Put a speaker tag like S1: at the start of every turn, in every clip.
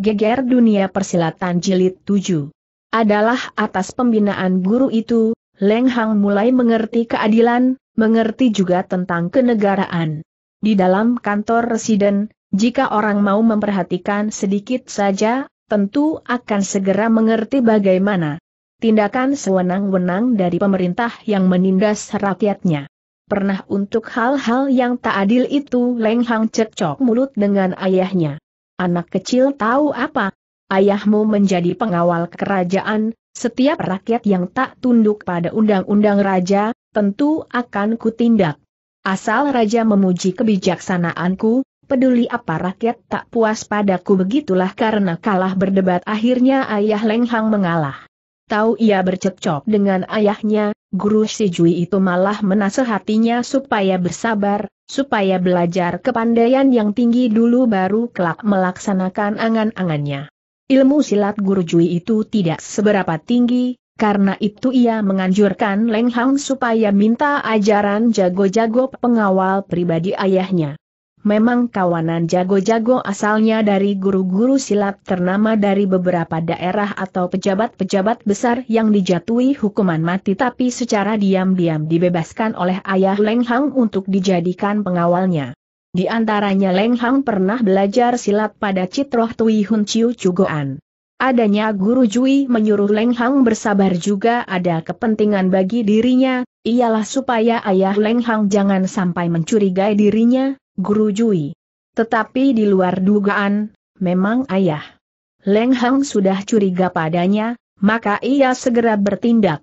S1: Geger Dunia Persilatan Jilid 7. Adalah atas pembinaan guru itu, Leng Hang mulai mengerti keadilan, mengerti juga tentang kenegaraan. Di dalam kantor residen, jika orang mau memperhatikan sedikit saja, tentu akan segera mengerti bagaimana tindakan sewenang-wenang dari pemerintah yang menindas rakyatnya. Pernah untuk hal-hal yang tak adil itu Leng Hang cekcok mulut dengan ayahnya. Anak kecil tahu apa? Ayahmu menjadi pengawal kerajaan, setiap rakyat yang tak tunduk pada undang-undang raja, tentu akan kutindak. Asal raja memuji kebijaksanaanku, peduli apa rakyat tak puas padaku begitulah karena kalah berdebat akhirnya ayah Lenghang mengalah. Tahu ia bercocok dengan ayahnya, guru Si Jui itu malah menasehatinya supaya bersabar, supaya belajar kepandaian yang tinggi dulu baru kelak melaksanakan angan-angannya. Ilmu silat guru Jui itu tidak seberapa tinggi, karena itu ia menganjurkan Leng Hang supaya minta ajaran jago-jago pengawal pribadi ayahnya memang kawanan jago-jago asalnya dari guru-guru silat ternama dari beberapa daerah atau pejabat-pejabat besar yang dijatuhi hukuman mati tapi secara diam-diam dibebaskan oleh ayah Leng Hang untuk dijadikan pengawalnya. Di antaranya Leng Hang pernah belajar silat pada Citroh Tui Hun Chiu Cugoan. Adanya Guru Jui menyuruh Leng Hang bersabar juga ada kepentingan bagi dirinya, ialah supaya ayah Leng Hang jangan sampai mencurigai dirinya, Guru Jui. Tetapi di luar dugaan, memang ayah. Leng Hang sudah curiga padanya, maka ia segera bertindak.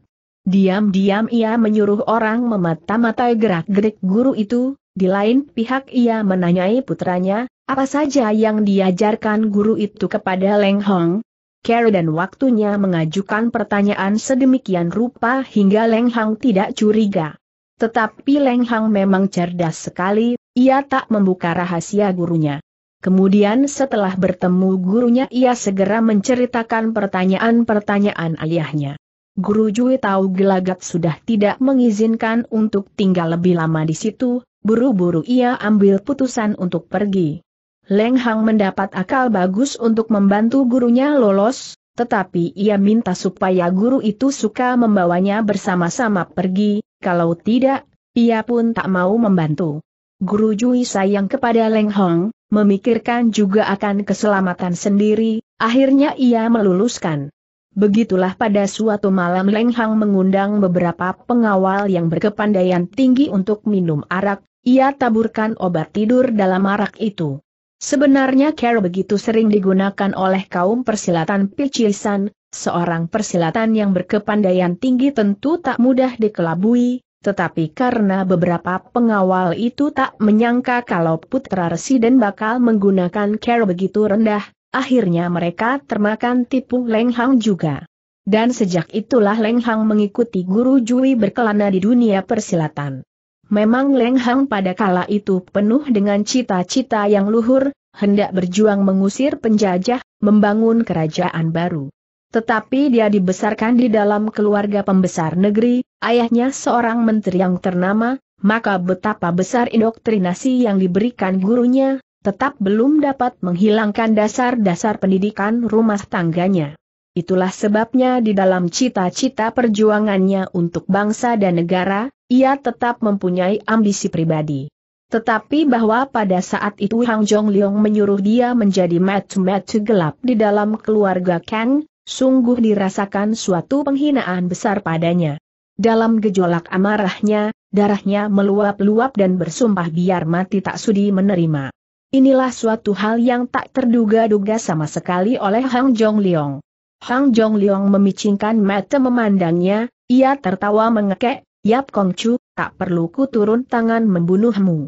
S1: Diam-diam ia menyuruh orang memata-matai gerak-gerik guru itu, di lain pihak ia menanyai putranya, apa saja yang diajarkan guru itu kepada Leng Hong. Carol dan waktunya mengajukan pertanyaan sedemikian rupa hingga Leng Hang tidak curiga. Tetapi Leng Hang memang cerdas sekali, ia tak membuka rahasia gurunya. Kemudian setelah bertemu gurunya ia segera menceritakan pertanyaan-pertanyaan ayahnya. Guru Jui tahu gelagat sudah tidak mengizinkan untuk tinggal lebih lama di situ, buru-buru ia ambil putusan untuk pergi. Leng Hang mendapat akal bagus untuk membantu gurunya lolos, tetapi ia minta supaya guru itu suka membawanya bersama-sama pergi, kalau tidak, ia pun tak mau membantu. Guru Jui sayang kepada Leng Hong, memikirkan juga akan keselamatan sendiri, akhirnya ia meluluskan. Begitulah pada suatu malam Leng Hong mengundang beberapa pengawal yang berkepandaian tinggi untuk minum arak, ia taburkan obat tidur dalam arak itu. Sebenarnya care begitu sering digunakan oleh kaum persilatan picisan, seorang persilatan yang berkepandaian tinggi tentu tak mudah dikelabui, tetapi karena beberapa pengawal itu tak menyangka kalau putra residen bakal menggunakan care begitu rendah, akhirnya mereka termakan tipu Lenghang juga. Dan sejak itulah Lenghang mengikuti guru Jui berkelana di dunia persilatan. Memang Lenghang pada kala itu penuh dengan cita-cita yang luhur, hendak berjuang mengusir penjajah, membangun kerajaan baru. Tetapi dia dibesarkan di dalam keluarga pembesar negeri, ayahnya seorang menteri yang ternama, maka betapa besar indoktrinasi yang diberikan gurunya, tetap belum dapat menghilangkan dasar-dasar pendidikan rumah tangganya. Itulah sebabnya di dalam cita-cita perjuangannya untuk bangsa dan negara, ia tetap mempunyai ambisi pribadi. Tetapi bahwa pada saat itu Hang Jong Leong menyuruh dia menjadi matu-matu gelap di dalam keluarga Kang, sungguh dirasakan suatu penghinaan besar padanya. Dalam gejolak amarahnya, darahnya meluap-luap dan bersumpah biar mati tak sudi menerima. Inilah suatu hal yang tak terduga-duga sama sekali oleh Hang Jong Leong. Hang Jong Leong memicingkan mata memandangnya, ia tertawa mengekek, Yap Kongcu, tak perlu ku turun tangan membunuhmu.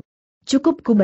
S1: Cukup ku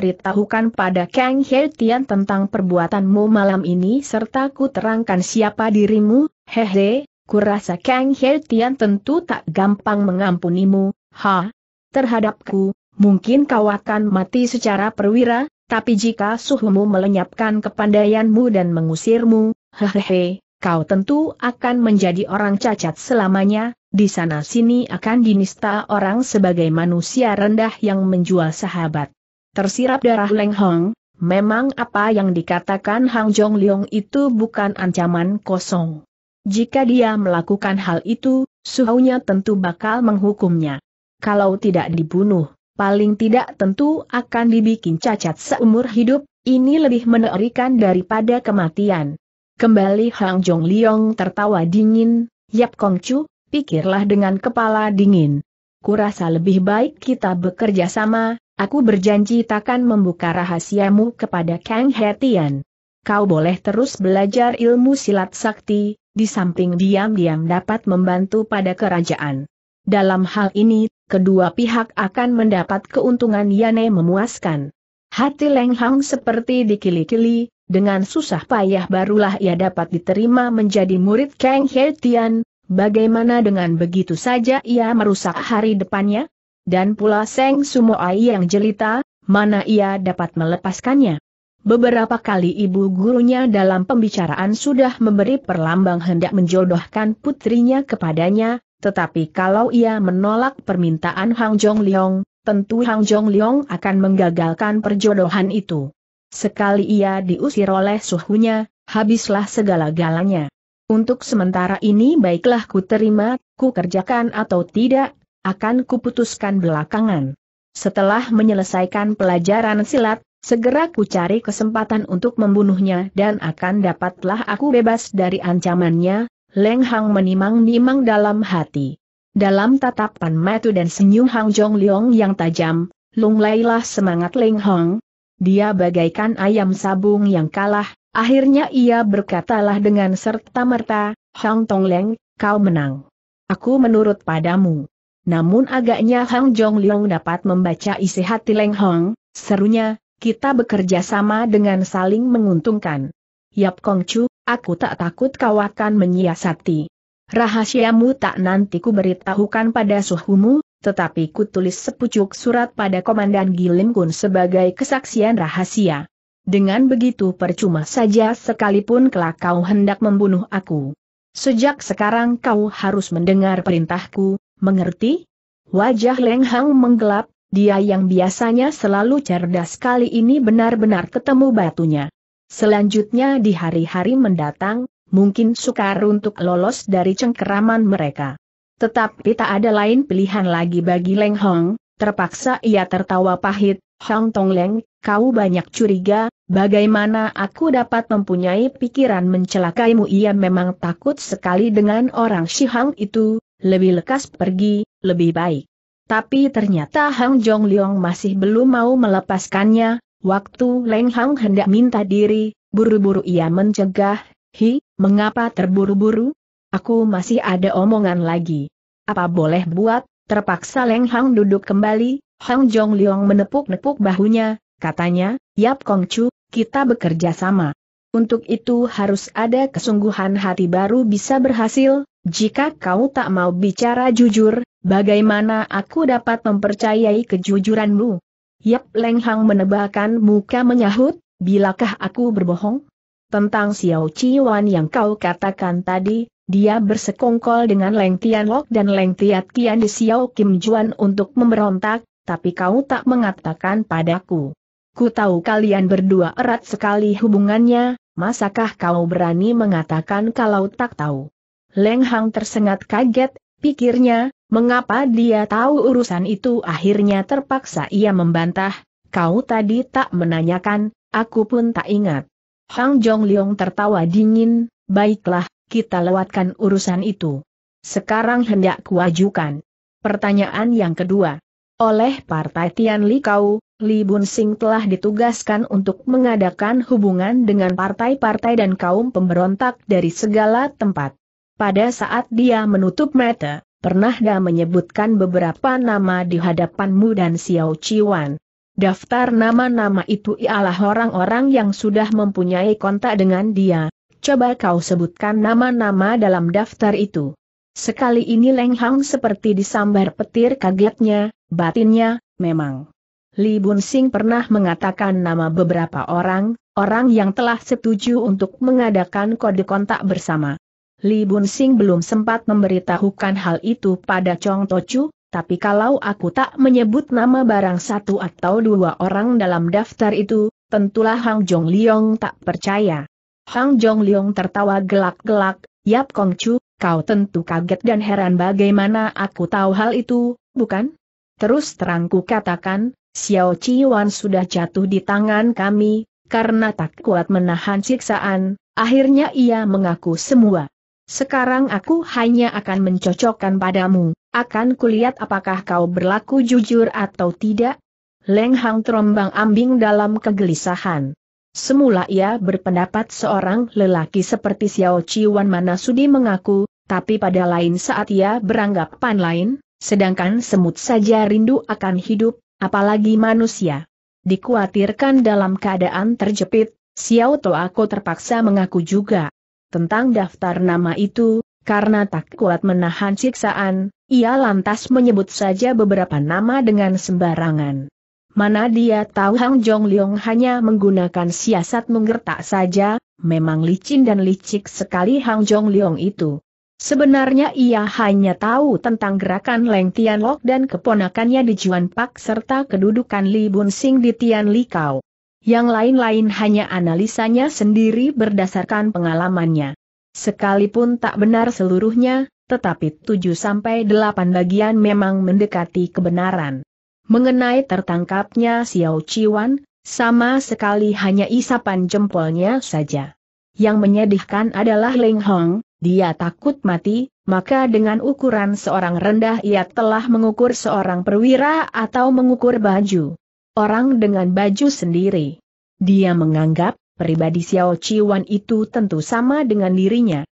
S1: pada Kang He Tian tentang perbuatanmu malam ini serta kuterangkan siapa dirimu, hehe, kurasa Kang He Tian tentu tak gampang mengampunimu, ha? Terhadapku, mungkin kau akan mati secara perwira, tapi jika suhumu melenyapkan kepandaianmu dan mengusirmu, hehehe, kau tentu akan menjadi orang cacat selamanya, di sana sini akan dinista orang sebagai manusia rendah yang menjual sahabat. Tersirap darah Leng Hong, memang apa yang dikatakan Hang Jong Leong itu bukan ancaman kosong. Jika dia melakukan hal itu, suhunya tentu bakal menghukumnya. Kalau tidak dibunuh, paling tidak tentu akan dibikin cacat seumur hidup, ini lebih menerikan daripada kematian. Kembali Hang Jong Leong tertawa dingin, Yap Kong Chu, pikirlah dengan kepala dingin. Kurasa lebih baik kita bekerja sama, Aku berjanji takkan membuka rahasiamu kepada Kang Hetian. Kau boleh terus belajar ilmu silat sakti, di samping diam-diam dapat membantu pada kerajaan. Dalam hal ini, kedua pihak akan mendapat keuntungan Yane memuaskan. Hati Leng Hang seperti dikili-kili, dengan susah payah barulah ia dapat diterima menjadi murid Kang Hetian, bagaimana dengan begitu saja ia merusak hari depannya? dan pula Seng Sumoai yang jelita, mana ia dapat melepaskannya. Beberapa kali ibu gurunya dalam pembicaraan sudah memberi perlambang hendak menjodohkan putrinya kepadanya, tetapi kalau ia menolak permintaan Hang Jong Leong, tentu Hang Jong Leong akan menggagalkan perjodohan itu. Sekali ia diusir oleh suhunya, habislah segala-galanya. Untuk sementara ini baiklah ku terima, ku kerjakan atau tidak, akan kuputuskan belakangan. Setelah menyelesaikan pelajaran silat, segera ku cari kesempatan untuk membunuhnya dan akan dapatlah aku bebas dari ancamannya, Leng Hang menimang-nimang dalam hati. Dalam tatapan matu dan senyum Hang Jong Leong yang tajam, lunglailah semangat Leng Hang. Dia bagaikan ayam sabung yang kalah, akhirnya ia berkatalah dengan serta merta, Hang Tong Leng, kau menang. Aku menurut padamu. Namun agaknya Hang Jong Leong dapat membaca isi hati Leng Hong, serunya, kita bekerja sama dengan saling menguntungkan. Yap Kong Chu, aku tak takut kau akan menyiasati. Rahasiamu tak nanti ku beritahukan pada suhumu, tetapi ku tulis sepucuk surat pada Komandan Gilim Kun sebagai kesaksian rahasia. Dengan begitu percuma saja sekalipun kelak kau hendak membunuh aku. Sejak sekarang kau harus mendengar perintahku, Mengerti? Wajah Leng Hang menggelap, dia yang biasanya selalu cerdas kali ini benar-benar ketemu batunya. Selanjutnya di hari-hari mendatang, mungkin sukar untuk lolos dari cengkeraman mereka. Tetapi tak ada lain pilihan lagi bagi Leng Hong, terpaksa ia tertawa pahit, Hong Tong Leng, kau banyak curiga, bagaimana aku dapat mempunyai pikiran mencelakaimu ia memang takut sekali dengan orang Shihang itu, lebih lekas pergi, lebih baik. Tapi ternyata Hang Jong Leong masih belum mau melepaskannya, waktu Leng Hang hendak minta diri, buru-buru ia mencegah, Hi, mengapa terburu-buru? Aku masih ada omongan lagi. Apa boleh buat, terpaksa Leng Hang duduk kembali, Hang Jong Leong menepuk-nepuk bahunya, katanya, Yap Kong Chu, kita bekerja sama. Untuk itu harus ada kesungguhan hati baru bisa berhasil, jika kau tak mau bicara jujur, bagaimana aku dapat mempercayai kejujuranmu? Yap Leng Hang menebalkan muka menyahut, bilakah aku berbohong? Tentang Xiao Qiwan yang kau katakan tadi, dia bersekongkol dengan Leng Tian Tianlok dan Leng Tiat Kian di Xiao Kim Juan untuk memberontak, tapi kau tak mengatakan padaku. Ku tahu kalian berdua erat sekali hubungannya, masakah kau berani mengatakan kalau tak tahu? Leng Hang tersengat kaget, pikirnya, mengapa dia tahu urusan itu akhirnya terpaksa ia membantah, kau tadi tak menanyakan, aku pun tak ingat. Hang Jong Leong tertawa dingin, baiklah, kita lewatkan urusan itu. Sekarang hendak kuajukan. Pertanyaan yang kedua. Oleh Partai Tian Li Kau, Li Bun Sing telah ditugaskan untuk mengadakan hubungan dengan partai-partai dan kaum pemberontak dari segala tempat. Pada saat dia menutup mata, pernah dia menyebutkan beberapa nama di hadapanmu dan Xiao Chiwan. Daftar nama-nama itu ialah orang-orang yang sudah mempunyai kontak dengan dia. Coba kau sebutkan nama-nama dalam daftar itu. Sekali ini Leng Hang seperti disambar petir kagetnya, batinnya, memang. Li Bun Sing pernah mengatakan nama beberapa orang, orang yang telah setuju untuk mengadakan kode kontak bersama. Li Bun Sing belum sempat memberitahukan hal itu pada Chong Tochu, tapi kalau aku tak menyebut nama barang satu atau dua orang dalam daftar itu, tentulah Hang Jong Liong tak percaya. Hang Jong Liong tertawa gelak-gelak, Yap Kong Chu, kau tentu kaget dan heran bagaimana aku tahu hal itu, bukan? Terus terangku katakan, Xiao Chi Wan sudah jatuh di tangan kami, karena tak kuat menahan siksaan, akhirnya ia mengaku semua. Sekarang aku hanya akan mencocokkan padamu, akan kulihat apakah kau berlaku jujur atau tidak. Leng Hang terombang ambing dalam kegelisahan. Semula ia berpendapat seorang lelaki seperti Xiao Chiwan mana sudi mengaku, tapi pada lain saat ia beranggapan lain, sedangkan semut saja rindu akan hidup, apalagi manusia. Dikuatirkan dalam keadaan terjepit, Xiao Toako terpaksa mengaku juga tentang daftar nama itu, karena tak kuat menahan siksaan, ia lantas menyebut saja beberapa nama dengan sembarangan. Mana dia tahu Hang Jong Leong hanya menggunakan siasat menggertak saja, memang licin dan licik sekali Hang Jong Leong itu. Sebenarnya ia hanya tahu tentang gerakan Leng Tian Lok dan keponakannya di Juan Pak serta kedudukan Li Bun Sing di Tian Li Kau yang lain-lain hanya analisanya sendiri berdasarkan pengalamannya. Sekalipun tak benar seluruhnya, tetapi 7-8 bagian memang mendekati kebenaran. Mengenai tertangkapnya Xiao Chiwan, sama sekali hanya isapan jempolnya saja. Yang menyedihkan adalah Ling Hong, dia takut mati, maka dengan ukuran seorang rendah ia telah mengukur seorang perwira atau mengukur baju orang dengan baju sendiri. Dia menganggap, pribadi Xiao Chiwan itu tentu sama dengan dirinya.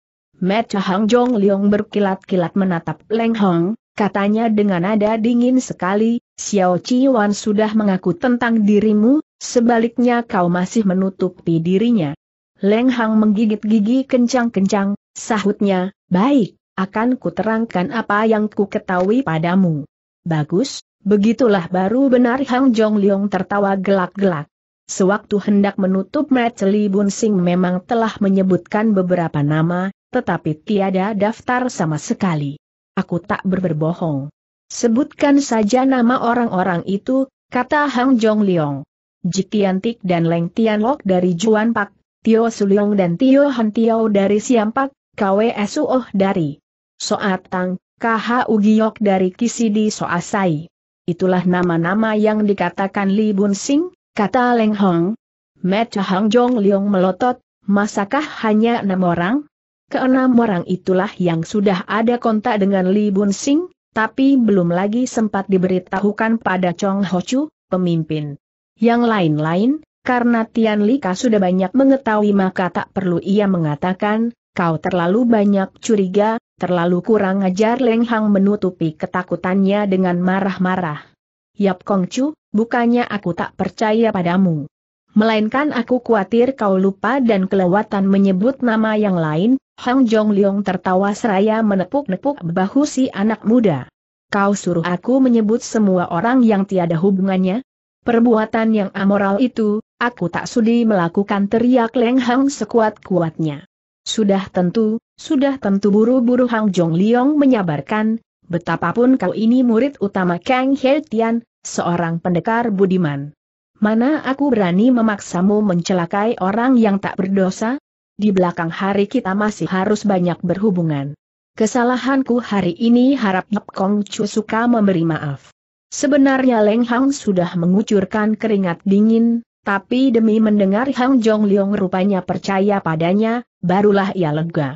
S1: Mata Hang Jong Leong berkilat-kilat menatap Leng Hong, katanya dengan nada dingin sekali, Xiao Chiwan sudah mengaku tentang dirimu, sebaliknya kau masih menutupi dirinya. Leng Hang menggigit gigi kencang-kencang, sahutnya, baik, akan kuterangkan apa yang ku ketahui padamu. Bagus, Begitulah baru benar Hang Jong Leong tertawa gelak-gelak. Sewaktu hendak menutup match Li Bun Sing memang telah menyebutkan beberapa nama, tetapi tiada daftar sama sekali. Aku tak berberbohong. Sebutkan saja nama orang-orang itu, kata Hang Jong Leong. Tik dan Leng Tian Lok dari Juan Pak, Tio Suliong dan Tio Han Tio dari Pak, KWSU Oh dari Soatang, KH Ugiok dari Kisidi Soasai. Itulah nama-nama yang dikatakan Li Bun Sing, kata Leng Hong. Met Hang Jong Leong melotot, masakah hanya enam orang? Keenam orang itulah yang sudah ada kontak dengan Li Bun Sing, tapi belum lagi sempat diberitahukan pada Chong Ho Chu, pemimpin. Yang lain-lain, karena Tian Li Ka sudah banyak mengetahui maka tak perlu ia mengatakan, kau terlalu banyak curiga, terlalu kurang ajar Leng Hang menutupi ketakutannya dengan marah-marah. Yap Kong Chu, bukannya aku tak percaya padamu. Melainkan aku khawatir kau lupa dan kelewatan menyebut nama yang lain, Hang Jong Leong tertawa seraya menepuk-nepuk bahu si anak muda. Kau suruh aku menyebut semua orang yang tiada hubungannya? Perbuatan yang amoral itu, aku tak sudi melakukan teriak Leng Hang sekuat-kuatnya. Sudah tentu, sudah tentu buru-buru Hang Jong Liong menyabarkan, betapapun kau ini murid utama Kang He Tian, seorang pendekar budiman. Mana aku berani memaksamu mencelakai orang yang tak berdosa? Di belakang hari kita masih harus banyak berhubungan. Kesalahanku hari ini harap Nyep Kong Chu suka memberi maaf. Sebenarnya Leng Hang sudah mengucurkan keringat dingin, tapi demi mendengar Hang Jong Liong rupanya percaya padanya, barulah ia lega.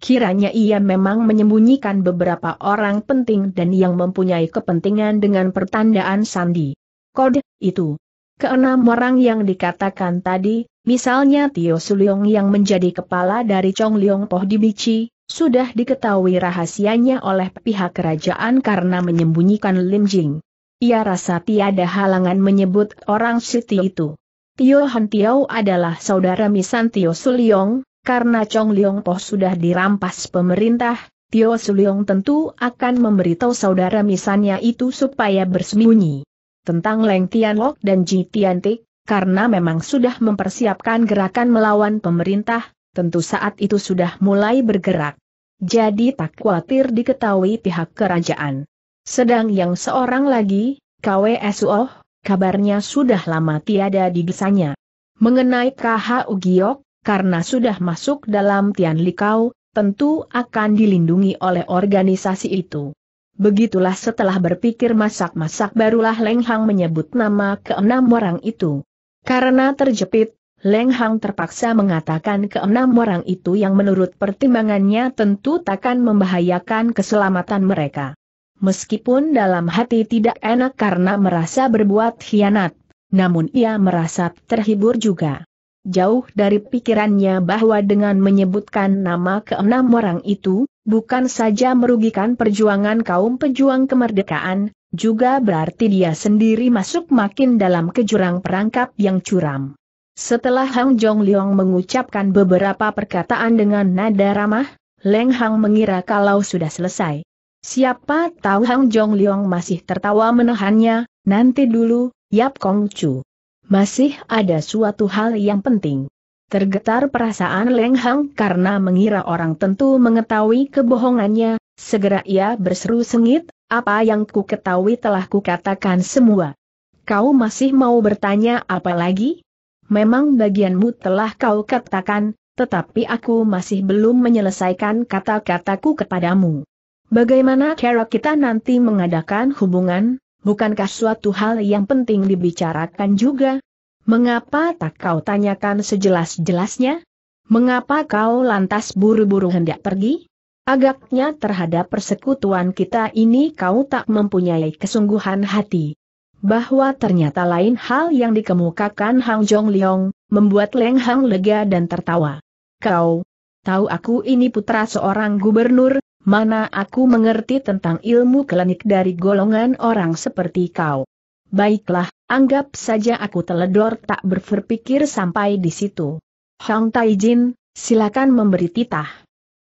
S1: Kiranya ia memang menyembunyikan beberapa orang penting dan yang mempunyai kepentingan dengan pertandaan sandi. Kode, itu. Keenam orang yang dikatakan tadi, misalnya Tio Suliong yang menjadi kepala dari Chong Liong Poh di Bici, sudah diketahui rahasianya oleh pihak kerajaan karena menyembunyikan Lim Jing. Ia rasa tiada halangan menyebut orang Siti itu. Tio Han Tiao adalah saudara Misan Tio Suliong, karena Chong Liong Po sudah dirampas pemerintah, Tio Suliong tentu akan memberitahu saudara misannya itu supaya bersembunyi. Tentang Leng Tian Lok dan Ji Tik, karena memang sudah mempersiapkan gerakan melawan pemerintah, tentu saat itu sudah mulai bergerak. Jadi tak khawatir diketahui pihak kerajaan. Sedang yang seorang lagi, KWSO, kabarnya sudah lama tiada di desanya. Mengenai KH Giok, karena sudah masuk dalam Tian Likau, tentu akan dilindungi oleh organisasi itu. Begitulah setelah berpikir masak-masak barulah Leng Hang menyebut nama keenam orang itu. Karena terjepit, Leng Hang terpaksa mengatakan keenam orang itu yang menurut pertimbangannya tentu takkan membahayakan keselamatan mereka. Meskipun dalam hati tidak enak karena merasa berbuat hianat, namun ia merasa terhibur juga jauh dari pikirannya bahwa dengan menyebutkan nama keenam orang itu, bukan saja merugikan perjuangan kaum pejuang kemerdekaan, juga berarti dia sendiri masuk makin dalam ke jurang perangkap yang curam. Setelah Hang Jong Leong mengucapkan beberapa perkataan dengan nada ramah, Leng Hang mengira kalau sudah selesai. Siapa tahu Hang Jong Leong masih tertawa menahannya, nanti dulu, Yap Kong Chu. Masih ada suatu hal yang penting. Tergetar perasaan Leng Hang karena mengira orang tentu mengetahui kebohongannya, segera ia berseru sengit, apa yang ku ketahui telah kukatakan semua. Kau masih mau bertanya apa lagi? Memang bagianmu telah kau katakan, tetapi aku masih belum menyelesaikan kata-kataku kepadamu. Bagaimana cara kita nanti mengadakan hubungan? bukankah suatu hal yang penting dibicarakan juga? Mengapa tak kau tanyakan sejelas-jelasnya? Mengapa kau lantas buru-buru hendak pergi? Agaknya terhadap persekutuan kita ini kau tak mempunyai kesungguhan hati. Bahwa ternyata lain hal yang dikemukakan Hang Jong Leong, membuat Leng Hang lega dan tertawa. Kau, tahu aku ini putra seorang gubernur, mana aku mengerti tentang ilmu kelenik dari golongan orang seperti kau. Baiklah, anggap saja aku teledor tak berpikir sampai di situ. Hang Taijin, silakan memberi titah.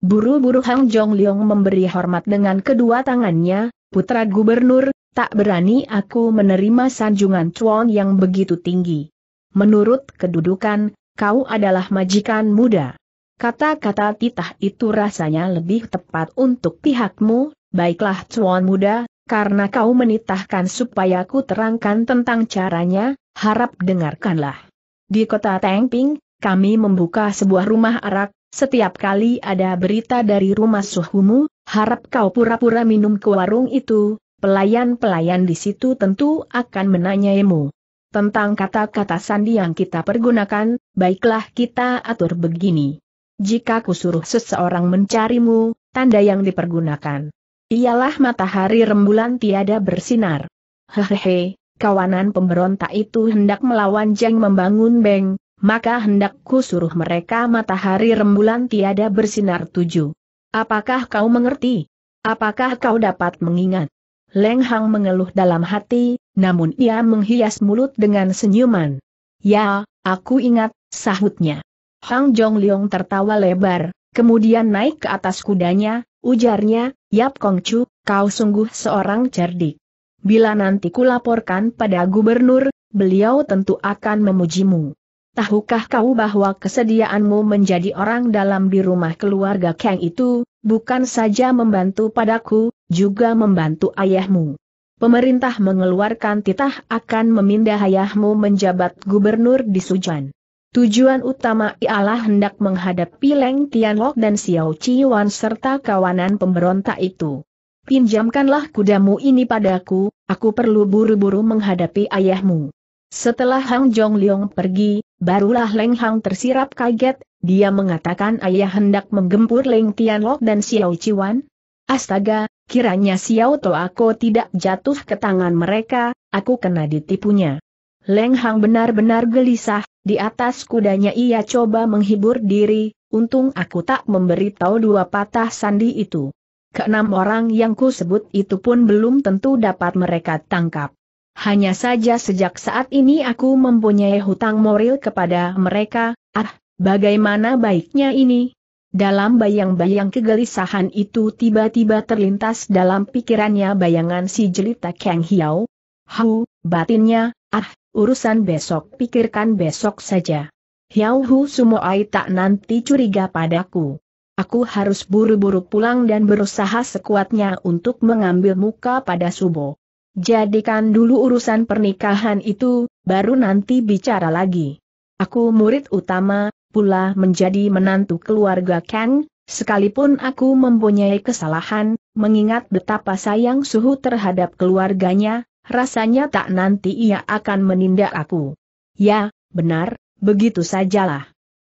S1: Buru-buru Hang Jong Leong memberi hormat dengan kedua tangannya, putra gubernur, tak berani aku menerima sanjungan cuan yang begitu tinggi. Menurut kedudukan, kau adalah majikan muda. Kata-kata titah itu rasanya lebih tepat untuk pihakmu, baiklah cuan muda, karena kau menitahkan supaya ku terangkan tentang caranya, harap dengarkanlah. Di kota Tengping, kami membuka sebuah rumah arak, setiap kali ada berita dari rumah suhumu, harap kau pura-pura minum ke warung itu, pelayan-pelayan di situ tentu akan menanyaimu. Tentang kata-kata sandi yang kita pergunakan, baiklah kita atur begini. Jika kusuruh seseorang mencarimu, tanda yang dipergunakan ialah matahari rembulan tiada bersinar. Hehehe, kawanan pemberontak itu hendak melawan jeng membangun beng, maka ku suruh mereka matahari rembulan tiada bersinar tujuh. Apakah kau mengerti? Apakah kau dapat mengingat? Leng Hang mengeluh dalam hati, namun ia menghias mulut dengan senyuman. Ya, aku ingat, sahutnya. Hang Jong Leong tertawa lebar, kemudian naik ke atas kudanya, ujarnya, Yap Kong Chu, kau sungguh seorang cerdik. Bila nanti kulaporkan pada gubernur, beliau tentu akan memujimu. Tahukah kau bahwa kesediaanmu menjadi orang dalam di rumah keluarga Kang itu, bukan saja membantu padaku, juga membantu ayahmu. Pemerintah mengeluarkan titah akan memindah ayahmu menjabat gubernur di Sujan. Tujuan utama ialah hendak menghadapi Leng Tianlok dan Xiao Qiwan serta kawanan pemberontak itu. Pinjamkanlah kudamu ini padaku, aku perlu buru-buru menghadapi ayahmu. Setelah Hang Jong Leong pergi, barulah Leng Hang tersirap kaget, dia mengatakan ayah hendak menggempur Leng Tianlok dan Xiao Qiwan. Astaga, kiranya Xiao aku tidak jatuh ke tangan mereka, aku kena ditipunya. Leng Hang benar-benar gelisah, di atas kudanya ia coba menghibur diri, untung aku tak memberitahu dua patah sandi itu. Keenam orang yang ku sebut itu pun belum tentu dapat mereka tangkap. Hanya saja sejak saat ini aku mempunyai hutang moral kepada mereka, ah, bagaimana baiknya ini? Dalam bayang-bayang kegelisahan itu tiba-tiba terlintas dalam pikirannya bayangan si jelita Kang Hiao. Hu, batinnya, Ah, urusan besok pikirkan besok saja. Hiao Hu Sumoai tak nanti curiga padaku. Aku harus buru-buru pulang dan berusaha sekuatnya untuk mengambil muka pada Subo. Jadikan dulu urusan pernikahan itu, baru nanti bicara lagi. Aku murid utama, pula menjadi menantu keluarga Kang, sekalipun aku mempunyai kesalahan, mengingat betapa sayang Suhu terhadap keluarganya, rasanya tak nanti ia akan menindak aku. Ya, benar, begitu sajalah.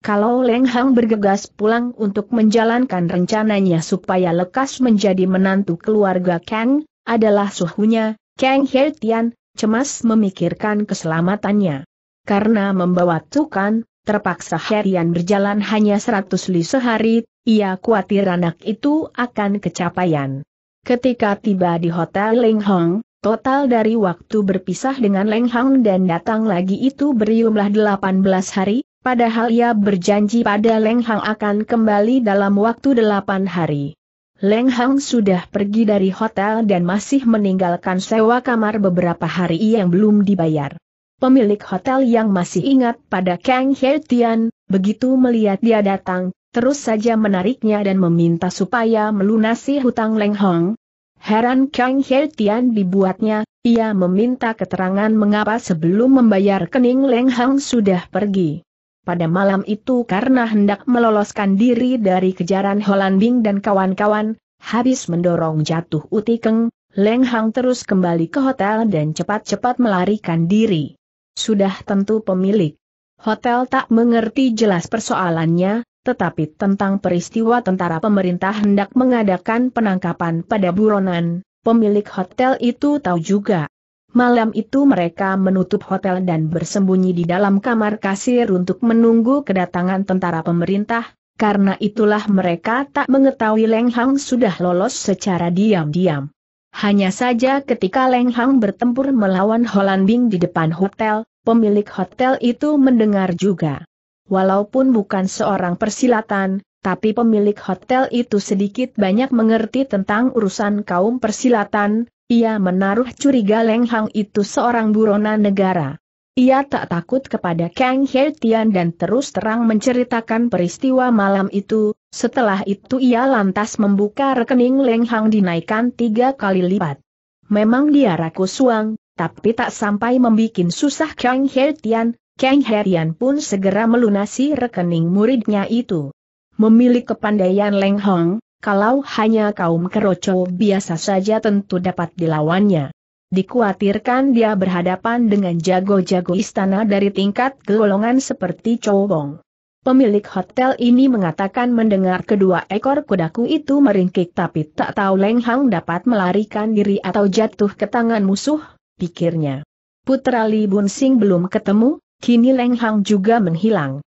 S1: Kalau Leng Hang bergegas pulang untuk menjalankan rencananya supaya lekas menjadi menantu keluarga Kang, adalah suhunya, Kang He Tian, cemas memikirkan keselamatannya. Karena membawa tukan, terpaksa Herian berjalan hanya seratus li sehari, ia khawatir anak itu akan kecapaian. Ketika tiba di Hotel Leng Hong, Total dari waktu berpisah dengan Leng Hang dan datang lagi itu berjumlah 18 hari, padahal ia berjanji pada Leng Hang akan kembali dalam waktu 8 hari. Leng Hang sudah pergi dari hotel dan masih meninggalkan sewa kamar beberapa hari yang belum dibayar. Pemilik hotel yang masih ingat pada Kang He Tian, begitu melihat dia datang, terus saja menariknya dan meminta supaya melunasi hutang Leng Hang, Heran Kang He Tian dibuatnya, ia meminta keterangan mengapa sebelum membayar kening Leng Hang sudah pergi. Pada malam itu karena hendak meloloskan diri dari kejaran Holanding dan kawan-kawan, habis mendorong jatuh Utikeng, Leng Hang terus kembali ke hotel dan cepat-cepat melarikan diri. Sudah tentu pemilik hotel tak mengerti jelas persoalannya, tetapi tentang peristiwa tentara pemerintah hendak mengadakan penangkapan pada buronan, pemilik hotel itu tahu juga. Malam itu mereka menutup hotel dan bersembunyi di dalam kamar kasir untuk menunggu kedatangan tentara pemerintah, karena itulah mereka tak mengetahui Leng Hang sudah lolos secara diam-diam. Hanya saja ketika Leng Hang bertempur melawan Holanding di depan hotel, pemilik hotel itu mendengar juga walaupun bukan seorang persilatan, tapi pemilik hotel itu sedikit banyak mengerti tentang urusan kaum persilatan, ia menaruh curiga Leng Hang itu seorang buronan negara. Ia tak takut kepada Kang He Tian dan terus terang menceritakan peristiwa malam itu, setelah itu ia lantas membuka rekening Leng Hang dinaikkan tiga kali lipat. Memang dia rakus uang, tapi tak sampai membuat susah Kang He Tian, Kang Herian pun segera melunasi rekening muridnya itu. Memiliki kepandaian Leng Hong, kalau hanya kaum keroco biasa saja tentu dapat dilawannya. Dikuatirkan dia berhadapan dengan jago-jago istana dari tingkat golongan seperti Cowong. Pemilik hotel ini mengatakan mendengar kedua ekor kudaku itu meringkik tapi tak tahu Leng Hang dapat melarikan diri atau jatuh ke tangan musuh, pikirnya. Putra Li Bun Sing belum ketemu, Kini Leng Hang juga menghilang.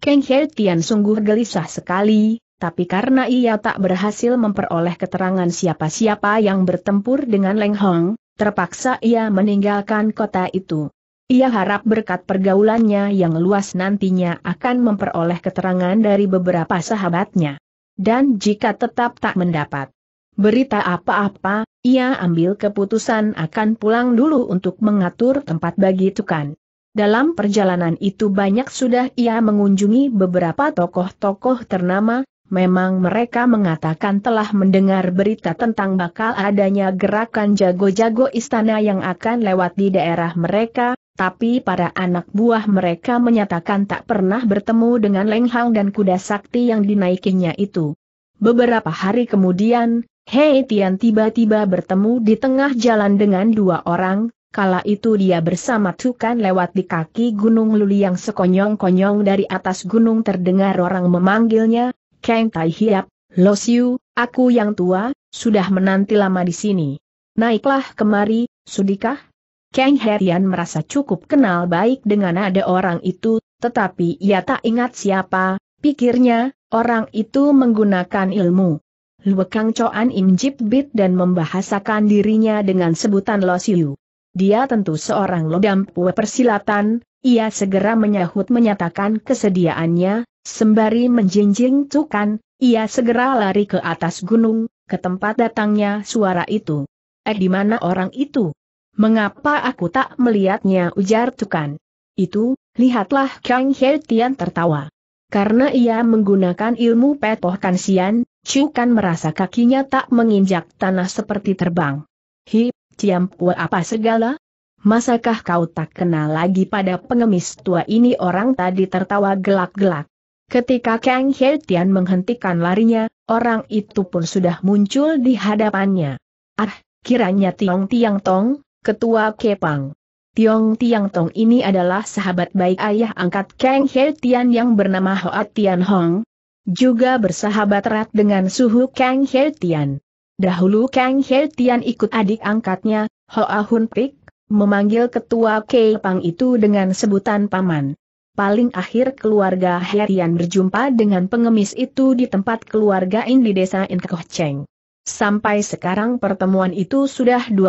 S1: Kang He Tian sungguh gelisah sekali, tapi karena ia tak berhasil memperoleh keterangan siapa-siapa yang bertempur dengan Leng Hong, terpaksa ia meninggalkan kota itu. Ia harap berkat pergaulannya yang luas nantinya akan memperoleh keterangan dari beberapa sahabatnya. Dan jika tetap tak mendapat berita apa-apa, ia ambil keputusan akan pulang dulu untuk mengatur tempat bagi Tukan. Dalam perjalanan itu banyak sudah ia mengunjungi beberapa tokoh-tokoh ternama, memang mereka mengatakan telah mendengar berita tentang bakal adanya gerakan jago-jago istana yang akan lewat di daerah mereka, tapi para anak buah mereka menyatakan tak pernah bertemu dengan lenghang dan kuda sakti yang dinaikinya itu. Beberapa hari kemudian, Hei Tian tiba-tiba bertemu di tengah jalan dengan dua orang, Kala itu dia bersama Tukan lewat di kaki Gunung Luli yang sekonyong-konyong dari atas gunung terdengar orang memanggilnya, Kang Tai Hiap, Lo Siu, aku yang tua, sudah menanti lama di sini. Naiklah kemari, sudikah? Kang Herian merasa cukup kenal baik dengan ada orang itu, tetapi ia tak ingat siapa, pikirnya, orang itu menggunakan ilmu. Luekang Choan Im Jip Bit dan membahasakan dirinya dengan sebutan Lo Siu. Dia tentu seorang lodam pue persilatan, ia segera menyahut menyatakan kesediaannya, sembari menjinjing Cukan. ia segera lari ke atas gunung, ke tempat datangnya suara itu. Eh di mana orang itu? Mengapa aku tak melihatnya ujar Cukan. Itu, lihatlah Kang He Tian tertawa. Karena ia menggunakan ilmu petoh kansian, Cukan merasa kakinya tak menginjak tanah seperti terbang. Hi, Pua apa segala? Masakah kau tak kenal lagi pada pengemis tua ini orang tadi tertawa gelak-gelak. Ketika Kang He Tian menghentikan larinya, orang itu pun sudah muncul di hadapannya. Ah, kiranya Tiong Tiang Tong, ketua Kepang. Tiong Tiang Tong ini adalah sahabat baik ayah angkat Kang He Tian yang bernama Hoa Tian Hong. Juga bersahabat erat dengan suhu Kang He Tian. Dahulu Kang He Tian ikut adik angkatnya, Ho Ahun Pik, memanggil ketua Kei Pang itu dengan sebutan paman. Paling akhir keluarga He Tian berjumpa dengan pengemis itu di tempat keluarga In di desa In Cheng. Sampai sekarang pertemuan itu sudah 20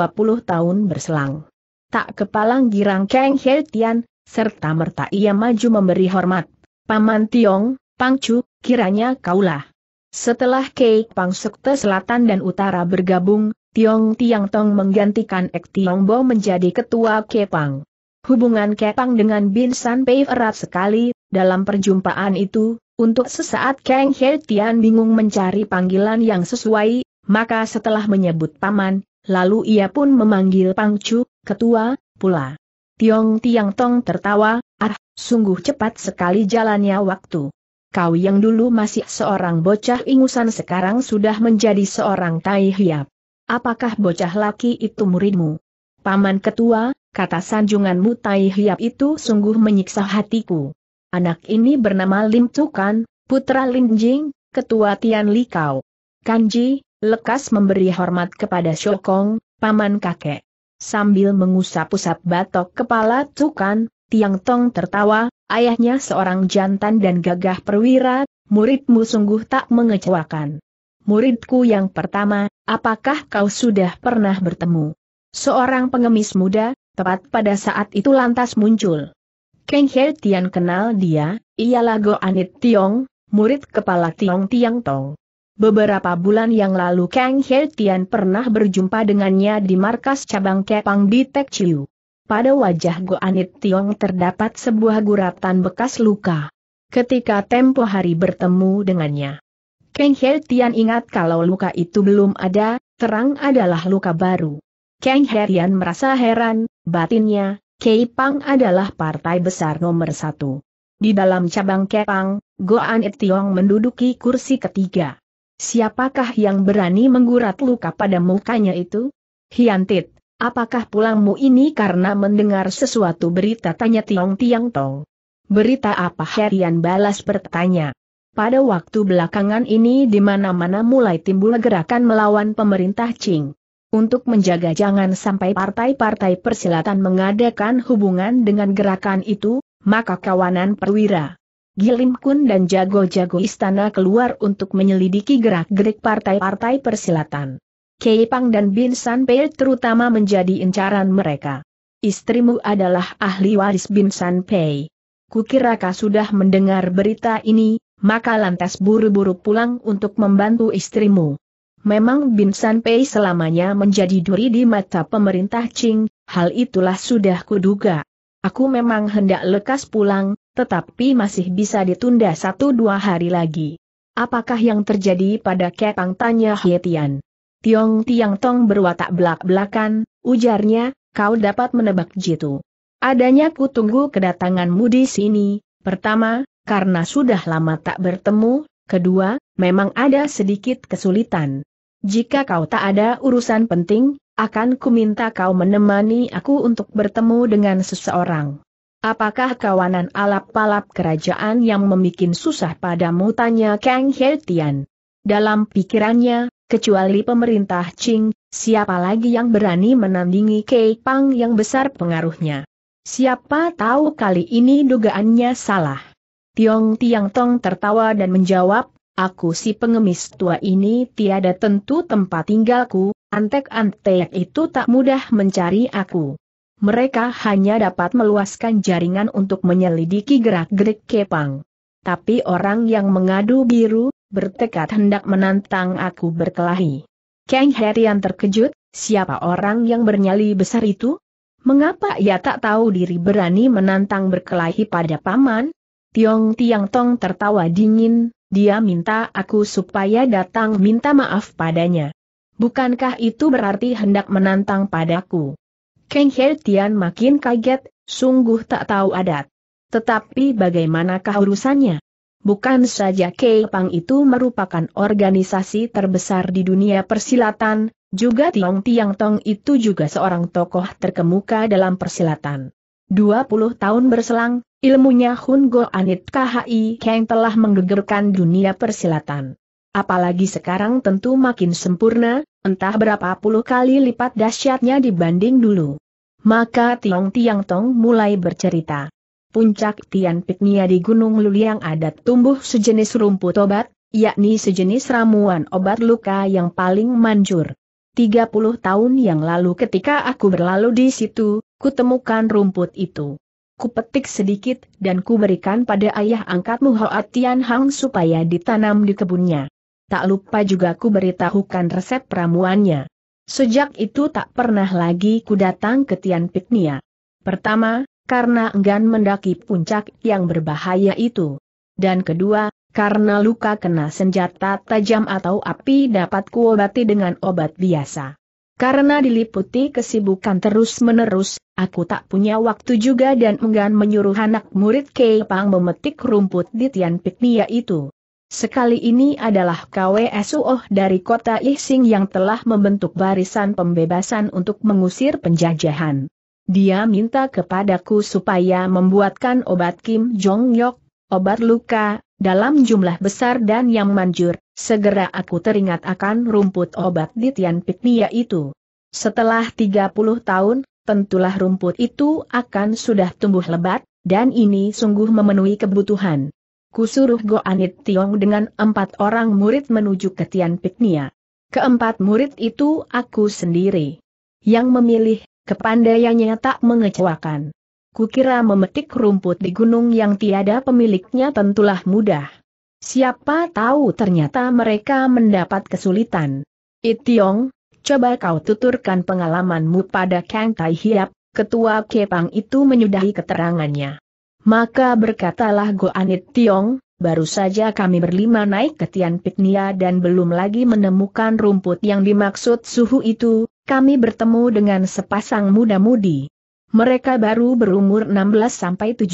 S1: tahun berselang. Tak kepalang girang Kang He Tian, serta merta ia maju memberi hormat. Paman Tiong, Pangcu, kiranya kaulah. Setelah Kei Pang Sukte Selatan dan Utara bergabung, Tiong Tiang Tong menggantikan Ek Tiong Bo menjadi ketua Kepang. Hubungan Kepang dengan Bin San Pei erat sekali, dalam perjumpaan itu, untuk sesaat Kang He Tian bingung mencari panggilan yang sesuai, maka setelah menyebut paman, lalu ia pun memanggil Pang Chu, ketua, pula. Tiong Tiang Tong tertawa, ah, sungguh cepat sekali jalannya waktu kau yang dulu masih seorang bocah ingusan sekarang sudah menjadi seorang tai hiap. Apakah bocah laki itu muridmu? Paman ketua, kata sanjunganmu tai hiap itu sungguh menyiksa hatiku. Anak ini bernama Lim Tukan, putra Lim Jing, ketua Tian Likau. Kanji, lekas memberi hormat kepada Shokong, paman kakek. Sambil mengusap-usap batok kepala Tukan, Tiang Tong tertawa, ayahnya seorang jantan dan gagah perwira, muridmu sungguh tak mengecewakan. Muridku yang pertama, apakah kau sudah pernah bertemu? Seorang pengemis muda, tepat pada saat itu lantas muncul. Kang He Tian kenal dia, ialah Go Anit Tiong, murid kepala Tiong Tiang Tong. Beberapa bulan yang lalu Kang He Tian pernah berjumpa dengannya di markas cabang Kepang di Tek Chiu. Pada wajah Goanit Tiong terdapat sebuah guratan bekas luka. Ketika tempo hari bertemu dengannya. Kang He Tian ingat kalau luka itu belum ada, terang adalah luka baru. Kang He Tian merasa heran, batinnya, Kei Pang adalah partai besar nomor satu. Di dalam cabang Kei Kepang, Goanit Tiong menduduki kursi ketiga. Siapakah yang berani menggurat luka pada mukanya itu? Hiantit, Apakah pulangmu ini karena mendengar sesuatu berita tanya Tiong Tiang Tong? Berita apa Herian balas bertanya. Pada waktu belakangan ini di mana-mana mulai timbul gerakan melawan pemerintah Qing. Untuk menjaga jangan sampai partai-partai persilatan mengadakan hubungan dengan gerakan itu, maka kawanan perwira. Gilim Kun dan jago-jago istana keluar untuk menyelidiki gerak-gerik partai-partai persilatan. Kei dan Bin San Pei terutama menjadi incaran mereka. Istrimu adalah ahli waris Bin San Pei. Kukira kau sudah mendengar berita ini, maka lantas buru-buru pulang untuk membantu istrimu. Memang Bin San Pei selamanya menjadi duri di mata pemerintah Qing, hal itulah sudah kuduga. Aku memang hendak lekas pulang, tetapi masih bisa ditunda satu dua hari lagi. Apakah yang terjadi pada Kepang tanya Hietian? Tiong Tiang Tong berwatak belak-belakan, ujarnya, kau dapat menebak jitu. Adanya ku tunggu kedatanganmu di sini, pertama, karena sudah lama tak bertemu, kedua, memang ada sedikit kesulitan. Jika kau tak ada urusan penting, akan ku minta kau menemani aku untuk bertemu dengan seseorang. Apakah kawanan alap palap kerajaan yang membuat susah padamu? Tanya Kang Hei Tian. Dalam pikirannya, Kecuali pemerintah Qing, siapa lagi yang berani menandingi Kei Pang yang besar pengaruhnya? Siapa tahu kali ini dugaannya salah. Tiong Tiang Tong tertawa dan menjawab, Aku si pengemis tua ini tiada tentu tempat tinggalku, antek-antek itu tak mudah mencari aku. Mereka hanya dapat meluaskan jaringan untuk menyelidiki gerak-gerik Kepang. Tapi orang yang mengadu biru, bertekad hendak menantang aku berkelahi. Kang Herian terkejut, siapa orang yang bernyali besar itu? Mengapa ia tak tahu diri berani menantang berkelahi pada paman? Tiong Tiang Tong tertawa dingin, dia minta aku supaya datang minta maaf padanya. Bukankah itu berarti hendak menantang padaku? Kang Hertian makin kaget, sungguh tak tahu adat. Tetapi bagaimanakah urusannya? Bukan saja Keipang itu merupakan organisasi terbesar di dunia persilatan, juga Tiong Tiang Tong itu juga seorang tokoh terkemuka dalam persilatan. 20 tahun berselang, ilmunya Hun Go Anit KHI Kang telah menggegerkan dunia persilatan. Apalagi sekarang tentu makin sempurna, entah berapa puluh kali lipat dahsyatnya dibanding dulu. Maka Tiong Tiang Tong mulai bercerita puncak Tian Piknia di Gunung Luliang adat tumbuh sejenis rumput obat, yakni sejenis ramuan obat luka yang paling manjur. 30 tahun yang lalu ketika aku berlalu di situ, kutemukan rumput itu. Kupetik sedikit dan kuberikan pada ayah angkatmu Hoa Tian Hang supaya ditanam di kebunnya. Tak lupa juga ku beritahukan resep ramuannya. Sejak itu tak pernah lagi ku datang ke Tian Piknia. Pertama, karena enggan mendaki puncak yang berbahaya itu. Dan kedua, karena luka kena senjata tajam atau api dapat kuobati dengan obat biasa. Karena diliputi kesibukan terus-menerus, aku tak punya waktu juga dan enggan menyuruh anak murid Keipang memetik rumput di Tian Piknia itu. Sekali ini adalah KWSUO dari kota Ising yang telah membentuk barisan pembebasan untuk mengusir penjajahan. Dia minta kepadaku supaya membuatkan obat Kim Jong Yok, obat luka, dalam jumlah besar dan yang manjur, segera aku teringat akan rumput obat di Tian Piknia itu. Setelah 30 tahun, tentulah rumput itu akan sudah tumbuh lebat, dan ini sungguh memenuhi kebutuhan. Kusuruh Go Anit Tiong dengan empat orang murid menuju ke Tian Piknia. Keempat murid itu aku sendiri. Yang memilih Kepandaiannya tak mengecewakan. Kukira memetik rumput di gunung yang tiada pemiliknya tentulah mudah. Siapa tahu ternyata mereka mendapat kesulitan. Itiong, coba kau tuturkan pengalamanmu pada Kang Tai Hiap, ketua Kepang itu menyudahi keterangannya. Maka berkatalah Goan Itiong, baru saja kami berlima naik ke Tian Pitnia dan belum lagi menemukan rumput yang dimaksud suhu itu, kami bertemu dengan sepasang muda-mudi. Mereka baru berumur 16-17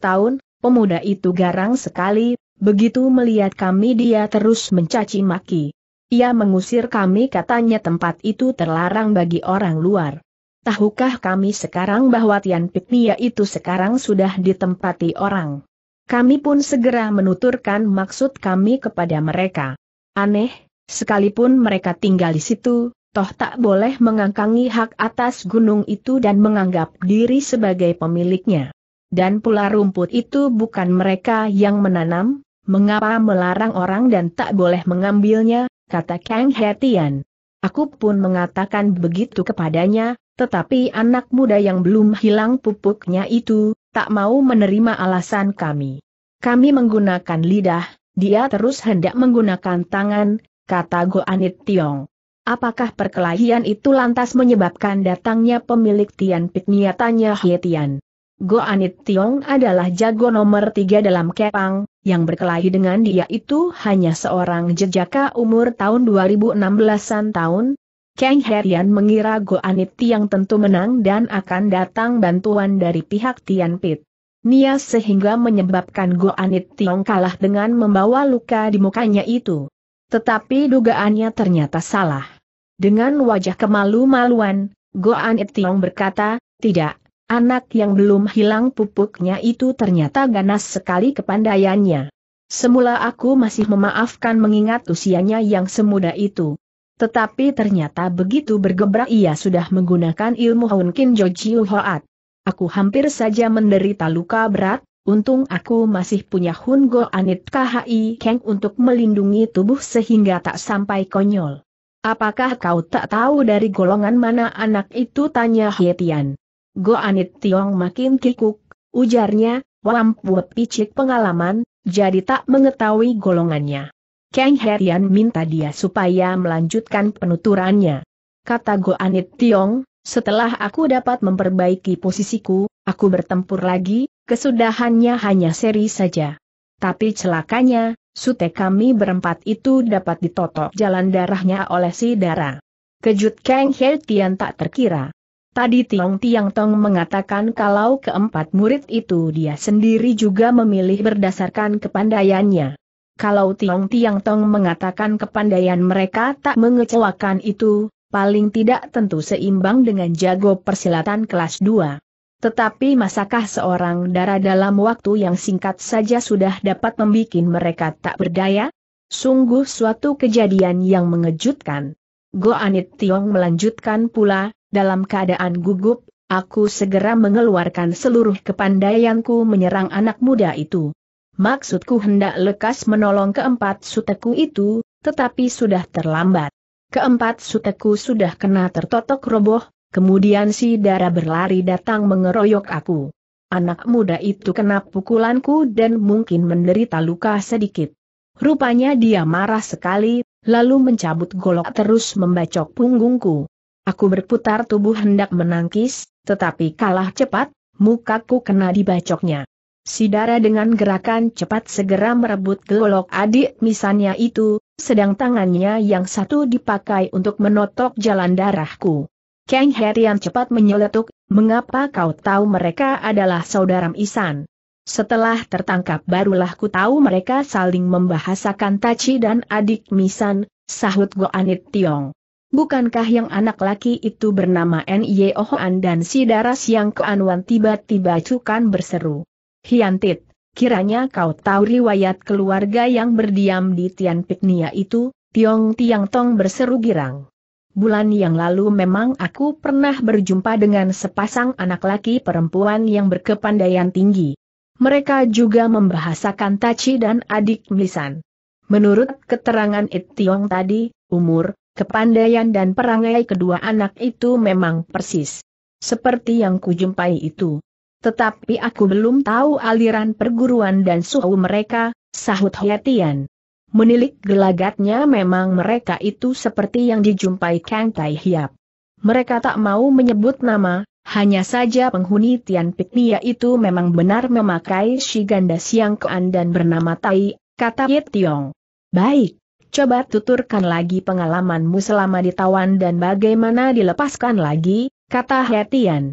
S1: tahun, pemuda itu garang sekali, begitu melihat kami dia terus mencaci maki. Ia mengusir kami katanya tempat itu terlarang bagi orang luar. Tahukah kami sekarang bahwa Tian Piknia itu sekarang sudah ditempati orang? Kami pun segera menuturkan maksud kami kepada mereka. Aneh, sekalipun mereka tinggal di situ, toh tak boleh mengangkangi hak atas gunung itu dan menganggap diri sebagai pemiliknya. Dan pula rumput itu bukan mereka yang menanam, mengapa melarang orang dan tak boleh mengambilnya, kata Kang Hetian. Aku pun mengatakan begitu kepadanya, tetapi anak muda yang belum hilang pupuknya itu, tak mau menerima alasan kami. Kami menggunakan lidah, dia terus hendak menggunakan tangan, kata Goanit Tiong. Apakah perkelahian itu lantas menyebabkan datangnya pemilik Tian Pit niatannya Hie Tian? Goanit Tiong adalah jago nomor tiga dalam Kepang, yang berkelahi dengan dia itu hanya seorang jejaka umur tahun 2016-an tahun. Kang Herian mengira Go Anit Tiong tentu menang dan akan datang bantuan dari pihak Tian Pit. Nia sehingga menyebabkan Go Anit Tiong kalah dengan membawa luka di mukanya itu. Tetapi dugaannya ternyata salah. Dengan wajah kemalu-maluan, Goan Etiong berkata, tidak, anak yang belum hilang pupuknya itu ternyata ganas sekali kepandaiannya. Semula aku masih memaafkan mengingat usianya yang semuda itu. Tetapi ternyata begitu bergebrak ia sudah menggunakan ilmu Honkin Jojiu Hoat. Aku hampir saja menderita luka berat, untung aku masih punya Hun Goanit KHI Keng untuk melindungi tubuh sehingga tak sampai konyol. Apakah kau tak tahu dari golongan mana anak itu tanya Hietian. Anit Tiong makin kikuk, ujarnya, Wampuat picik pengalaman, jadi tak mengetahui golongannya. Kang Herian minta dia supaya melanjutkan penuturannya. Kata Go Anit Tiong, setelah aku dapat memperbaiki posisiku, aku bertempur lagi, kesudahannya hanya seri saja. Tapi celakanya, sute kami berempat itu dapat ditotok jalan darahnya oleh si darah. Kejut Kang He Tian tak terkira. Tadi Tiong Tiang Tong mengatakan kalau keempat murid itu dia sendiri juga memilih berdasarkan kepandaiannya. Kalau Tiong Tiang Tong mengatakan kepandaian mereka tak mengecewakan itu, paling tidak tentu seimbang dengan jago persilatan kelas 2. Tetapi masakah seorang darah dalam waktu yang singkat saja sudah dapat membuat mereka tak berdaya? Sungguh suatu kejadian yang mengejutkan. Goanit Tiong melanjutkan pula, dalam keadaan gugup, aku segera mengeluarkan seluruh kepandaianku menyerang anak muda itu. Maksudku hendak lekas menolong keempat suteku itu, tetapi sudah terlambat. Keempat suteku sudah kena tertotok roboh, Kemudian si darah berlari datang mengeroyok aku. Anak muda itu kena pukulanku dan mungkin menderita luka sedikit. Rupanya dia marah sekali, lalu mencabut golok terus membacok punggungku. Aku berputar tubuh hendak menangkis, tetapi kalah cepat, mukaku kena dibacoknya. Sidara dengan gerakan cepat segera merebut golok adik misannya itu, sedang tangannya yang satu dipakai untuk menotok jalan darahku. Kang Herian cepat menyeletuk, mengapa kau tahu mereka adalah saudara Isan? Setelah tertangkap barulah ku tahu mereka saling membahasakan Tachi dan adik Misan, sahut Goanit Tiong. Bukankah yang anak laki itu bernama N.Y. Ohoan dan si Daras yang keanuan tiba-tiba cukan berseru. Hiantit, kiranya kau tahu riwayat keluarga yang berdiam di Tian Piknia itu, Tiong Tiang Tong berseru girang. Bulan yang lalu memang aku pernah berjumpa dengan sepasang anak laki perempuan yang berkepandaian tinggi. Mereka juga membahasakan Tachi dan adik Misan. Menurut keterangan Tiong tadi, umur, kepandaian dan perangai kedua anak itu memang persis. Seperti yang kujumpai itu. Tetapi aku belum tahu aliran perguruan dan suhu mereka, sahut Hoetian. Menilik gelagatnya memang mereka itu seperti yang dijumpai Kang Tai Hiap. Mereka tak mau menyebut nama, hanya saja penghuni Tian Piknia itu memang benar memakai Shiganda Siang Kean dan bernama Tai, kata Ye Tiong. Baik, coba tuturkan lagi pengalamanmu selama ditawan dan bagaimana dilepaskan lagi, kata He Tian.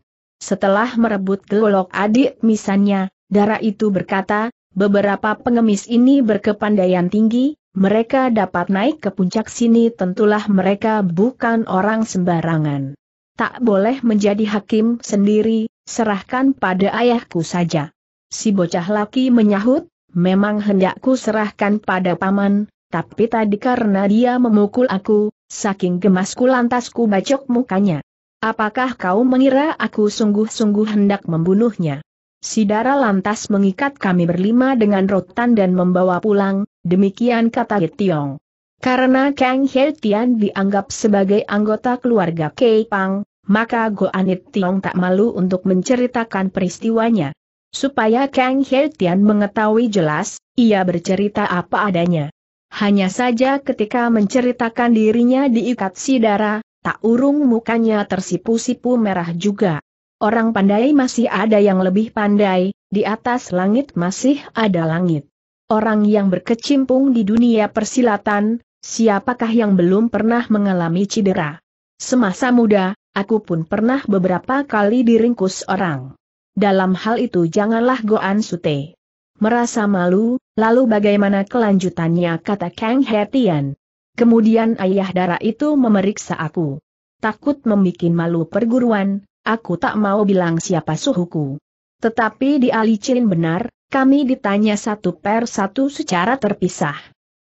S1: Setelah merebut golok adik misannya, darah itu berkata, Beberapa pengemis ini berkepandaian tinggi, mereka dapat naik ke puncak sini tentulah mereka bukan orang sembarangan. Tak boleh menjadi hakim sendiri, serahkan pada ayahku saja. Si bocah laki menyahut, memang hendakku serahkan pada paman, tapi tadi karena dia memukul aku, saking gemasku lantas ku bacok mukanya. Apakah kau mengira aku sungguh-sungguh hendak membunuhnya? Sidara lantas mengikat kami berlima dengan rotan dan membawa pulang, demikian kata Tiong. Karena Kang He Tian dianggap sebagai anggota keluarga Kei Pang, maka Go Anit Tiong tak malu untuk menceritakan peristiwanya. Supaya Kang He Tian mengetahui jelas, ia bercerita apa adanya. Hanya saja ketika menceritakan dirinya diikat sidara, tak urung mukanya tersipu-sipu merah juga orang pandai masih ada yang lebih pandai, di atas langit masih ada langit. Orang yang berkecimpung di dunia persilatan, siapakah yang belum pernah mengalami cedera? Semasa muda, aku pun pernah beberapa kali diringkus orang. Dalam hal itu janganlah Goan Sute. Merasa malu, lalu bagaimana kelanjutannya kata Kang Hetian. Kemudian ayah darah itu memeriksa aku. Takut membuat malu perguruan, aku tak mau bilang siapa suhuku. Tetapi di Alicin benar, kami ditanya satu per satu secara terpisah.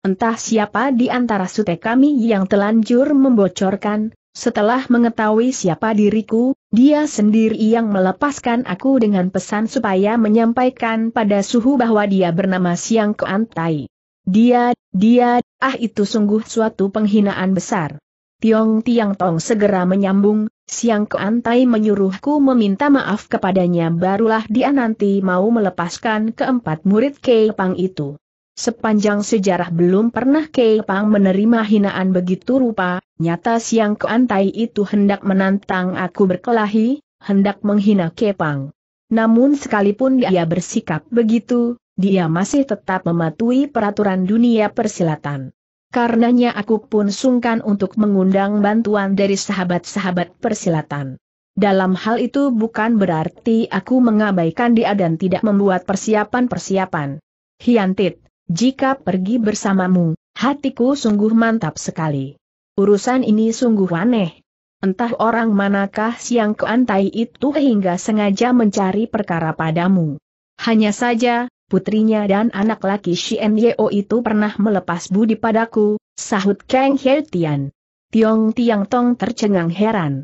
S1: Entah siapa di antara sute kami yang telanjur membocorkan, setelah mengetahui siapa diriku, dia sendiri yang melepaskan aku dengan pesan supaya menyampaikan pada suhu bahwa dia bernama Siang Keantai. Dia, dia, ah itu sungguh suatu penghinaan besar. Tiong Tiang Tong segera menyambung, Siang Keantai menyuruhku meminta maaf kepadanya barulah dia nanti mau melepaskan keempat murid Kepang itu. Sepanjang sejarah belum pernah Kepang menerima hinaan begitu rupa, nyata Siang Keantai itu hendak menantang aku berkelahi, hendak menghina Kepang. Namun sekalipun dia bersikap begitu, dia masih tetap mematuhi peraturan dunia persilatan. Karenanya aku pun sungkan untuk mengundang bantuan dari sahabat-sahabat persilatan. Dalam hal itu bukan berarti aku mengabaikan dia dan tidak membuat persiapan-persiapan. Hiantit, jika pergi bersamamu, hatiku sungguh mantap sekali. Urusan ini sungguh aneh. Entah orang manakah siang keantai itu hingga sengaja mencari perkara padamu. Hanya saja, putrinya dan anak laki Xian Yeo itu pernah melepas budi padaku, sahut Kang He Tian. Tiong Tiang Tong tercengang heran.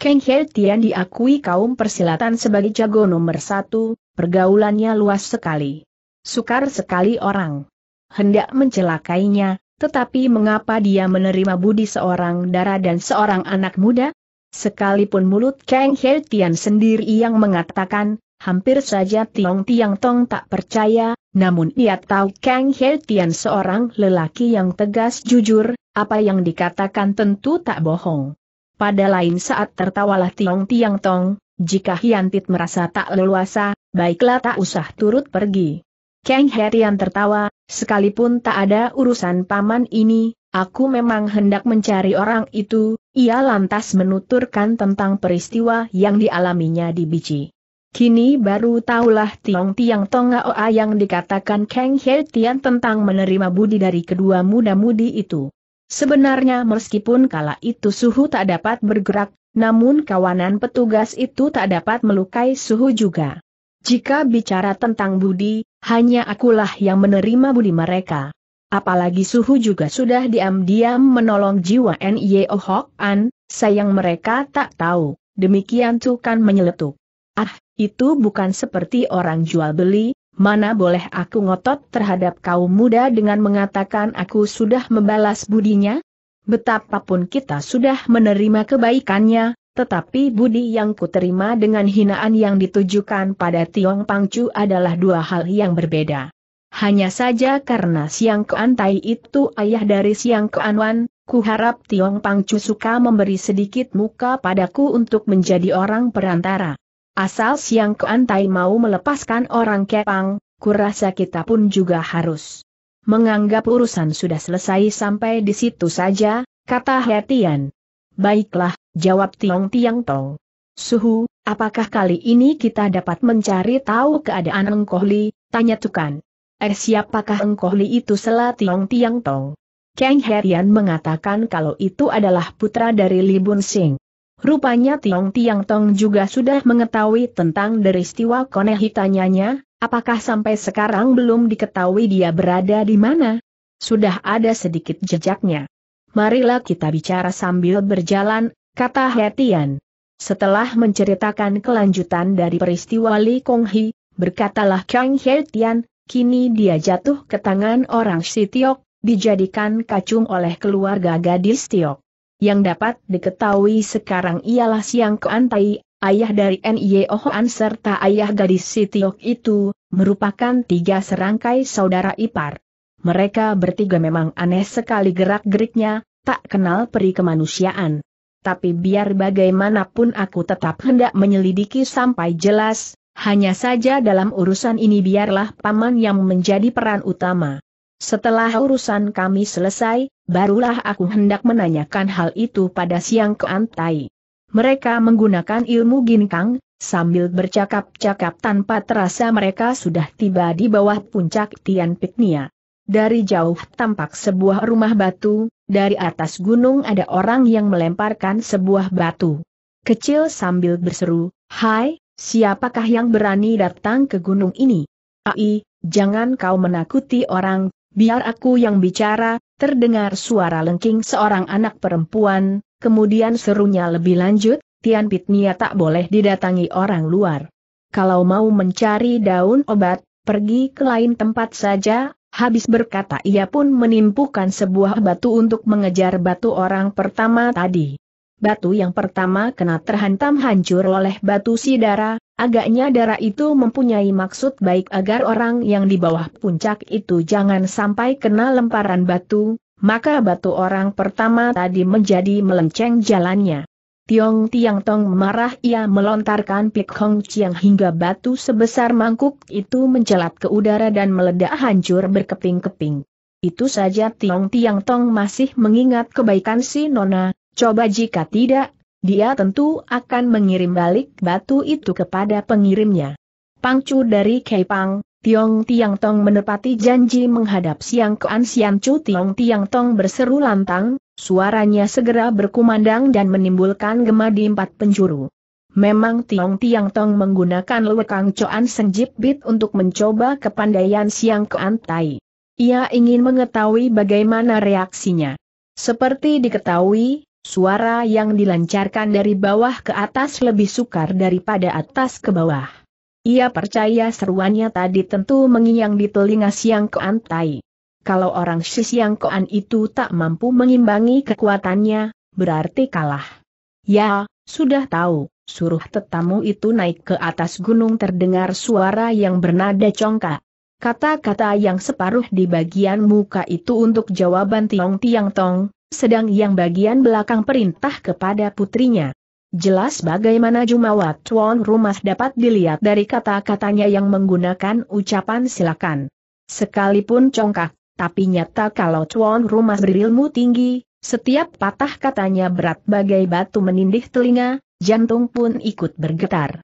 S1: Kang He Tian diakui kaum persilatan sebagai jago nomor satu, pergaulannya luas sekali. Sukar sekali orang. Hendak mencelakainya, tetapi mengapa dia menerima budi seorang dara dan seorang anak muda? Sekalipun mulut Kang He Tian sendiri yang mengatakan, Hampir saja Tiong Tiang Tong tak percaya, namun ia tahu Kang He Tian seorang lelaki yang tegas jujur, apa yang dikatakan tentu tak bohong. Pada lain saat tertawalah Tiong Tiang Tong, jika Hiantit merasa tak leluasa, baiklah tak usah turut pergi. Kang Tian tertawa, sekalipun tak ada urusan paman ini, aku memang hendak mencari orang itu, ia lantas menuturkan tentang peristiwa yang dialaminya di Bici. Kini baru tahulah Tiong Tiang Tonga Oa yang dikatakan Kang He Tian tentang menerima budi dari kedua muda-mudi itu. Sebenarnya meskipun kala itu suhu tak dapat bergerak, namun kawanan petugas itu tak dapat melukai suhu juga. Jika bicara tentang budi, hanya akulah yang menerima budi mereka. Apalagi suhu juga sudah diam-diam menolong jiwa N.Y.O. Hok An, sayang mereka tak tahu, demikian Tukan menyeletuk. Ah, itu bukan seperti orang jual beli, mana boleh aku ngotot terhadap kaum muda dengan mengatakan aku sudah membalas budinya? Betapapun kita sudah menerima kebaikannya, tetapi budi yang kuterima dengan hinaan yang ditujukan pada Tiong Pangcu adalah dua hal yang berbeda. Hanya saja karena Siang Keantai itu ayah dari Siang Keanwan, ku harap Tiong Pangcu suka memberi sedikit muka padaku untuk menjadi orang perantara. Asal siang keantai mau melepaskan orang kepang, kurasa kita pun juga harus. Menganggap urusan sudah selesai sampai di situ saja, kata Hetian. Baiklah, jawab Tiong Tiang Tong. Suhu, apakah kali ini kita dapat mencari tahu keadaan Engkohli, tanya Tukan. Eh siapakah Engkohli itu selat Tiong Tiang Tong? Kang Herian mengatakan kalau itu adalah putra dari Li Bun Sing. Rupanya Tiong Tiang Tong juga sudah mengetahui tentang deristiwa tanyanya, apakah sampai sekarang belum diketahui dia berada di mana? Sudah ada sedikit jejaknya. Marilah kita bicara sambil berjalan, kata Hetian. Setelah menceritakan kelanjutan dari peristiwa Li Kong Hi, berkatalah Kang Hetian, kini dia jatuh ke tangan orang si dijadikan kacung oleh keluarga gadis Tiok. Yang dapat diketahui sekarang ialah Siang Keantai, ayah dari N.I.O. Hoan serta ayah gadis Sitiok itu, merupakan tiga serangkai saudara ipar. Mereka bertiga memang aneh sekali gerak-geriknya, tak kenal peri kemanusiaan. Tapi biar bagaimanapun aku tetap hendak menyelidiki sampai jelas, hanya saja dalam urusan ini biarlah paman yang menjadi peran utama. Setelah urusan kami selesai, barulah aku hendak menanyakan hal itu pada siang keantai. Mereka menggunakan ilmu ginkang, sambil bercakap-cakap tanpa terasa mereka sudah tiba di bawah puncak Tian Piknia. Dari jauh tampak sebuah rumah batu, dari atas gunung ada orang yang melemparkan sebuah batu. Kecil sambil berseru, Hai, siapakah yang berani datang ke gunung ini? Ai, jangan kau menakuti orang, biar aku yang bicara, terdengar suara lengking seorang anak perempuan, kemudian serunya lebih lanjut, Tian Pitnia tak boleh didatangi orang luar. Kalau mau mencari daun obat, pergi ke lain tempat saja, habis berkata ia pun menimpukan sebuah batu untuk mengejar batu orang pertama tadi batu yang pertama kena terhantam hancur oleh batu si darah, agaknya darah itu mempunyai maksud baik agar orang yang di bawah puncak itu jangan sampai kena lemparan batu, maka batu orang pertama tadi menjadi melenceng jalannya. Tiong Tiang Tong marah ia melontarkan Pik Hong Chiang hingga batu sebesar mangkuk itu mencelat ke udara dan meledak hancur berkeping-keping. Itu saja Tiong Tiang Tong masih mengingat kebaikan si Nona, Coba jika tidak, dia tentu akan mengirim balik batu itu kepada pengirimnya. Pangcu dari Kepang, Tiong Tiang Tong menepati janji menghadap Siang Kean Sian Chu Tiong Tiang Tong berseru lantang, suaranya segera berkumandang dan menimbulkan gema di empat penjuru. Memang Tiong Tiang Tong menggunakan lekang Coan Seng Jip Bit untuk mencoba kepandaian Siang Keantai. Tai. Ia ingin mengetahui bagaimana reaksinya. Seperti diketahui, Suara yang dilancarkan dari bawah ke atas lebih sukar daripada atas ke bawah. Ia percaya seruannya tadi tentu mengiang di telinga Siang Koan Tai. Kalau orang si Siang Koan itu tak mampu mengimbangi kekuatannya, berarti kalah. Ya, sudah tahu, suruh tetamu itu naik ke atas gunung terdengar suara yang bernada congkak. Kata-kata yang separuh di bagian muka itu untuk jawaban Tiong Tiang Tong, sedang yang bagian belakang perintah kepada putrinya. Jelas bagaimana Jumawa Tuan Rumah dapat dilihat dari kata-katanya yang menggunakan ucapan silakan. Sekalipun congkak, tapi nyata kalau Tuan Rumah berilmu tinggi, setiap patah katanya berat bagai batu menindih telinga, jantung pun ikut bergetar.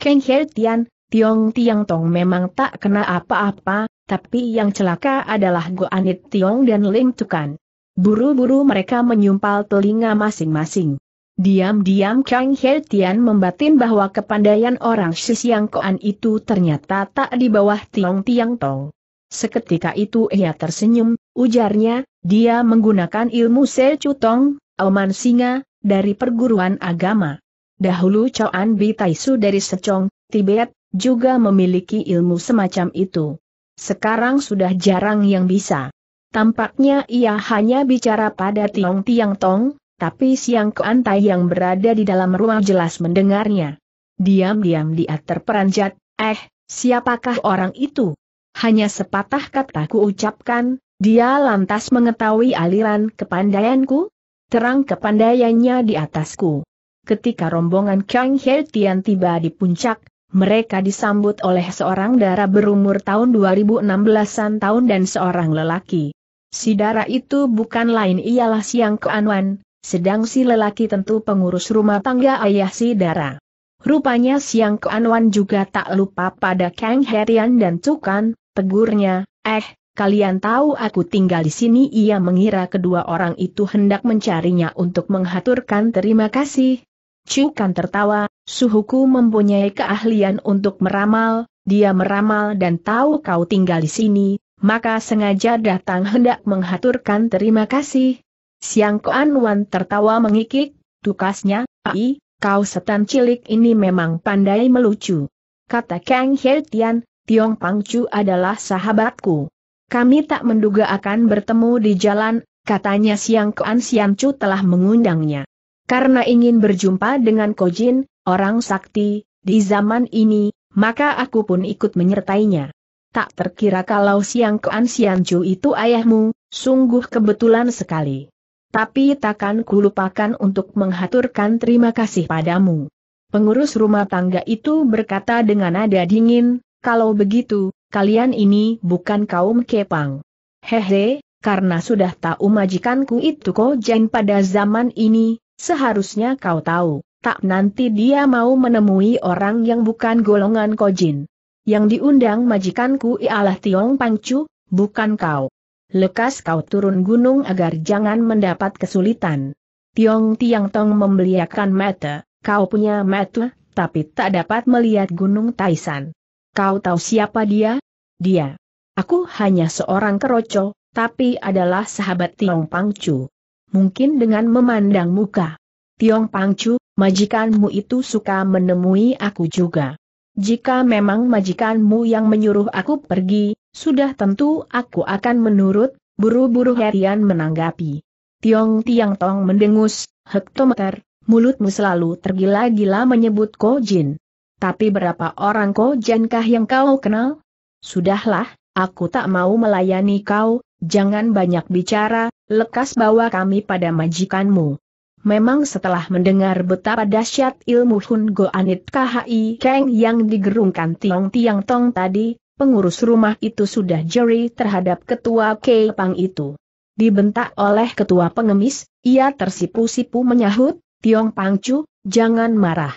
S1: Keng Hertian, Tian, Tiong Tiang Tong memang tak kena apa-apa, tapi yang celaka adalah Goanit Tiong dan Lim Tukan. Buru-buru mereka menyumpal telinga masing-masing. Diam-diam Kang He Tian membatin bahwa kepandaian orang Shisiang Koan itu ternyata tak di bawah Tiong Tiang Tong. Seketika itu ia tersenyum, ujarnya, dia menggunakan ilmu Se Tong, Oman Singa, dari perguruan agama. Dahulu Choan Bi Taisu dari Secong, Tibet, juga memiliki ilmu semacam itu. Sekarang sudah jarang yang bisa. Tampaknya ia hanya bicara pada Tiong Tiang Tong, tapi Siang Keantai yang berada di dalam ruang jelas mendengarnya. Diam-diam dia terperanjat, eh, siapakah orang itu? Hanya sepatah kataku ucapkan, dia lantas mengetahui aliran kepandaianku, terang kepandaiannya di atasku. Ketika rombongan Kang He Tian tiba di puncak, mereka disambut oleh seorang darah berumur tahun 2016-an tahun dan seorang lelaki. Si darah itu bukan lain ialah Siang keanuan, sedang si lelaki tentu pengurus rumah tangga ayah si darah. Rupanya Siang keanuan juga tak lupa pada Kang Herian dan Cukan, tegurnya, eh, kalian tahu aku tinggal di sini ia mengira kedua orang itu hendak mencarinya untuk menghaturkan terima kasih. Cukan tertawa, suhuku mempunyai keahlian untuk meramal, dia meramal dan tahu kau tinggal di sini, maka sengaja datang hendak menghaturkan terima kasih. Siang Koan Wan tertawa mengikik, tukasnya, ai, kau setan cilik ini memang pandai melucu. Kata Kang Heltian, Tian, Tiong Pangcu adalah sahabatku. Kami tak menduga akan bertemu di jalan, katanya Siang Koan Sian Chu telah mengundangnya. Karena ingin berjumpa dengan Kojin, orang sakti, di zaman ini, maka aku pun ikut menyertainya tak terkira kalau Siang Kean Siang cu itu ayahmu, sungguh kebetulan sekali. Tapi takkan kulupakan untuk menghaturkan terima kasih padamu. Pengurus rumah tangga itu berkata dengan nada dingin, kalau begitu, kalian ini bukan kaum kepang. Hehe, karena sudah tahu majikanku itu kojen pada zaman ini, seharusnya kau tahu, tak nanti dia mau menemui orang yang bukan golongan kojin. Yang diundang majikanku ialah Tiong Pangcu, bukan kau. Lekas kau turun gunung agar jangan mendapat kesulitan. Tiong Tiang Tong membeliakan mata, kau punya mata, tapi tak dapat melihat gunung Taisan. Kau tahu siapa dia? Dia. Aku hanya seorang keroco, tapi adalah sahabat Tiong Pangcu. Mungkin dengan memandang muka. Tiong Pangcu, majikanmu itu suka menemui aku juga. Jika memang majikanmu yang menyuruh aku pergi, sudah tentu aku akan menurut, buru-buru Herian menanggapi. Tiong Tiang Tong mendengus, hektometer, mulutmu selalu tergila-gila menyebut Ko Jin. Tapi berapa orang Ko Jin kah yang kau kenal? Sudahlah, aku tak mau melayani kau, jangan banyak bicara, lekas bawa kami pada majikanmu. Memang setelah mendengar betapa dahsyat ilmu Hun Goanit KHI Kang yang digerungkan Tiong Tiang Tong tadi, pengurus rumah itu sudah jeri terhadap ketua Kepang itu. Dibentak oleh ketua pengemis, ia tersipu-sipu menyahut, Tiong Pangcu, jangan marah.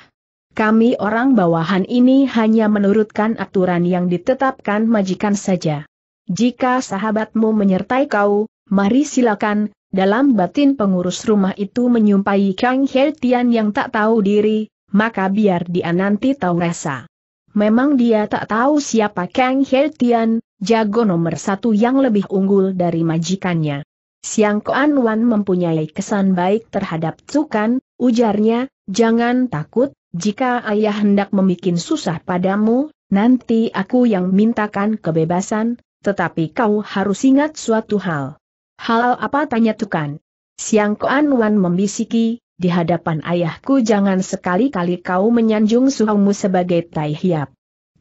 S1: Kami orang bawahan ini hanya menurutkan aturan yang ditetapkan majikan saja. Jika sahabatmu menyertai kau, mari silakan, dalam batin pengurus rumah itu menyumpahi Kang He Tian yang tak tahu diri, maka biar dia nanti tahu rasa. Memang dia tak tahu siapa Kang He Tian, jago nomor satu yang lebih unggul dari majikannya. Siang Koan Wan mempunyai kesan baik terhadap Tsukan, ujarnya, jangan takut, jika ayah hendak memikin susah padamu, nanti aku yang mintakan kebebasan, tetapi kau harus ingat suatu hal. Hal apa tanya Tukan? Siang Koan Wan membisiki, di hadapan ayahku jangan sekali-kali kau menyanjung suhumu sebagai tai hiap.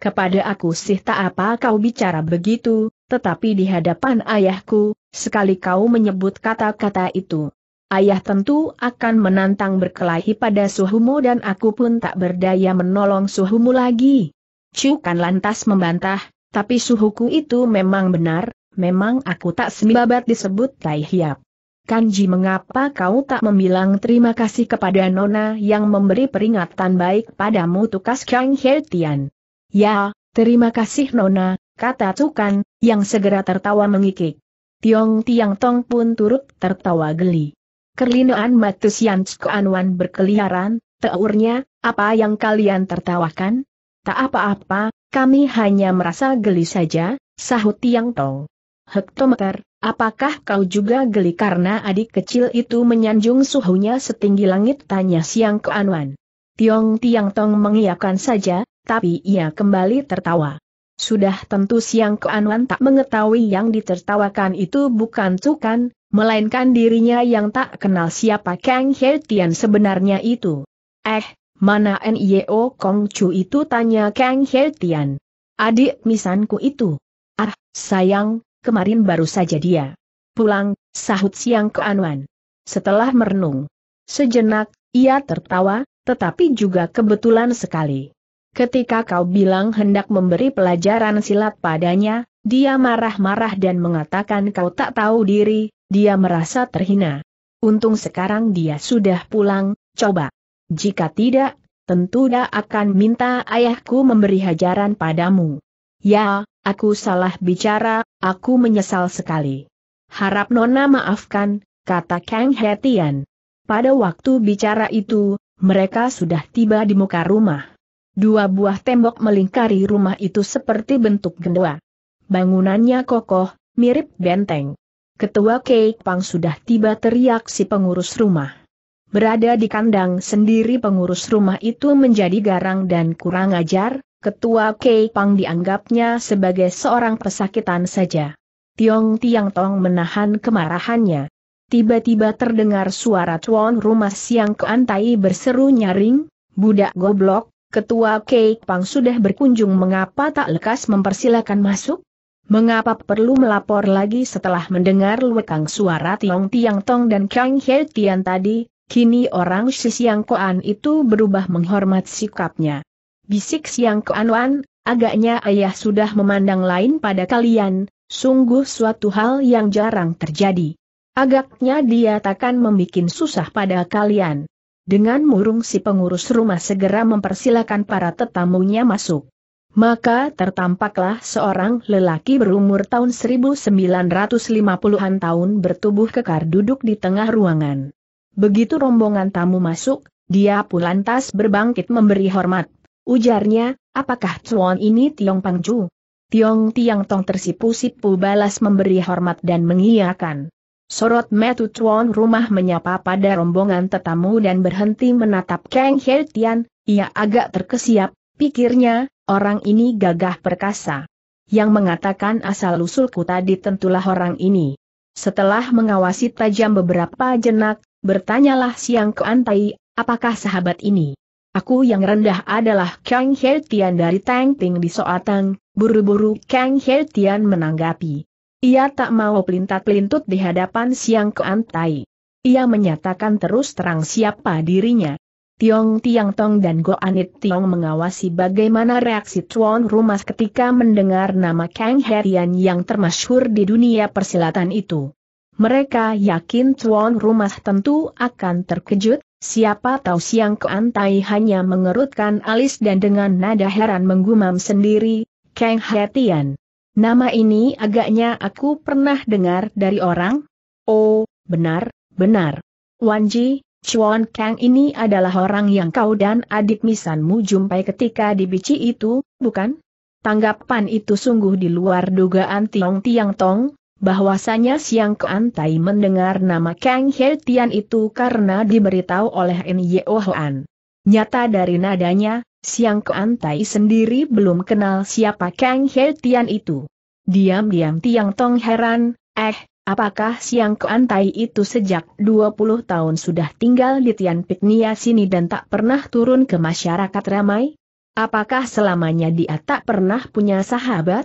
S1: Kepada aku sih tak apa kau bicara begitu, tetapi di hadapan ayahku, sekali kau menyebut kata-kata itu. Ayah tentu akan menantang berkelahi pada suhumu dan aku pun tak berdaya menolong suhumu lagi. Cukan lantas membantah, tapi suhuku itu memang benar, memang aku tak sembabat disebut Tai Hiap. Kanji mengapa kau tak membilang terima kasih kepada Nona yang memberi peringatan baik padamu tukas Kang Hertian? Ya, terima kasih Nona, kata Tukan, yang segera tertawa mengikik. Tiong Tiang Tong pun turut tertawa geli. Kerlinaan Matusian Anwan berkeliaran, teurnya, apa yang kalian tertawakan? Tak apa-apa, kami hanya merasa geli saja, sahut Tiang Tong. Hektometer, apakah kau juga geli karena adik kecil itu menyanjung suhunya setinggi langit? Tanya Siang Keanwan. Tiong Tiang Tong mengiakan saja, tapi ia kembali tertawa. Sudah tentu Siang Keanwan tak mengetahui yang ditertawakan itu bukan Tukan, melainkan dirinya yang tak kenal siapa Kang He Tian sebenarnya itu. Eh, mana N.I.O. Kong Chu itu tanya Kang He Tian. Adik misanku itu. Ah, sayang, kemarin baru saja dia pulang, sahut siang ke Anwan. Setelah merenung sejenak, ia tertawa, tetapi juga kebetulan sekali. Ketika kau bilang hendak memberi pelajaran silat padanya, dia marah-marah dan mengatakan kau tak tahu diri, dia merasa terhina. Untung sekarang dia sudah pulang, coba. Jika tidak, tentu dia akan minta ayahku memberi hajaran padamu. Ya, Aku salah bicara, aku menyesal sekali. Harap Nona maafkan, kata Kang Hetian. Pada waktu bicara itu, mereka sudah tiba di muka rumah. Dua buah tembok melingkari rumah itu seperti bentuk gendua. Bangunannya kokoh, mirip benteng. Ketua Keik Pang sudah tiba teriak si pengurus rumah. Berada di kandang sendiri pengurus rumah itu menjadi garang dan kurang ajar, ketua Kei Pang dianggapnya sebagai seorang pesakitan saja. Tiong Tiang Tong menahan kemarahannya. Tiba-tiba terdengar suara tuan rumah siang keantai berseru nyaring, budak goblok, ketua Kei Pang sudah berkunjung mengapa tak lekas mempersilahkan masuk? Mengapa perlu melapor lagi setelah mendengar luekang suara Tiong Tiang Tong dan Kang He Tian tadi, Kini orang si Siang Koan itu berubah menghormat sikapnya. Bisik Siang Koan Wan, agaknya ayah sudah memandang lain pada kalian, sungguh suatu hal yang jarang terjadi. Agaknya dia takkan membuat susah pada kalian. Dengan murung si pengurus rumah segera mempersilakan para tetamunya masuk. Maka tertampaklah seorang lelaki berumur tahun 1950-an tahun bertubuh kekar duduk di tengah ruangan. Begitu rombongan tamu masuk, dia pun lantas berbangkit memberi hormat. Ujarnya, apakah cuan ini Tiong Pangju? Tiong Tiang Tong tersipu-sipu balas memberi hormat dan mengiyakan. Sorot metu cuan rumah menyapa pada rombongan tetamu dan berhenti menatap Kang He Tian, ia agak terkesiap, pikirnya, orang ini gagah perkasa. Yang mengatakan asal-usulku tadi tentulah orang ini. Setelah mengawasi tajam beberapa jenak, bertanyalah Siang keantai, antai, apakah sahabat ini? Aku yang rendah adalah Kang He Tian dari Tang Ting di Soatang, buru-buru Kang He Tian menanggapi. Ia tak mau pelintat-pelintut di hadapan Siang keantai. antai. Ia menyatakan terus terang siapa dirinya. Tiong Tiang Tong dan Go Anit Tiong mengawasi bagaimana reaksi Tuan Rumas ketika mendengar nama Kang Herian yang termasyhur di dunia persilatan itu. Mereka yakin tuan rumah tentu akan terkejut, siapa tahu siang keantai hanya mengerutkan alis dan dengan nada heran menggumam sendiri, Kang Hetian. Nama ini agaknya aku pernah dengar dari orang? Oh, benar, benar. Wanji, Chuan Kang ini adalah orang yang kau dan adik misanmu jumpai ketika di bici itu, bukan? Tanggapan itu sungguh di luar dugaan Tiong Tiang Tong, bahwasanya Siang Keantai mendengar nama Kang He Tian itu karena diberitahu oleh Nyo Hoan. Nyata dari nadanya, Siang Keantai sendiri belum kenal siapa Kang He Tian itu. Diam-diam Tiang Tong heran, eh, apakah Siang Keantai itu sejak 20 tahun sudah tinggal di Tian Pitnia sini dan tak pernah turun ke masyarakat ramai? Apakah selamanya dia tak pernah punya sahabat?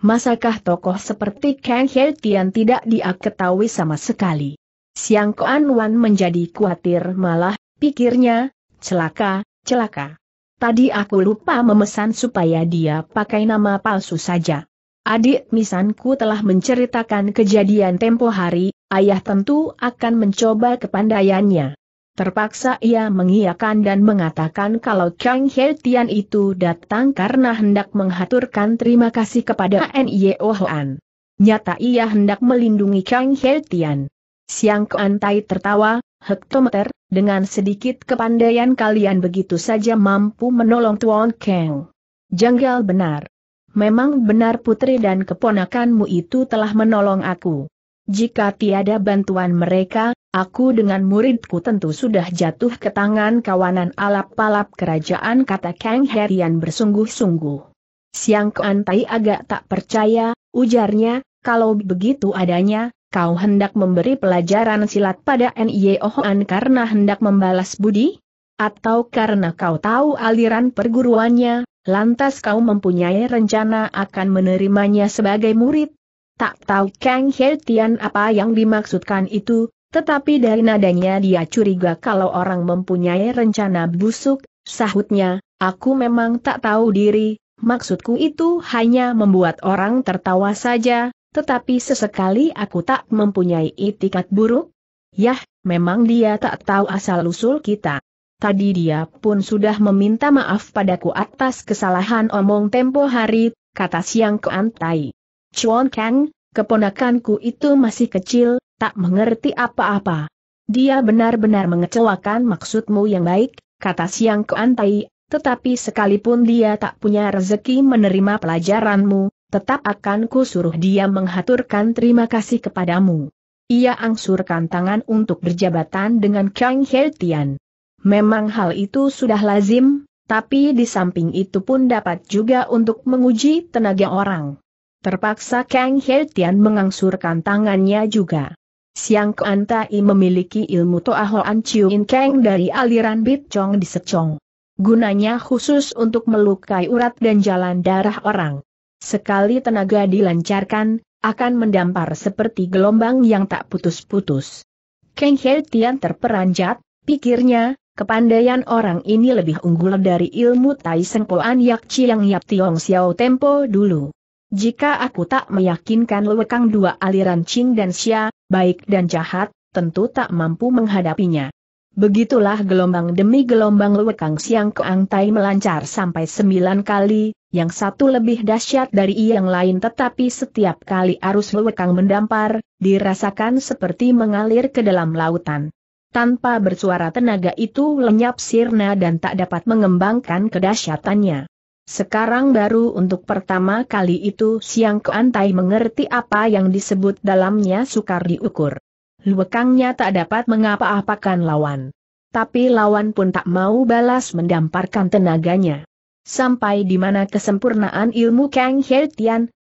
S1: Masakah tokoh seperti Kang He Tian tidak diaketahui sama sekali? Siang Koan Wan menjadi khawatir malah, pikirnya, celaka, celaka. Tadi aku lupa memesan supaya dia pakai nama palsu saja. Adik misanku telah menceritakan kejadian tempo hari, ayah tentu akan mencoba kepandaiannya. Terpaksa ia mengiyakan dan mengatakan kalau Kang He Tian itu datang karena hendak menghaturkan terima kasih kepada N.Y.O. Hoan. Nyata ia hendak melindungi Kang He Tian. Siang Kuan Tai tertawa, hektometer, dengan sedikit kepandaian kalian begitu saja mampu menolong Tuan Kang. Janggal benar. Memang benar putri dan keponakanmu itu telah menolong aku. Jika tiada bantuan mereka, aku dengan muridku tentu sudah jatuh ke tangan kawanan alap-alap kerajaan kata Kang Herian bersungguh-sungguh. Siang Keantai agak tak percaya, ujarnya, kalau begitu adanya, kau hendak memberi pelajaran silat pada N.I.O. Hoan karena hendak membalas budi? Atau karena kau tahu aliran perguruannya, lantas kau mempunyai rencana akan menerimanya sebagai murid? Tak tahu Kang Hertian apa yang dimaksudkan itu, tetapi dari nadanya dia curiga kalau orang mempunyai rencana busuk, sahutnya, aku memang tak tahu diri, maksudku itu hanya membuat orang tertawa saja, tetapi sesekali aku tak mempunyai itikat buruk. Yah, memang dia tak tahu asal-usul kita. Tadi dia pun sudah meminta maaf padaku atas kesalahan omong tempo hari, kata Siang Keantai. Chuan Kang, keponakanku itu masih kecil, tak mengerti apa-apa. Dia benar-benar mengecewakan maksudmu yang baik, kata Siang Kuantai, tetapi sekalipun dia tak punya rezeki menerima pelajaranmu, tetap akan ku suruh dia menghaturkan terima kasih kepadamu. Ia angsurkan tangan untuk berjabatan dengan Kang Tian. Memang hal itu sudah lazim, tapi di samping itu pun dapat juga untuk menguji tenaga orang. Terpaksa Kang He Tian mengangsurkan tangannya juga. Siang Kuan Tai memiliki ilmu Toa Hoan In Kang dari aliran Bit Chong di Secong. Gunanya khusus untuk melukai urat dan jalan darah orang. Sekali tenaga dilancarkan, akan mendampar seperti gelombang yang tak putus-putus. Kang He Tian terperanjat, pikirnya, kepandaian orang ini lebih unggul dari ilmu Tai Poan Yak Chiang Yap Tiong Xiao Tempo dulu. Jika aku tak meyakinkan lewekang dua aliran Qing dan Xia, baik dan jahat, tentu tak mampu menghadapinya. Begitulah gelombang demi gelombang lewekang siang keang tai melancar sampai sembilan kali, yang satu lebih dahsyat dari yang lain tetapi setiap kali arus lewekang mendampar, dirasakan seperti mengalir ke dalam lautan. Tanpa bersuara tenaga itu lenyap sirna dan tak dapat mengembangkan kedahsyatannya. Sekarang baru untuk pertama kali itu Siang Keantai mengerti apa yang disebut dalamnya sukar diukur. Luekangnya tak dapat mengapa-apakan lawan. Tapi lawan pun tak mau balas mendamparkan tenaganya. Sampai di mana kesempurnaan ilmu Kang He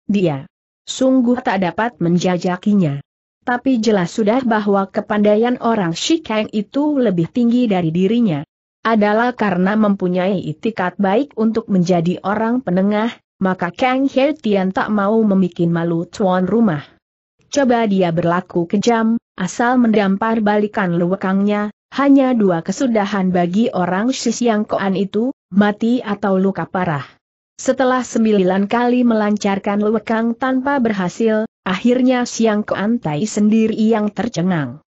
S1: dia sungguh tak dapat menjajakinya. Tapi jelas sudah bahwa kepandaian orang Shikang itu lebih tinggi dari dirinya adalah karena mempunyai itikat baik untuk menjadi orang penengah, maka Kang He Tian tak mau memikin malu tuan rumah. Coba dia berlaku kejam, asal mendampar balikan luwekangnya, hanya dua kesudahan bagi orang yang Koan itu, mati atau luka parah. Setelah sembilan kali melancarkan luwekang tanpa berhasil, akhirnya Siang Koan Tai sendiri yang tercengang.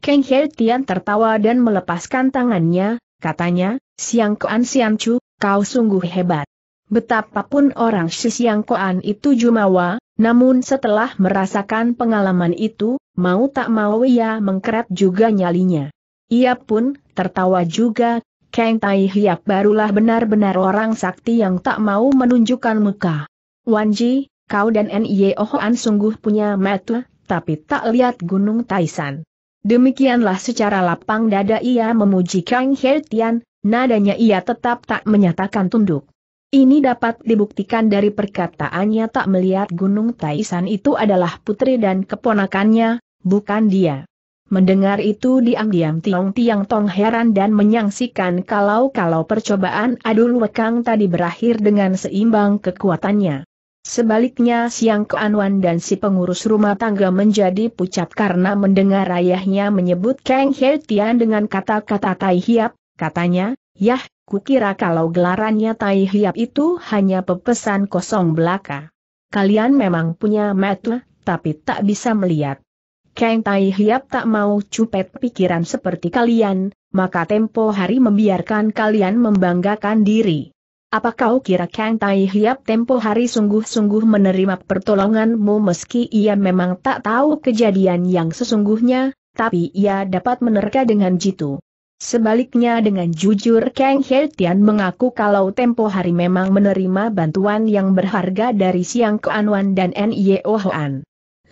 S1: Kang He Tian tertawa dan melepaskan tangannya, katanya, Siang Koan Siang Chu, kau sungguh hebat. Betapapun orang si Siang Koan itu jumawa, namun setelah merasakan pengalaman itu, mau tak mau ia mengkeret juga nyalinya. Ia pun tertawa juga, Kang Tai Hiap barulah benar-benar orang sakti yang tak mau menunjukkan muka. Wanji, kau dan N.Y. Ohoan sungguh punya metu, tapi tak lihat Gunung Taisan. Demikianlah secara lapang dada ia memuji Kang He Tian, nadanya ia tetap tak menyatakan tunduk. Ini dapat dibuktikan dari perkataannya tak melihat Gunung Taisan itu adalah putri dan keponakannya, bukan dia. Mendengar itu diam-diam Tiong Tiang Tong heran dan menyaksikan kalau-kalau percobaan adul wekang tadi berakhir dengan seimbang kekuatannya. Sebaliknya Siang Keanwan dan si pengurus rumah tangga menjadi pucat karena mendengar ayahnya menyebut Kang He Tian dengan kata-kata Tai Hiap, katanya, Yah, kukira kalau gelarannya Tai Hiap itu hanya pepesan kosong belaka. Kalian memang punya mata, tapi tak bisa melihat. Kang Tai Hiap tak mau cupet pikiran seperti kalian, maka tempo hari membiarkan kalian membanggakan diri. Apa kau kira Kang Tai Hiap tempo hari sungguh-sungguh menerima pertolonganmu meski ia memang tak tahu kejadian yang sesungguhnya, tapi ia dapat menerka dengan jitu. Sebaliknya dengan jujur Kang He Tian mengaku kalau tempo hari memang menerima bantuan yang berharga dari Siang Keanwan dan Nio Hoan.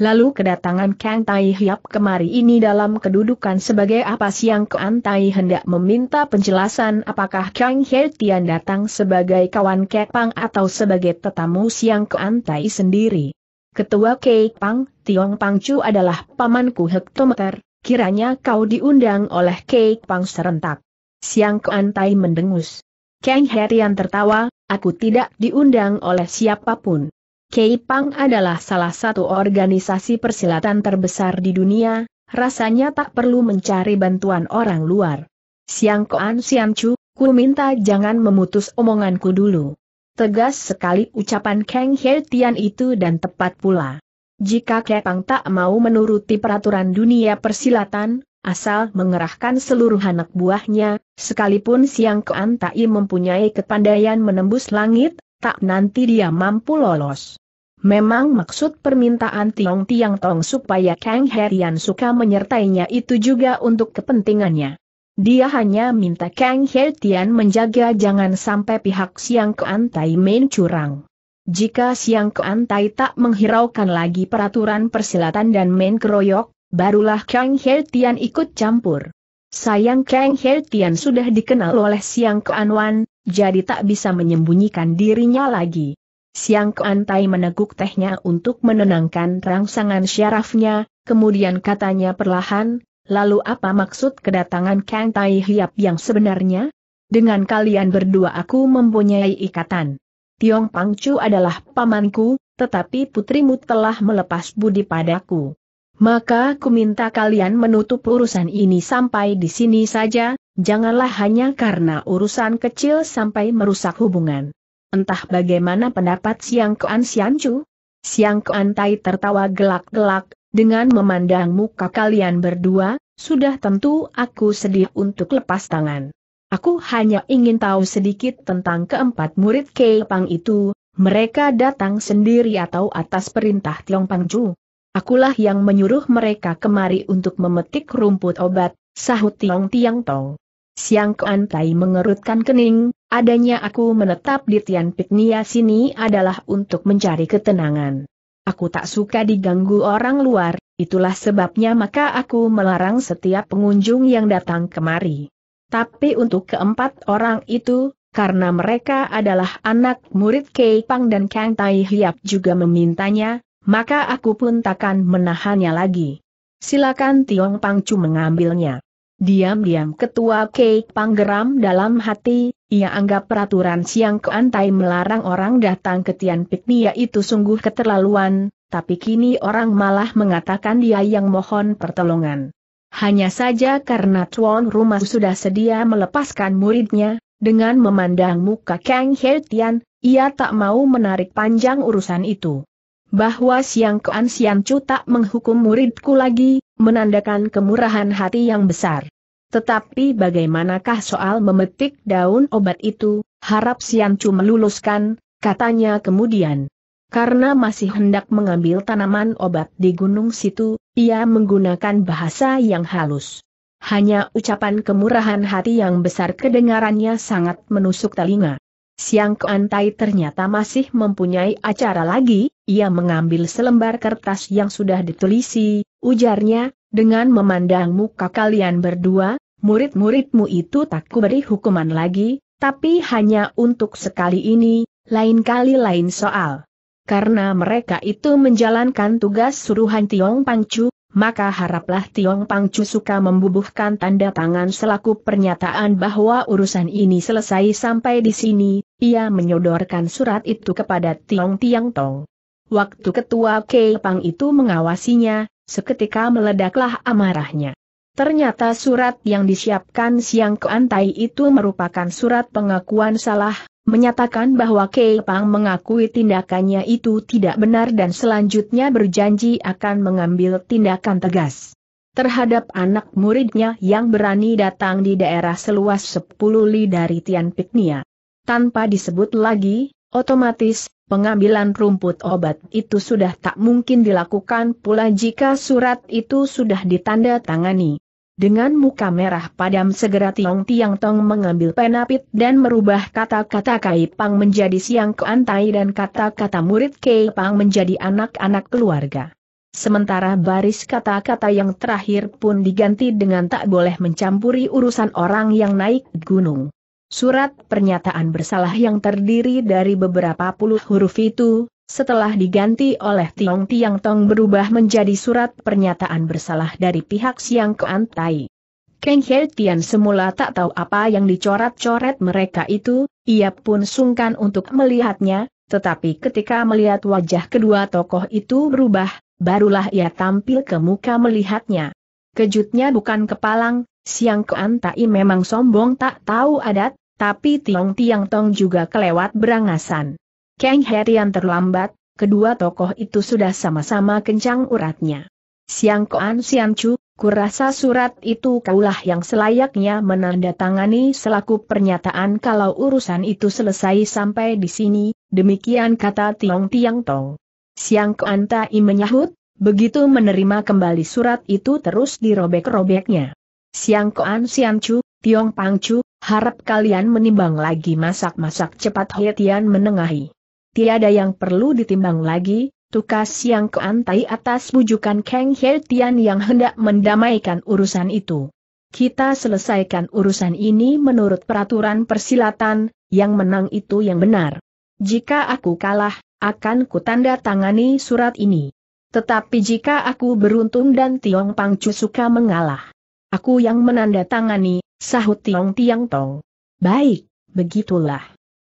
S1: Lalu kedatangan Kang Tai Hiap kemari ini dalam kedudukan sebagai apa siang Kang Tai hendak meminta penjelasan apakah Kang He Tian datang sebagai kawan Kepang atau sebagai tetamu siang Kang Tai sendiri. Ketua Kepang, Tiong Pangcu adalah pamanku hektometer, kiranya kau diundang oleh Kepang serentak. Siang Kang Tai mendengus. Kang He Tian tertawa, aku tidak diundang oleh siapapun. Keipang adalah salah satu organisasi persilatan terbesar di dunia, rasanya tak perlu mencari bantuan orang luar. Siang Koan Siam Chu, ku minta jangan memutus omonganku dulu. Tegas sekali ucapan Kang He Tian itu dan tepat pula. Jika Kepang tak mau menuruti peraturan dunia persilatan, asal mengerahkan seluruh anak buahnya, sekalipun Siang Koan Tai mempunyai kepandaian menembus langit, tak nanti dia mampu lolos. Memang maksud permintaan Tiong Tiang Tong supaya Kang Herian suka menyertainya itu juga untuk kepentingannya. Dia hanya minta Kang Herian menjaga jangan sampai pihak Siang Keantai Tai main curang. Jika Siang Keantai Tai tak menghiraukan lagi peraturan persilatan dan main keroyok, barulah Kang Herian ikut campur. Sayang Kang Herian sudah dikenal oleh Siang Keanwan, jadi tak bisa menyembunyikan dirinya lagi. Siang Keantai meneguk tehnya untuk menenangkan rangsangan syarafnya, kemudian katanya perlahan, lalu apa maksud kedatangan Kang Tai Hiap yang sebenarnya? Dengan kalian berdua aku mempunyai ikatan. Tiong Pang Pangcu adalah pamanku, tetapi putrimu telah melepas budi padaku. Maka ku minta kalian menutup urusan ini sampai di sini saja, janganlah hanya karena urusan kecil sampai merusak hubungan. Entah bagaimana pendapat Siang Kuan Siancu? Siang Kuan Tai tertawa gelak-gelak, dengan memandang muka kalian berdua, sudah tentu aku sedih untuk lepas tangan. Aku hanya ingin tahu sedikit tentang keempat murid Keipang itu, mereka datang sendiri atau atas perintah Tiong Pang Pangju. Akulah yang menyuruh mereka kemari untuk memetik rumput obat, sahut Tiong Tiang Tong. Siang Kuan Tai mengerutkan kening, Adanya aku menetap di Tian Pitnia sini adalah untuk mencari ketenangan. Aku tak suka diganggu orang luar, itulah sebabnya maka aku melarang setiap pengunjung yang datang kemari. Tapi untuk keempat orang itu, karena mereka adalah anak murid Kei Pang dan Kang Tai Hiap juga memintanya, maka aku pun takkan menahannya lagi. Silakan Tiong Pangcu mengambilnya. Diam-diam ketua Kei Pang geram dalam hati, ia anggap peraturan Siang Keantai melarang orang datang ke Tian Piknia itu sungguh keterlaluan, tapi kini orang malah mengatakan dia yang mohon pertolongan. Hanya saja karena tuan rumah sudah sedia melepaskan muridnya, dengan memandang muka Kang He Tian, ia tak mau menarik panjang urusan itu. Bahwa Siang keansian cu tak menghukum muridku lagi, menandakan kemurahan hati yang besar. Tetapi bagaimanakah soal memetik daun obat itu, harap cuma meluluskan, katanya kemudian. Karena masih hendak mengambil tanaman obat di gunung situ, ia menggunakan bahasa yang halus. Hanya ucapan kemurahan hati yang besar kedengarannya sangat menusuk telinga. Siang Keantai ternyata masih mempunyai acara lagi, ia mengambil selembar kertas yang sudah ditulisi, ujarnya, dengan memandang muka kalian berdua, murid-muridmu itu tak kuberi hukuman lagi, tapi hanya untuk sekali ini, lain kali lain soal. Karena mereka itu menjalankan tugas suruhan Tiong Pangcu, maka haraplah Tiong Pangcu suka membubuhkan tanda tangan selaku pernyataan bahwa urusan ini selesai sampai di sini, ia menyodorkan surat itu kepada Tiong Tiang Tong. Waktu ketua Kei Pang itu mengawasinya, seketika meledaklah amarahnya. Ternyata surat yang disiapkan Siang Keantai itu merupakan surat pengakuan salah, menyatakan bahwa Kei Pang mengakui tindakannya itu tidak benar dan selanjutnya berjanji akan mengambil tindakan tegas. Terhadap anak muridnya yang berani datang di daerah seluas 10 li dari Tian Piknia. Tanpa disebut lagi, otomatis, Pengambilan rumput obat itu sudah tak mungkin dilakukan pula jika surat itu sudah ditanda tangani. Dengan muka merah padam segera Tiong Tiang Tong mengambil penapit dan merubah kata-kata Kai Pang menjadi Siang Keantai dan kata-kata murid Kai Pang menjadi anak-anak keluarga. Sementara baris kata-kata yang terakhir pun diganti dengan tak boleh mencampuri urusan orang yang naik gunung. Surat pernyataan bersalah yang terdiri dari beberapa puluh huruf itu, setelah diganti oleh Tiong Tiang Tong berubah menjadi surat pernyataan bersalah dari pihak Siang Kuan Tai. Kang He Tian semula tak tahu apa yang dicoret-coret mereka itu, ia pun sungkan untuk melihatnya, tetapi ketika melihat wajah kedua tokoh itu berubah, barulah ia tampil ke muka melihatnya. Kejutnya bukan kepalang, Siang Kuan Tai memang sombong tak tahu adat, tapi Tiong Tiang Tong juga kelewat berangasan. Kang Herian terlambat, kedua tokoh itu sudah sama-sama kencang uratnya. Siang Koan Sian Chu, kurasa surat itu kaulah yang selayaknya menandatangani selaku pernyataan kalau urusan itu selesai sampai di sini, demikian kata Tiong Tiang Tong. Siang Koan Tai menyahut, begitu menerima kembali surat itu terus dirobek-robeknya. Siang Koan Sian Chu, Tiong Pang Chu, Harap kalian menimbang lagi masak-masak cepat Hetian menengahi. Tiada yang perlu ditimbang lagi, tukas yang keantai atas bujukan Kang Hetian yang hendak mendamaikan urusan itu. Kita selesaikan urusan ini menurut peraturan persilatan, yang menang itu yang benar. Jika aku kalah, akan kutanda tangani surat ini. Tetapi jika aku beruntung dan Tiong Pangcu suka mengalah, aku yang menandatangani, Sahut Tiong Tiang Tong. Baik, begitulah.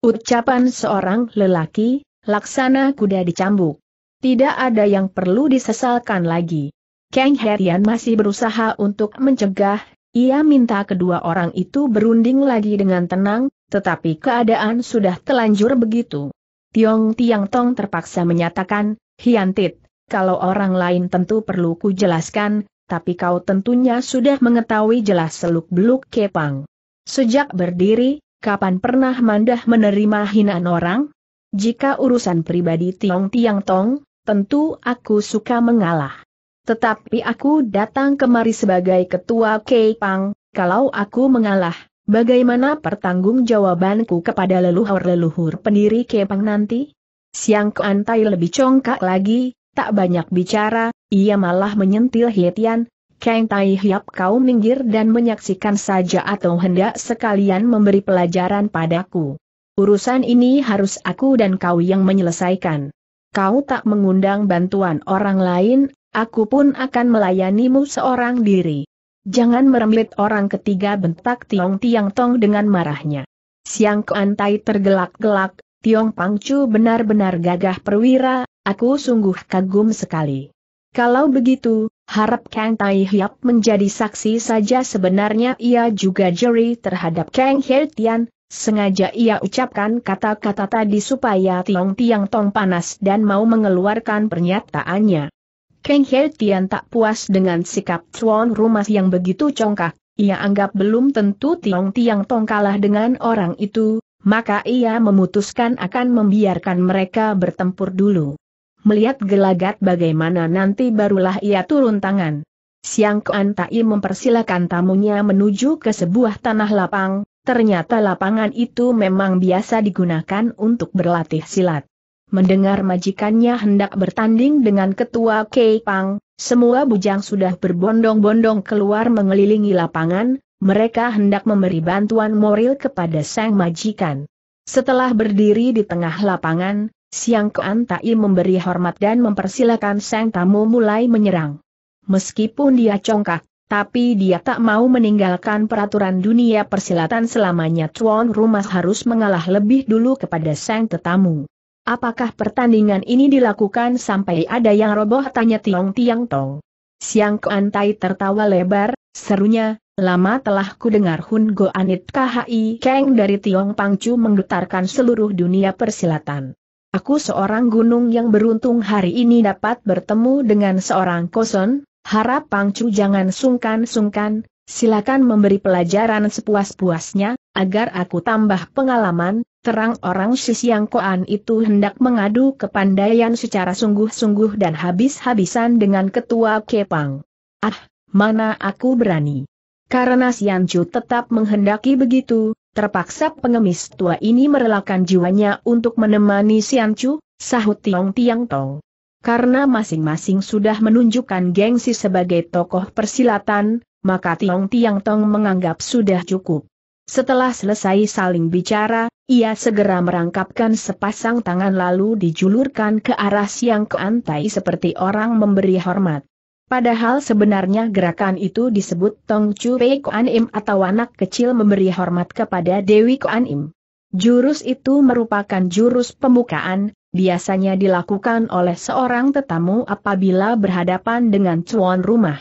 S1: Ucapan seorang lelaki, laksana kuda dicambuk. Tidak ada yang perlu disesalkan lagi. Kang Herian masih berusaha untuk mencegah, ia minta kedua orang itu berunding lagi dengan tenang, tetapi keadaan sudah telanjur begitu. Tiong Tiang Tong terpaksa menyatakan, Hiantit, kalau orang lain tentu perlu kujelaskan, tapi kau tentunya sudah mengetahui jelas seluk-beluk Kepang. Sejak berdiri, kapan pernah Mandah menerima hinaan orang? Jika urusan pribadi Tiong Tiang Tong, tentu aku suka mengalah. Tetapi aku datang kemari sebagai ketua Kepang, kalau aku mengalah, bagaimana pertanggungjawabanku kepada leluhur-leluhur pendiri Kepang nanti? Siang Kuantai lebih congkak lagi, Tak banyak bicara, ia malah menyentil Hietian, Kang Tai Hiap kau minggir dan menyaksikan saja atau hendak sekalian memberi pelajaran padaku. Urusan ini harus aku dan kau yang menyelesaikan. Kau tak mengundang bantuan orang lain, aku pun akan melayanimu seorang diri. Jangan meremlit orang ketiga bentak Tiong Tiang Tong dengan marahnya. Siang Kuan tergelak-gelak, Tiong Pangcu benar-benar gagah perwira, Aku sungguh kagum sekali. Kalau begitu, harap Kang Tai Hiap menjadi saksi saja sebenarnya ia juga juri terhadap Kang He Tian, Sengaja ia ucapkan kata-kata tadi supaya Tiong Tiang Tong panas dan mau mengeluarkan pernyataannya. Kang He Tian tak puas dengan sikap Chuan Rumah yang begitu congkak, ia anggap belum tentu Tiong Tiang Tong kalah dengan orang itu, maka ia memutuskan akan membiarkan mereka bertempur dulu. Melihat gelagat bagaimana nanti barulah ia turun tangan. Siang Kuan Tai mempersilahkan tamunya menuju ke sebuah tanah lapang, ternyata lapangan itu memang biasa digunakan untuk berlatih silat. Mendengar majikannya hendak bertanding dengan ketua Kei Pang, semua bujang sudah berbondong-bondong keluar mengelilingi lapangan, mereka hendak memberi bantuan moral kepada sang majikan. Setelah berdiri di tengah lapangan, Siang Kuan Tai memberi hormat dan mempersilakan sang tamu mulai menyerang. Meskipun dia congkak, tapi dia tak mau meninggalkan peraturan dunia persilatan selamanya tuan rumah harus mengalah lebih dulu kepada sang tetamu. Apakah pertandingan ini dilakukan sampai ada yang roboh tanya Tiong Tiang Tong. Siang Kuan Tai tertawa lebar, serunya, Lama telah ku dengar Hun Go Anit KHI Keng dari Tiong Pangcu menggetarkan seluruh dunia persilatan. Aku seorang gunung yang beruntung hari ini dapat bertemu dengan seorang koson, harap Pangcu jangan sungkan-sungkan, silakan memberi pelajaran sepuas-puasnya, agar aku tambah pengalaman, terang orang Siang Koan itu hendak mengadu kepandaian secara sungguh-sungguh dan habis-habisan dengan ketua Kepang. Ah, mana aku berani. Karena Chu tetap menghendaki begitu, Terpaksa pengemis tua ini merelakan jiwanya untuk menemani Siancu, sahut Tiong Tiang Tong. Karena masing-masing sudah menunjukkan gengsi sebagai tokoh persilatan, maka Tiong Tiang Tong menganggap sudah cukup. Setelah selesai saling bicara, ia segera merangkapkan sepasang tangan lalu dijulurkan ke arah siang Keantai seperti orang memberi hormat. Padahal sebenarnya gerakan itu disebut Tong Chu Pei Kuan Im atau anak kecil memberi hormat kepada Dewi Kuan Im. Jurus itu merupakan jurus pembukaan, biasanya dilakukan oleh seorang tetamu apabila berhadapan dengan tuan rumah.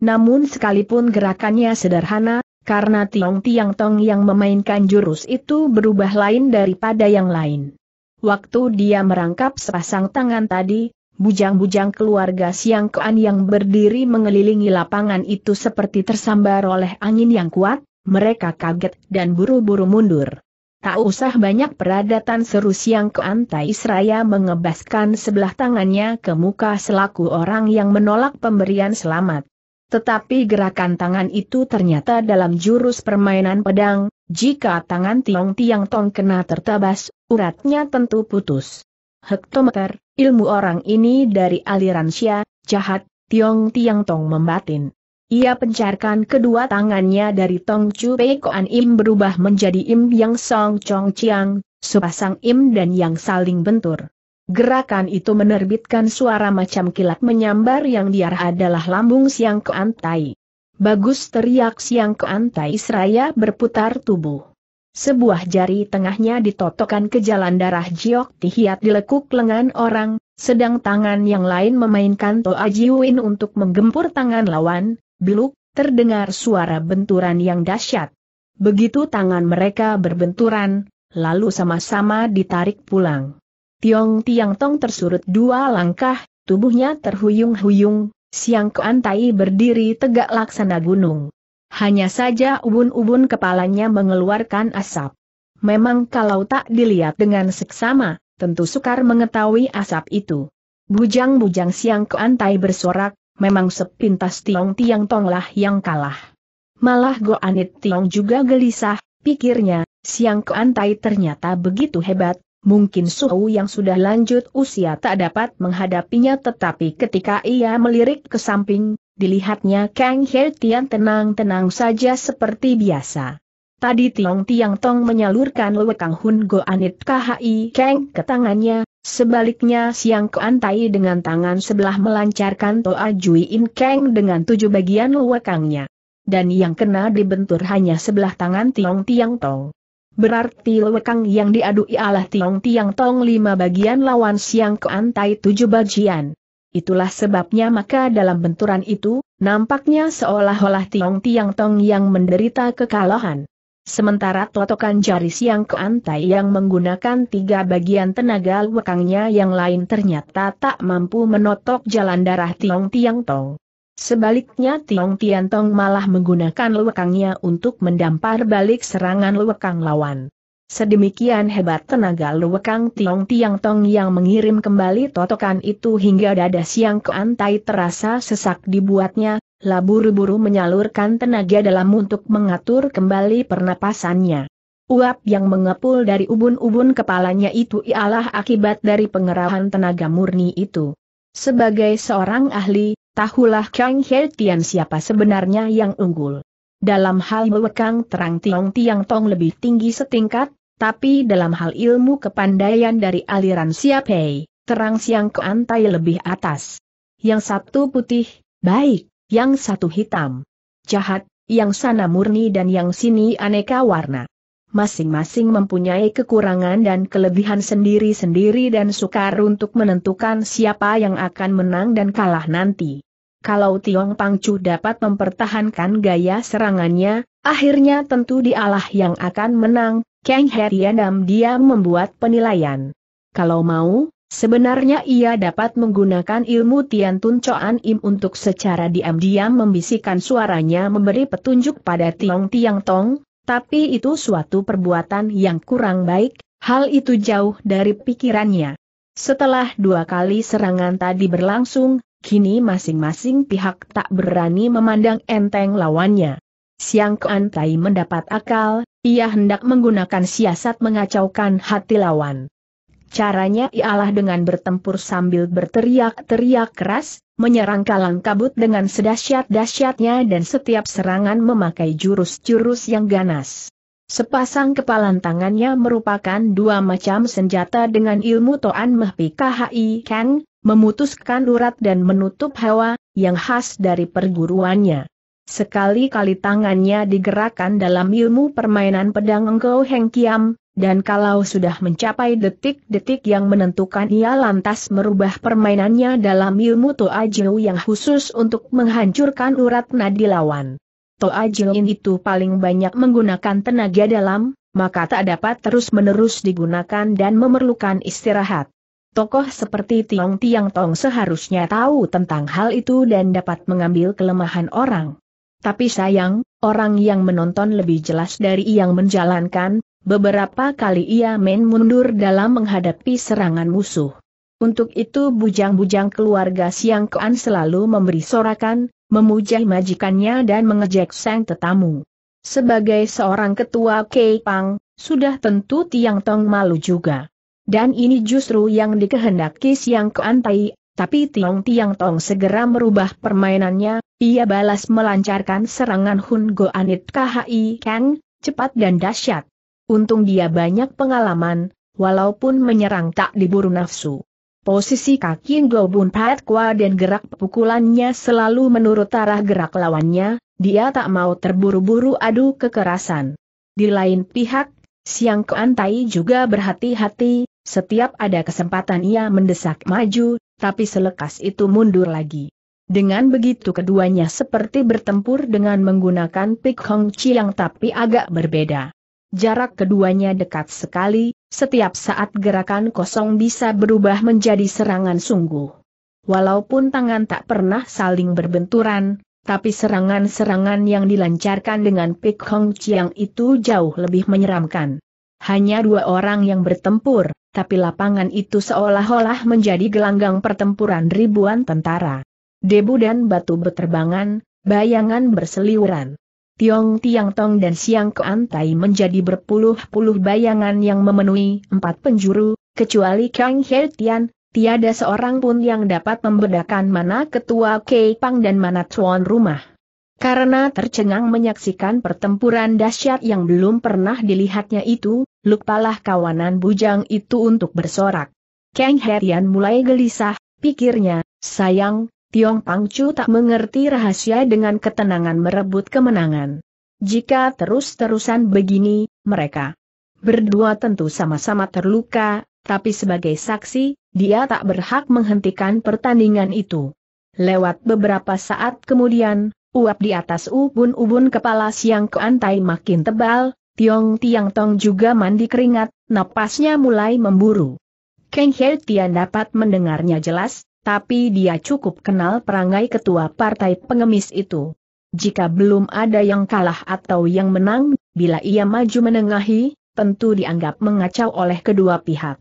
S1: Namun sekalipun gerakannya sederhana, karena Tiong Tiang Tong yang memainkan jurus itu berubah lain daripada yang lain. Waktu dia merangkap sepasang tangan tadi, Bujang-bujang keluarga Siang Kuan yang berdiri mengelilingi lapangan itu seperti tersambar oleh angin yang kuat, mereka kaget dan buru-buru mundur. Tak usah banyak peradatan seru siang Kuan Tai Seraya mengebaskan sebelah tangannya ke muka selaku orang yang menolak pemberian selamat. Tetapi gerakan tangan itu ternyata dalam jurus permainan pedang, jika tangan Tiong Tiang Tong kena tertabas, uratnya tentu putus hektometer, ilmu orang ini dari aliran Xia, jahat, Tiong Tiang Tong membatin. Ia pencarkan kedua tangannya dari Tong Chu Pei Koan Im berubah menjadi Im Yang Song Chong Chiang, sepasang Im dan Yang saling bentur. Gerakan itu menerbitkan suara macam kilat menyambar yang diarah adalah lambung Siang Koan Tai. Bagus teriak Siang Koan Tai seraya berputar tubuh. Sebuah jari tengahnya ditotokkan ke jalan darah Jiok Tihiat dilekuk lengan orang, sedang tangan yang lain memainkan Toa Jiwin untuk menggempur tangan lawan, biluk, terdengar suara benturan yang dahsyat. Begitu tangan mereka berbenturan, lalu sama-sama ditarik pulang. Tiong Tiang Tong tersurut dua langkah, tubuhnya terhuyung-huyung, Siang keantai berdiri tegak laksana gunung. Hanya saja ubun-ubun kepalanya mengeluarkan asap. Memang kalau tak dilihat dengan seksama, tentu sukar mengetahui asap itu. Bujang-bujang siang keantai bersorak, memang sepintas tiong-tiang tonglah yang kalah. Malah Goanit Tiong juga gelisah, pikirnya, siang keantai ternyata begitu hebat, mungkin Suhu yang sudah lanjut usia tak dapat menghadapinya tetapi ketika ia melirik ke samping, Dilihatnya Kang He Tian tenang-tenang saja seperti biasa. Tadi Tiong Tiang Tong menyalurkan Lewe Kang Hun Go Anit KHI Kang ke tangannya, sebaliknya Siang Kuan Tai dengan tangan sebelah melancarkan Toa Jui In Kang dengan tujuh bagian Lewe Kangnya. Dan yang kena dibentur hanya sebelah tangan Tiong Tiang Tong. Berarti Kang yang diadu ialah Tiong Tiang Tong lima bagian lawan Siang Kuan Tai tujuh bagian. Itulah sebabnya maka dalam benturan itu, nampaknya seolah-olah Tiong Tiang Tong yang menderita kekalahan. Sementara totokan jari siang keantai yang menggunakan tiga bagian tenaga lekangnya yang lain ternyata tak mampu menotok jalan darah Tiong Tiang Tong. Sebaliknya Tiong Tiang Tong malah menggunakan lekangnya untuk mendampar balik serangan lekang lawan. Sedemikian hebat tenaga Luwekang Tiong Tiang Tong yang mengirim kembali totokan itu hingga dada siang keantai terasa sesak dibuatnya, labu buru-buru menyalurkan tenaga dalam untuk mengatur kembali pernapasannya. Uap yang mengepul dari ubun-ubun kepalanya itu ialah akibat dari pengerahan tenaga murni itu. Sebagai seorang ahli, tahulah Kang He Tian siapa sebenarnya yang unggul dalam hal mewekang terang tiong tiang tong lebih tinggi setingkat, tapi dalam hal ilmu kepandaian dari aliran siapei, terang siang ke antai lebih atas. Yang satu putih, baik, yang satu hitam, jahat, yang sana murni dan yang sini aneka warna. Masing-masing mempunyai kekurangan dan kelebihan sendiri-sendiri dan sukar untuk menentukan siapa yang akan menang dan kalah nanti kalau Tiong Pangcu dapat mempertahankan gaya serangannya, akhirnya tentu dialah yang akan menang, Kang Herianam diam membuat penilaian. Kalau mau, sebenarnya ia dapat menggunakan ilmu Tian Tun Coan Im untuk secara diam-diam membisikkan suaranya memberi petunjuk pada Tiong Tiang Tong, tapi itu suatu perbuatan yang kurang baik, hal itu jauh dari pikirannya. Setelah dua kali serangan tadi berlangsung, kini masing-masing pihak tak berani memandang enteng lawannya. Siang Kuan Tai mendapat akal, ia hendak menggunakan siasat mengacaukan hati lawan. Caranya ialah dengan bertempur sambil berteriak-teriak keras, menyerang kalang kabut dengan sedahsyat-dahsyatnya dan setiap serangan memakai jurus-jurus yang ganas. Sepasang kepalan tangannya merupakan dua macam senjata dengan ilmu Toan Meh KHI Kang, memutuskan urat dan menutup hawa, yang khas dari perguruannya. Sekali-kali tangannya digerakkan dalam ilmu permainan pedang Engkau Heng Kiam, dan kalau sudah mencapai detik-detik yang menentukan ia lantas merubah permainannya dalam ilmu Toa Jiu yang khusus untuk menghancurkan urat nadi lawan. Toa Jiuin itu paling banyak menggunakan tenaga dalam, maka tak dapat terus-menerus digunakan dan memerlukan istirahat. Tokoh seperti Tiong Tiang Tong seharusnya tahu tentang hal itu dan dapat mengambil kelemahan orang. Tapi sayang, orang yang menonton lebih jelas dari yang menjalankan, beberapa kali ia main mundur dalam menghadapi serangan musuh. Untuk itu bujang-bujang keluarga Siang Kean selalu memberi sorakan, memuja majikannya dan mengejek sang tetamu. Sebagai seorang ketua Kei Pang, sudah tentu Tiang Tong malu juga. Dan ini justru yang dikehendaki Siang keantai. tapi Tiong Tiang Tong segera merubah permainannya, ia balas melancarkan serangan Hun Go Anit KHI Kang, cepat dan dahsyat. Untung dia banyak pengalaman, walaupun menyerang tak diburu nafsu. Posisi kaki Go Bun Pat Kwa dan gerak pukulannya selalu menurut arah gerak lawannya, dia tak mau terburu-buru adu kekerasan. Di lain pihak, Siang Keantai juga berhati-hati, setiap ada kesempatan ia mendesak maju, tapi selekas itu mundur lagi. Dengan begitu keduanya seperti bertempur dengan menggunakan pik Hong yang tapi agak berbeda. Jarak keduanya dekat sekali, setiap saat gerakan kosong bisa berubah menjadi serangan sungguh. Walaupun tangan tak pernah saling berbenturan, tapi serangan-serangan yang dilancarkan dengan Pik Hong Chiang itu jauh lebih menyeramkan. Hanya dua orang yang bertempur, tapi lapangan itu seolah-olah menjadi gelanggang pertempuran ribuan tentara. Debu dan batu berterbangan, bayangan berseliweran. Tiong Tiang Tong dan Siang Keantai menjadi berpuluh-puluh bayangan yang memenuhi empat penjuru, kecuali Kang He Tian, tiada seorang pun yang dapat membedakan mana ketua Kei Pang dan mana tuan rumah. Karena tercengang menyaksikan pertempuran dahsyat yang belum pernah dilihatnya itu, lupalah kawanan bujang itu untuk bersorak. Kang Herian mulai gelisah, pikirnya, sayang, Tiong Pangcu tak mengerti rahasia dengan ketenangan merebut kemenangan. Jika terus-terusan begini, mereka berdua tentu sama-sama terluka, tapi sebagai saksi, dia tak berhak menghentikan pertandingan itu. Lewat beberapa saat kemudian, uap di atas ubun-ubun kepala Siang Keantai makin tebal, Tiong Tiang Tong juga mandi keringat, napasnya mulai memburu. Kang He Tian dapat mendengarnya jelas, tapi dia cukup kenal perangai ketua partai pengemis itu. Jika belum ada yang kalah atau yang menang, bila ia maju menengahi, tentu dianggap mengacau oleh kedua pihak.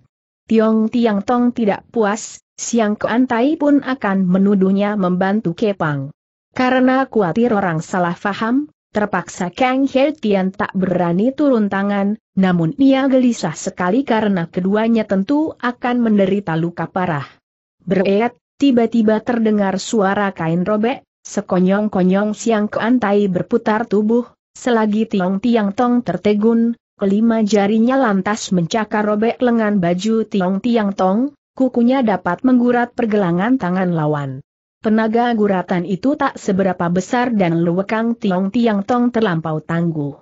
S1: Tiong Tiang Tong tidak puas, Siang Keantai pun akan menuduhnya membantu Kepang. Karena khawatir orang salah faham, terpaksa Kang He Tian tak berani turun tangan, namun ia gelisah sekali karena keduanya tentu akan menderita luka parah. Bereat, tiba-tiba terdengar suara kain robek, sekonyong-konyong Siang Keantai berputar tubuh, selagi Tiong Tiang Tong tertegun, kelima jarinya lantas mencakar robek lengan baju Tiong Tiang Tong, kukunya dapat menggurat pergelangan tangan lawan. Tenaga guratan itu tak seberapa besar dan luwekang Tiong Tiang Tong terlampau tangguh.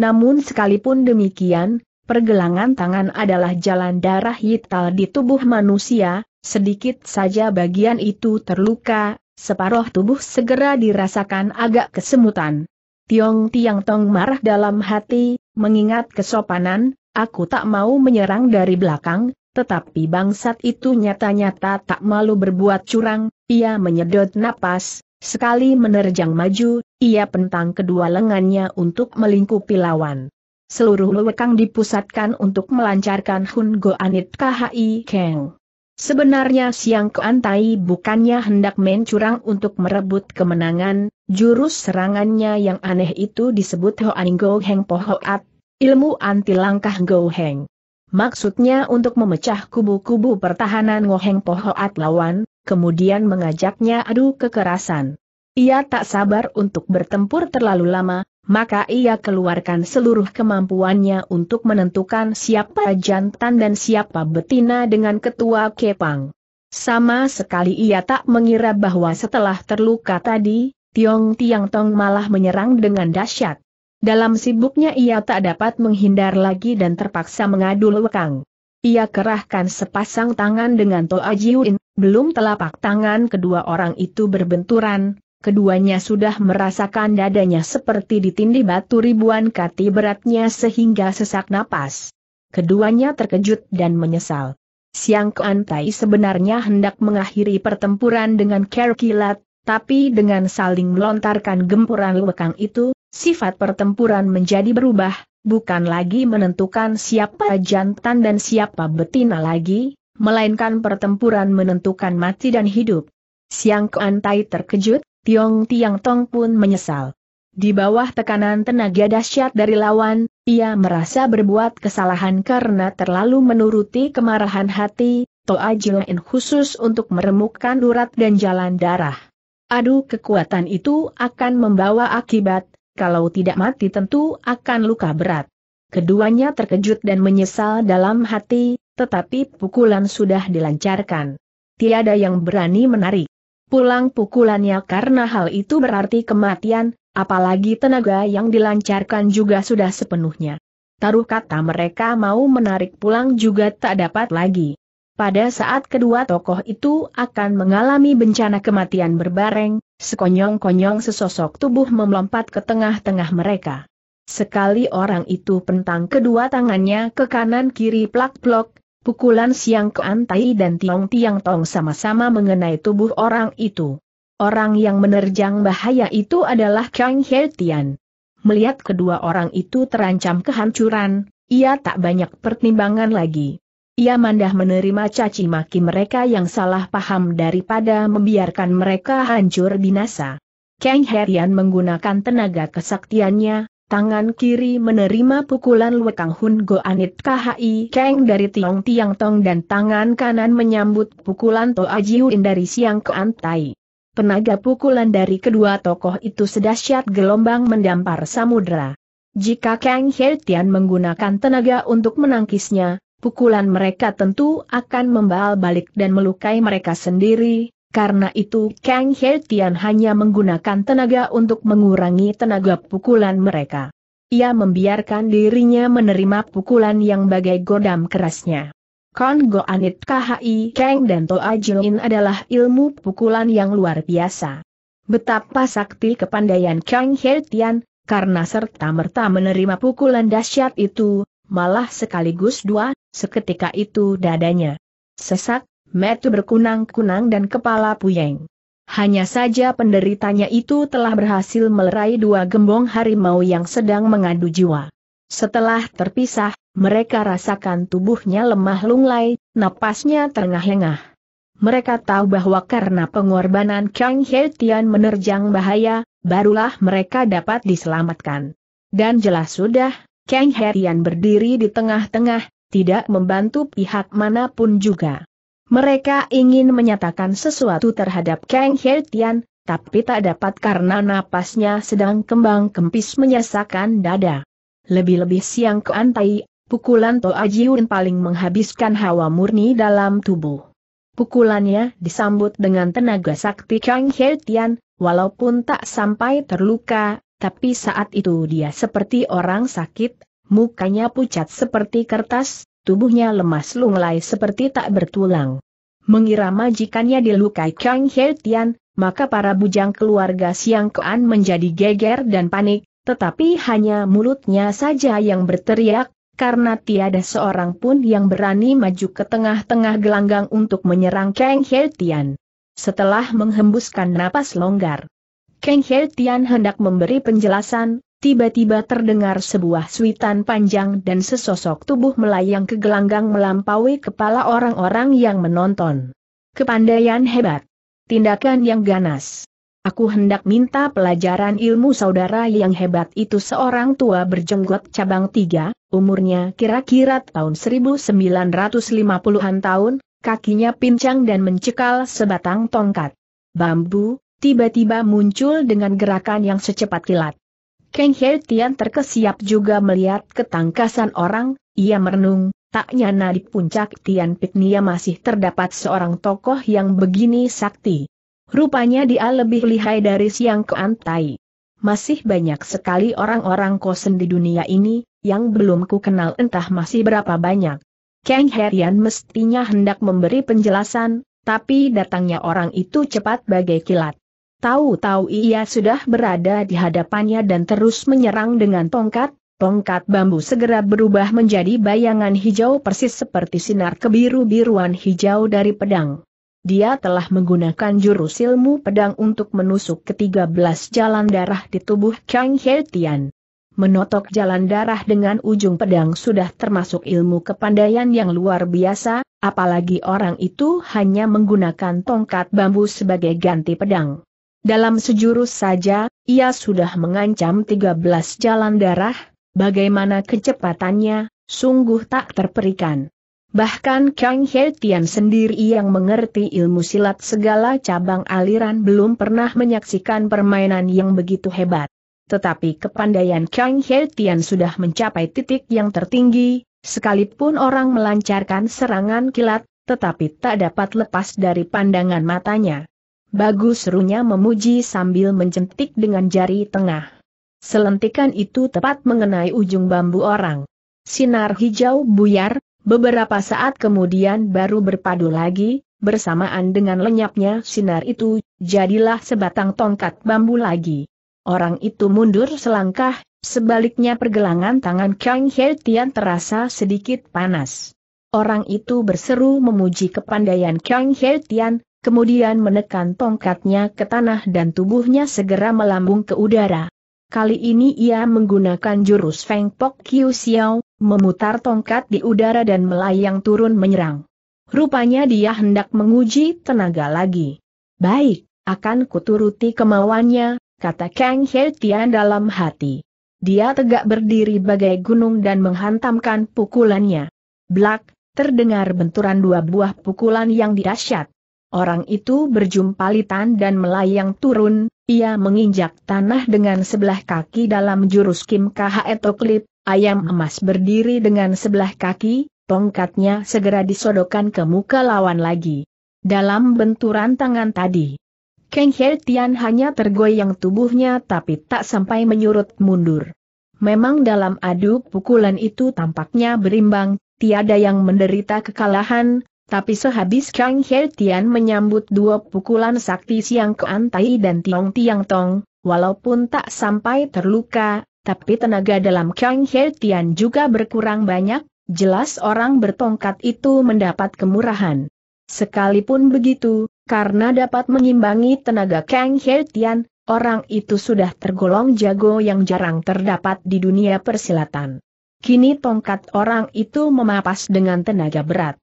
S1: Namun sekalipun demikian, pergelangan tangan adalah jalan darah hital di tubuh manusia, sedikit saja bagian itu terluka, separuh tubuh segera dirasakan agak kesemutan, Tiong Tiang Tong marah dalam hati, mengingat kesopanan, aku tak mau menyerang dari belakang, tetapi bangsat itu nyata-nyata tak malu berbuat curang, ia menyedot napas, sekali menerjang maju, ia pentang kedua lengannya untuk melingkupi lawan. Seluruh lewekang dipusatkan untuk melancarkan Hun Anit KHI Keng. Sebenarnya Siang Tai bukannya hendak mencurang untuk merebut kemenangan, jurus serangannya yang aneh itu disebut Hoan Go Heng Po Hoat, ilmu anti langkah Go Heng. Maksudnya untuk memecah kubu-kubu pertahanan heng Ngoheng Pohoat lawan, kemudian mengajaknya adu kekerasan. Ia tak sabar untuk bertempur terlalu lama, maka ia keluarkan seluruh kemampuannya untuk menentukan siapa jantan dan siapa betina dengan ketua Kepang. Sama sekali ia tak mengira bahwa setelah terluka tadi, Tiong Tiang Tong malah menyerang dengan dahsyat. Dalam sibuknya ia tak dapat menghindar lagi dan terpaksa mengadu lekang. Ia kerahkan sepasang tangan dengan Toa Jiuin, belum telapak tangan kedua orang itu berbenturan, Keduanya sudah merasakan dadanya seperti ditindih batu ribuan kati beratnya sehingga sesak napas. Keduanya terkejut dan menyesal. Siang Keantai sebenarnya hendak mengakhiri pertempuran dengan kerkilat, tapi dengan saling melontarkan gempuran lekang itu, sifat pertempuran menjadi berubah, bukan lagi menentukan siapa jantan dan siapa betina lagi, melainkan pertempuran menentukan mati dan hidup. Siang Keantai terkejut, Tiong Tiang Tong pun menyesal. Di bawah tekanan tenaga dahsyat dari lawan, ia merasa berbuat kesalahan karena terlalu menuruti kemarahan hati, Toa Jiloen khusus untuk meremukkan urat dan jalan darah. Aduh kekuatan itu akan membawa akibat, kalau tidak mati tentu akan luka berat. Keduanya terkejut dan menyesal dalam hati, tetapi pukulan sudah dilancarkan. Tiada yang berani menarik pulang pukulannya karena hal itu berarti kematian, apalagi tenaga yang dilancarkan juga sudah sepenuhnya. Taruh kata mereka mau menarik pulang juga tak dapat lagi. Pada saat kedua tokoh itu akan mengalami bencana kematian berbareng, sekonyong-konyong sesosok tubuh melompat ke tengah-tengah mereka. Sekali orang itu pentang kedua tangannya ke kanan kiri plak-plok, Pukulan Siang Kuan Tai dan Tiong Tiang Tong sama-sama mengenai tubuh orang itu. Orang yang menerjang bahaya itu adalah Kang He Tian. Melihat kedua orang itu terancam kehancuran, ia tak banyak pertimbangan lagi. Ia mandah menerima caci maki mereka yang salah paham daripada membiarkan mereka hancur binasa. Kang Tian menggunakan tenaga kesaktiannya, Tangan kiri menerima pukulan Luekang Hun Go Anit KHI Keng dari Tiong Tiang Tong dan tangan kanan menyambut pukulan Toa Jiuin dari Siang keantai. Tenaga Penaga pukulan dari kedua tokoh itu sedahsyat gelombang mendampar samudera. Jika Kang Hertian menggunakan tenaga untuk menangkisnya, pukulan mereka tentu akan membal balik dan melukai mereka sendiri, karena itu Kang He Tian hanya menggunakan tenaga untuk mengurangi tenaga pukulan mereka. Ia membiarkan dirinya menerima pukulan yang bagai godam kerasnya. Kon Anit KHI Kang dan Toa Jilin adalah ilmu pukulan yang luar biasa. Betapa sakti kepandaian Kang Tian, karena serta-merta menerima pukulan dahsyat itu, malah sekaligus dua, seketika itu dadanya. Sesak, metu berkunang-kunang dan kepala puyeng. Hanya saja penderitanya itu telah berhasil melerai dua gembong harimau yang sedang mengadu jiwa. Setelah terpisah, mereka rasakan tubuhnya lemah lunglai, napasnya terengah-lengah. Mereka tahu bahwa karena pengorbanan Kang He Tian menerjang bahaya, barulah mereka dapat diselamatkan. Dan jelas sudah, Kang He Tian berdiri di tengah-tengah, tidak membantu pihak manapun juga. Mereka ingin menyatakan sesuatu terhadap Kang Hertian, tapi tak dapat karena napasnya sedang kembang kempis menyesakan dada. Lebih-lebih siang ke antai, pukulan Toa Jiun paling menghabiskan hawa murni dalam tubuh. Pukulannya disambut dengan tenaga sakti Kang Hertian, walaupun tak sampai terluka, tapi saat itu dia seperti orang sakit, mukanya pucat seperti kertas, tubuhnya lemas lunglai seperti tak bertulang. Mengira majikannya dilukai Kang He Tian, maka para bujang keluarga Siang Kean menjadi geger dan panik, tetapi hanya mulutnya saja yang berteriak, karena tiada seorang pun yang berani maju ke tengah-tengah gelanggang untuk menyerang Kang He Tian. Setelah menghembuskan napas longgar, Kang He Tian hendak memberi penjelasan, tiba-tiba terdengar sebuah suitan panjang dan sesosok tubuh melayang ke gelanggang melampaui kepala orang-orang yang menonton. Kepandaian hebat. Tindakan yang ganas. Aku hendak minta pelajaran ilmu saudara yang hebat itu seorang tua berjenggot cabang tiga, umurnya kira-kira tahun 1950-an tahun, kakinya pincang dan mencekal sebatang tongkat. Bambu, tiba-tiba muncul dengan gerakan yang secepat kilat. Kang He Tian terkesiap juga melihat ketangkasan orang, ia merenung, tak nyana di puncak Tian Piknia masih terdapat seorang tokoh yang begini sakti. Rupanya dia lebih lihai dari siang keantai. Masih banyak sekali orang-orang kosen di dunia ini, yang belum ku kenal entah masih berapa banyak. Kang Herian mestinya hendak memberi penjelasan, tapi datangnya orang itu cepat bagai kilat. Tahu-tahu ia sudah berada di hadapannya dan terus menyerang dengan tongkat, tongkat bambu segera berubah menjadi bayangan hijau persis seperti sinar kebiru-biruan hijau dari pedang. Dia telah menggunakan jurus ilmu pedang untuk menusuk ke-13 jalan darah di tubuh Kang Heltian. Menotok jalan darah dengan ujung pedang sudah termasuk ilmu kepandaian yang luar biasa, apalagi orang itu hanya menggunakan tongkat bambu sebagai ganti pedang. Dalam sejurus saja, ia sudah mengancam 13 jalan darah, bagaimana kecepatannya, sungguh tak terperikan. Bahkan Kang He Tian sendiri yang mengerti ilmu silat segala cabang aliran belum pernah menyaksikan permainan yang begitu hebat. Tetapi kepandaian Kang He Tian sudah mencapai titik yang tertinggi, sekalipun orang melancarkan serangan kilat, tetapi tak dapat lepas dari pandangan matanya. Bagus serunya memuji sambil menjentik dengan jari tengah. Selentikan itu tepat mengenai ujung bambu orang. Sinar hijau buyar, beberapa saat kemudian baru berpadu lagi, bersamaan dengan lenyapnya sinar itu, jadilah sebatang tongkat bambu lagi. Orang itu mundur selangkah, sebaliknya pergelangan tangan Kang Heltian Tian terasa sedikit panas. Orang itu berseru memuji kepandaian Kang Heltian, Tian, kemudian menekan tongkatnya ke tanah dan tubuhnya segera melambung ke udara. Kali ini ia menggunakan jurus Feng Pok Kiu Xiao, memutar tongkat di udara dan melayang turun menyerang. Rupanya dia hendak menguji tenaga lagi. Baik, akan kuturuti kemauannya, kata Kang He Tian dalam hati. Dia tegak berdiri bagai gunung dan menghantamkan pukulannya. Blak, terdengar benturan dua buah pukulan yang dahsyat. Orang itu berjumpa berjumpalitan dan melayang turun, ia menginjak tanah dengan sebelah kaki dalam jurus Kim Kha Etoklip, ayam emas berdiri dengan sebelah kaki, tongkatnya segera disodokan ke muka lawan lagi. Dalam benturan tangan tadi, Kang He Tian hanya tergoyang tubuhnya tapi tak sampai menyurut mundur. Memang dalam adu pukulan itu tampaknya berimbang, tiada yang menderita kekalahan, tapi sehabis Kang He menyambut dua pukulan sakti Siang Kuan Tai dan Tiong Tiang Tong, walaupun tak sampai terluka, tapi tenaga dalam Kang He juga berkurang banyak, jelas orang bertongkat itu mendapat kemurahan. Sekalipun begitu, karena dapat mengimbangi tenaga Kang He orang itu sudah tergolong jago yang jarang terdapat di dunia persilatan. Kini tongkat orang itu memapas dengan tenaga berat.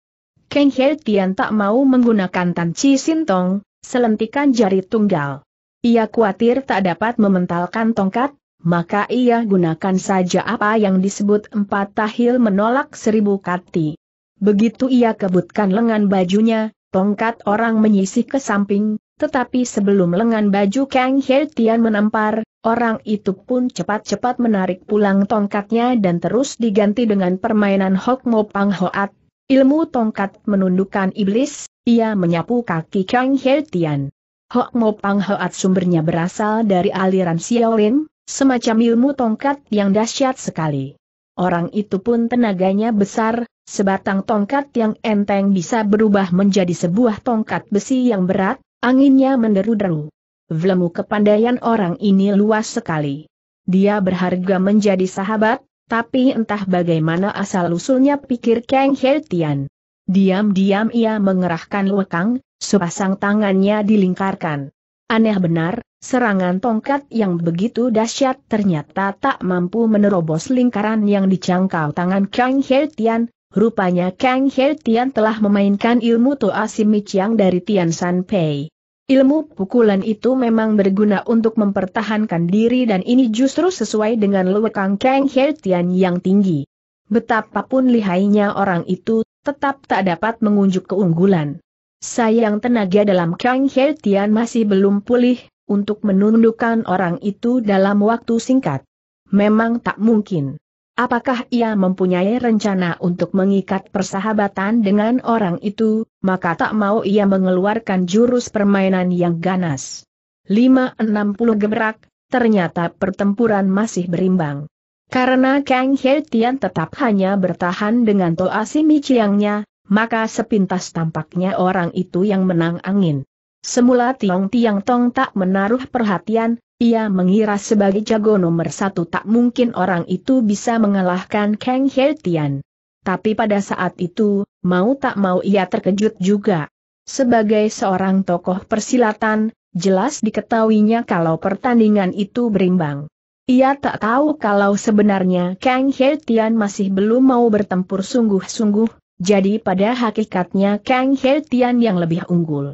S1: Kang Hei Tian tak mau menggunakan Tan Chi Sintong, selentikan jari tunggal. Ia khawatir tak dapat mementalkan tongkat, maka ia gunakan saja apa yang disebut empat tahil menolak seribu kati. Begitu ia kebutkan lengan bajunya, tongkat orang menyisih ke samping, tetapi sebelum lengan baju Kang Hei Tian menempar, orang itu pun cepat-cepat menarik pulang tongkatnya dan terus diganti dengan permainan Hok Mo Pang Hoat, Ilmu tongkat menundukkan iblis, ia menyapu kaki Kang He Tian. Hok Mo Pang Hoat sumbernya berasal dari aliran Lin, semacam ilmu tongkat yang dahsyat sekali. Orang itu pun tenaganya besar, sebatang tongkat yang enteng bisa berubah menjadi sebuah tongkat besi yang berat, anginnya menderu-deru. Vlemu kepandaian orang ini luas sekali. Dia berharga menjadi sahabat, tapi entah bagaimana asal-usulnya pikir Kang Tian. Diam-diam ia mengerahkan lekang, sepasang tangannya dilingkarkan. Aneh benar, serangan tongkat yang begitu dahsyat ternyata tak mampu menerobos lingkaran yang dicangkau tangan Kang Tian. Rupanya Kang He Tian telah memainkan ilmu Toa Simi Chiang dari Tian San Pei. Ilmu pukulan itu memang berguna untuk mempertahankan diri dan ini justru sesuai dengan lewekang Kang Hertian yang tinggi. Betapapun lihainya orang itu, tetap tak dapat mengunjuk keunggulan. Sayang tenaga dalam Kang Hertian masih belum pulih, untuk menundukkan orang itu dalam waktu singkat. Memang tak mungkin apakah ia mempunyai rencana untuk mengikat persahabatan dengan orang itu, maka tak mau ia mengeluarkan jurus permainan yang ganas. 560 gebrak, ternyata pertempuran masih berimbang. Karena Kang He Tian tetap hanya bertahan dengan Toa Simi Chiangnya, maka sepintas tampaknya orang itu yang menang angin. Semula Tiong Tiang Tong tak menaruh perhatian, ia mengira sebagai jago nomor satu tak mungkin orang itu bisa mengalahkan Kang Hertian. Tapi pada saat itu, mau tak mau ia terkejut juga. Sebagai seorang tokoh persilatan, jelas diketahuinya kalau pertandingan itu berimbang. Ia tak tahu kalau sebenarnya Kang Hertian masih belum mau bertempur sungguh-sungguh, jadi pada hakikatnya Kang Hertian yang lebih unggul.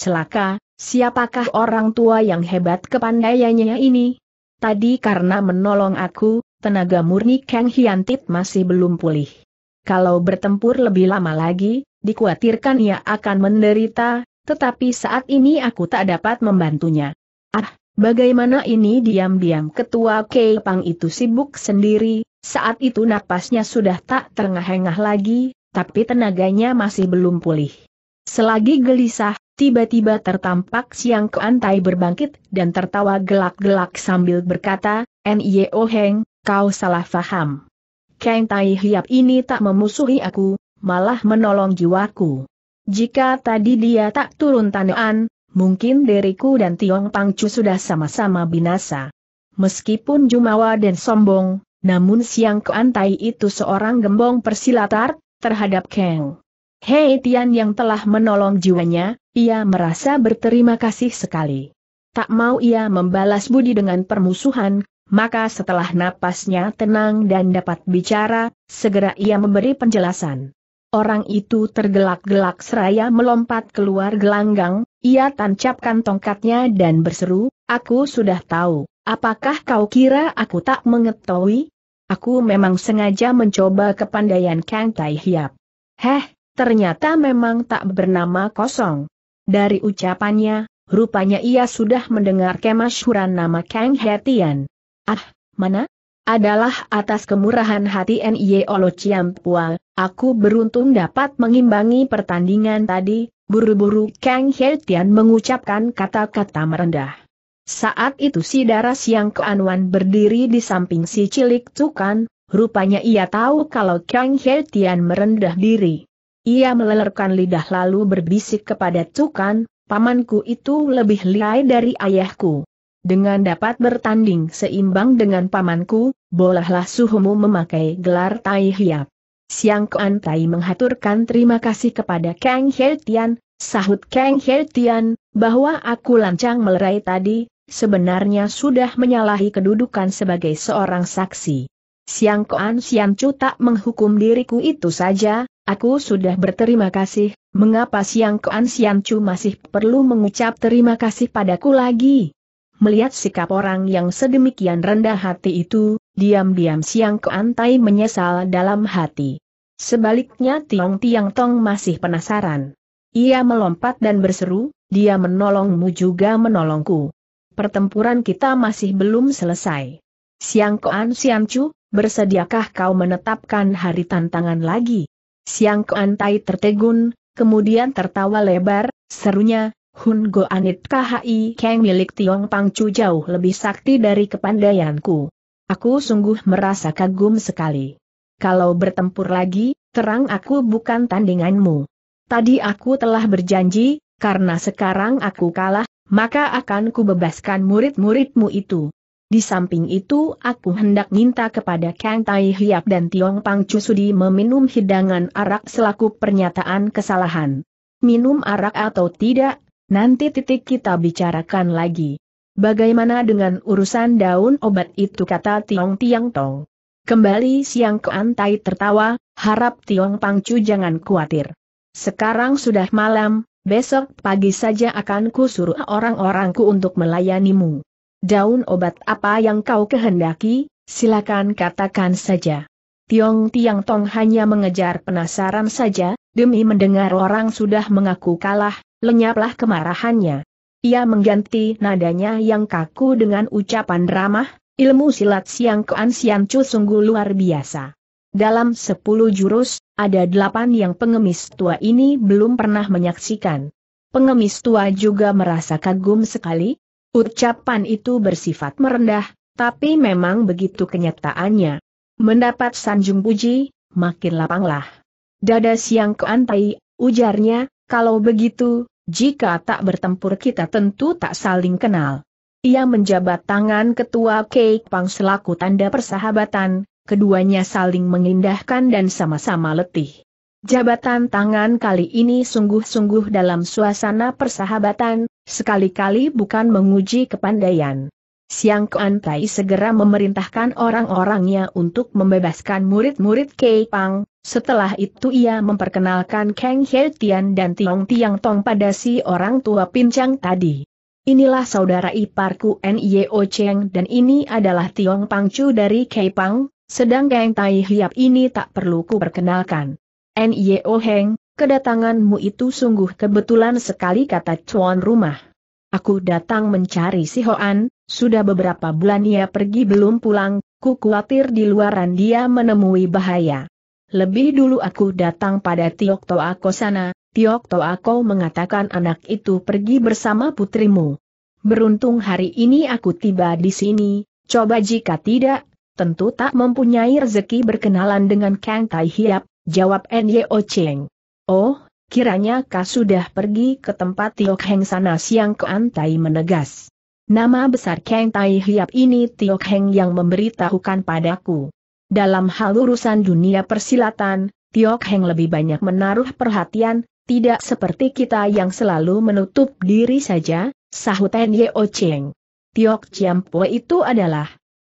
S1: Celaka, Siapakah orang tua yang hebat kepandaiannya ini? Tadi karena menolong aku, tenaga murni Kang Hiantit masih belum pulih. Kalau bertempur lebih lama lagi, dikhawatirkan ia akan menderita, tetapi saat ini aku tak dapat membantunya. Ah, bagaimana ini diam-diam ketua Keipang itu sibuk sendiri, saat itu napasnya sudah tak terengah-engah lagi, tapi tenaganya masih belum pulih. Selagi gelisah, tiba-tiba tertampak Siang Keantai berbangkit dan tertawa gelak-gelak sambil berkata, N.Y.O. Heng, kau salah faham. Kang Tai Hiap ini tak memusuhi aku, malah menolong jiwaku. Jika tadi dia tak turun tanean, mungkin diriku dan Tiong Pangcu sudah sama-sama binasa. Meskipun jumawa dan sombong, namun Siang Keantai itu seorang gembong persilatar, terhadap Keng. Hei Tian yang telah menolong jiwanya, ia merasa berterima kasih sekali. Tak mau ia membalas budi dengan permusuhan, maka setelah napasnya tenang dan dapat bicara, segera ia memberi penjelasan. Orang itu tergelak-gelak seraya melompat keluar gelanggang, ia tancapkan tongkatnya dan berseru, aku sudah tahu, apakah kau kira aku tak mengetahui? Aku memang sengaja mencoba kepandaian Kang Tai Hiap. Heh, ternyata memang tak bernama kosong. Dari ucapannya, rupanya ia sudah mendengar kemasyuran nama Kang Hetian. Ah, mana? Adalah atas kemurahan hati Nye Olo aku beruntung dapat mengimbangi pertandingan tadi, buru-buru Kang Hetian mengucapkan kata-kata merendah. Saat itu si daras yang keanuan berdiri di samping si cilik tukan, rupanya ia tahu kalau Kang Hetian merendah diri. Ia melelerkan lidah lalu berbisik kepada Tukan, pamanku itu lebih lihai dari ayahku. Dengan dapat bertanding seimbang dengan pamanku, bolehlah suhumu memakai gelar tai hiap. Siang Kuan Tai menghaturkan terima kasih kepada Kang Heltian, sahut Kang Heltian, bahwa aku lancang melerai tadi, sebenarnya sudah menyalahi kedudukan sebagai seorang saksi. Siang Kuan Sian Chu tak menghukum diriku itu saja, Aku sudah berterima kasih, mengapa Siang Kuan Sian Chu masih perlu mengucap terima kasih padaku lagi? Melihat sikap orang yang sedemikian rendah hati itu, diam-diam Siang Kuan Tai menyesal dalam hati. Sebaliknya Tiong Tiang Tong masih penasaran. Ia melompat dan berseru, dia menolongmu juga menolongku. Pertempuran kita masih belum selesai. Siang Kuan Sian Chu, bersediakah kau menetapkan hari tantangan lagi? Siang Kuantai tertegun, kemudian tertawa lebar, serunya, Hun Go Anit KHI Kang milik Tiong Pang Pangcu jauh lebih sakti dari kepandaianku. Aku sungguh merasa kagum sekali. Kalau bertempur lagi, terang aku bukan tandinganmu. Tadi aku telah berjanji, karena sekarang aku kalah, maka akan kubebaskan murid-muridmu itu. Di samping itu aku hendak minta kepada Kang Tai Hiap dan Tiong Pang Sudi meminum hidangan arak selaku pernyataan kesalahan. Minum arak atau tidak, nanti titik kita bicarakan lagi. Bagaimana dengan urusan daun obat itu kata Tiong Tiang Tong. Kembali siang ke Antai tertawa, harap Tiong Pang jangan khawatir. Sekarang sudah malam, besok pagi saja akan kusuruh orang-orangku untuk melayanimu. Daun obat apa yang kau kehendaki, silakan katakan saja. Tiong Tiang Tong hanya mengejar penasaran saja, demi mendengar orang sudah mengaku kalah, lenyaplah kemarahannya. Ia mengganti nadanya yang kaku dengan ucapan ramah, ilmu silat Siang Kuan Sian cu sungguh luar biasa. Dalam sepuluh jurus, ada delapan yang pengemis tua ini belum pernah menyaksikan. Pengemis tua juga merasa kagum sekali, Ucapan itu bersifat merendah, tapi memang begitu kenyataannya. Mendapat sanjung puji, makin lapanglah. Dada siang keantai, ujarnya, kalau begitu, jika tak bertempur kita tentu tak saling kenal. Ia menjabat tangan ketua Kei Pang selaku tanda persahabatan, keduanya saling mengindahkan dan sama-sama letih. Jabatan tangan kali ini sungguh-sungguh dalam suasana persahabatan, Sekali-kali bukan menguji kepandaian. Siang Kuan Tai segera memerintahkan orang-orangnya untuk membebaskan murid-murid Kei Pang, setelah itu ia memperkenalkan Kang He Tian dan Tiong Tiang Tong pada si orang tua pincang tadi. Inilah saudara iparku Nio Cheng dan ini adalah Tiong Chu dari Kei Pang, sedang Kang Tai Hiap ini tak perlu ku perkenalkan. Nio Heng, kedatanganmu itu sungguh kebetulan sekali kata cuan rumah. Aku datang mencari si Hoan, sudah beberapa bulan ia pergi belum pulang, ku khawatir di luaran dia menemui bahaya. Lebih dulu aku datang pada Tiok Toako sana, Tiok Toako mengatakan anak itu pergi bersama putrimu. Beruntung hari ini aku tiba di sini, coba jika tidak, tentu tak mempunyai rezeki berkenalan dengan Kang Tai Hiap, jawab Nyo Cheng. Oh, kiranya kau sudah pergi ke tempat Tio Heng sana siang Kuan Tai menegas. Nama besar Kang Tai Hiap ini Tio Heng yang memberitahukan padaku. Dalam hal urusan dunia persilatan, Tio Heng lebih banyak menaruh perhatian, tidak seperti kita yang selalu menutup diri saja, sahut Nyeo Cheng. Tiok Chiampo itu adalah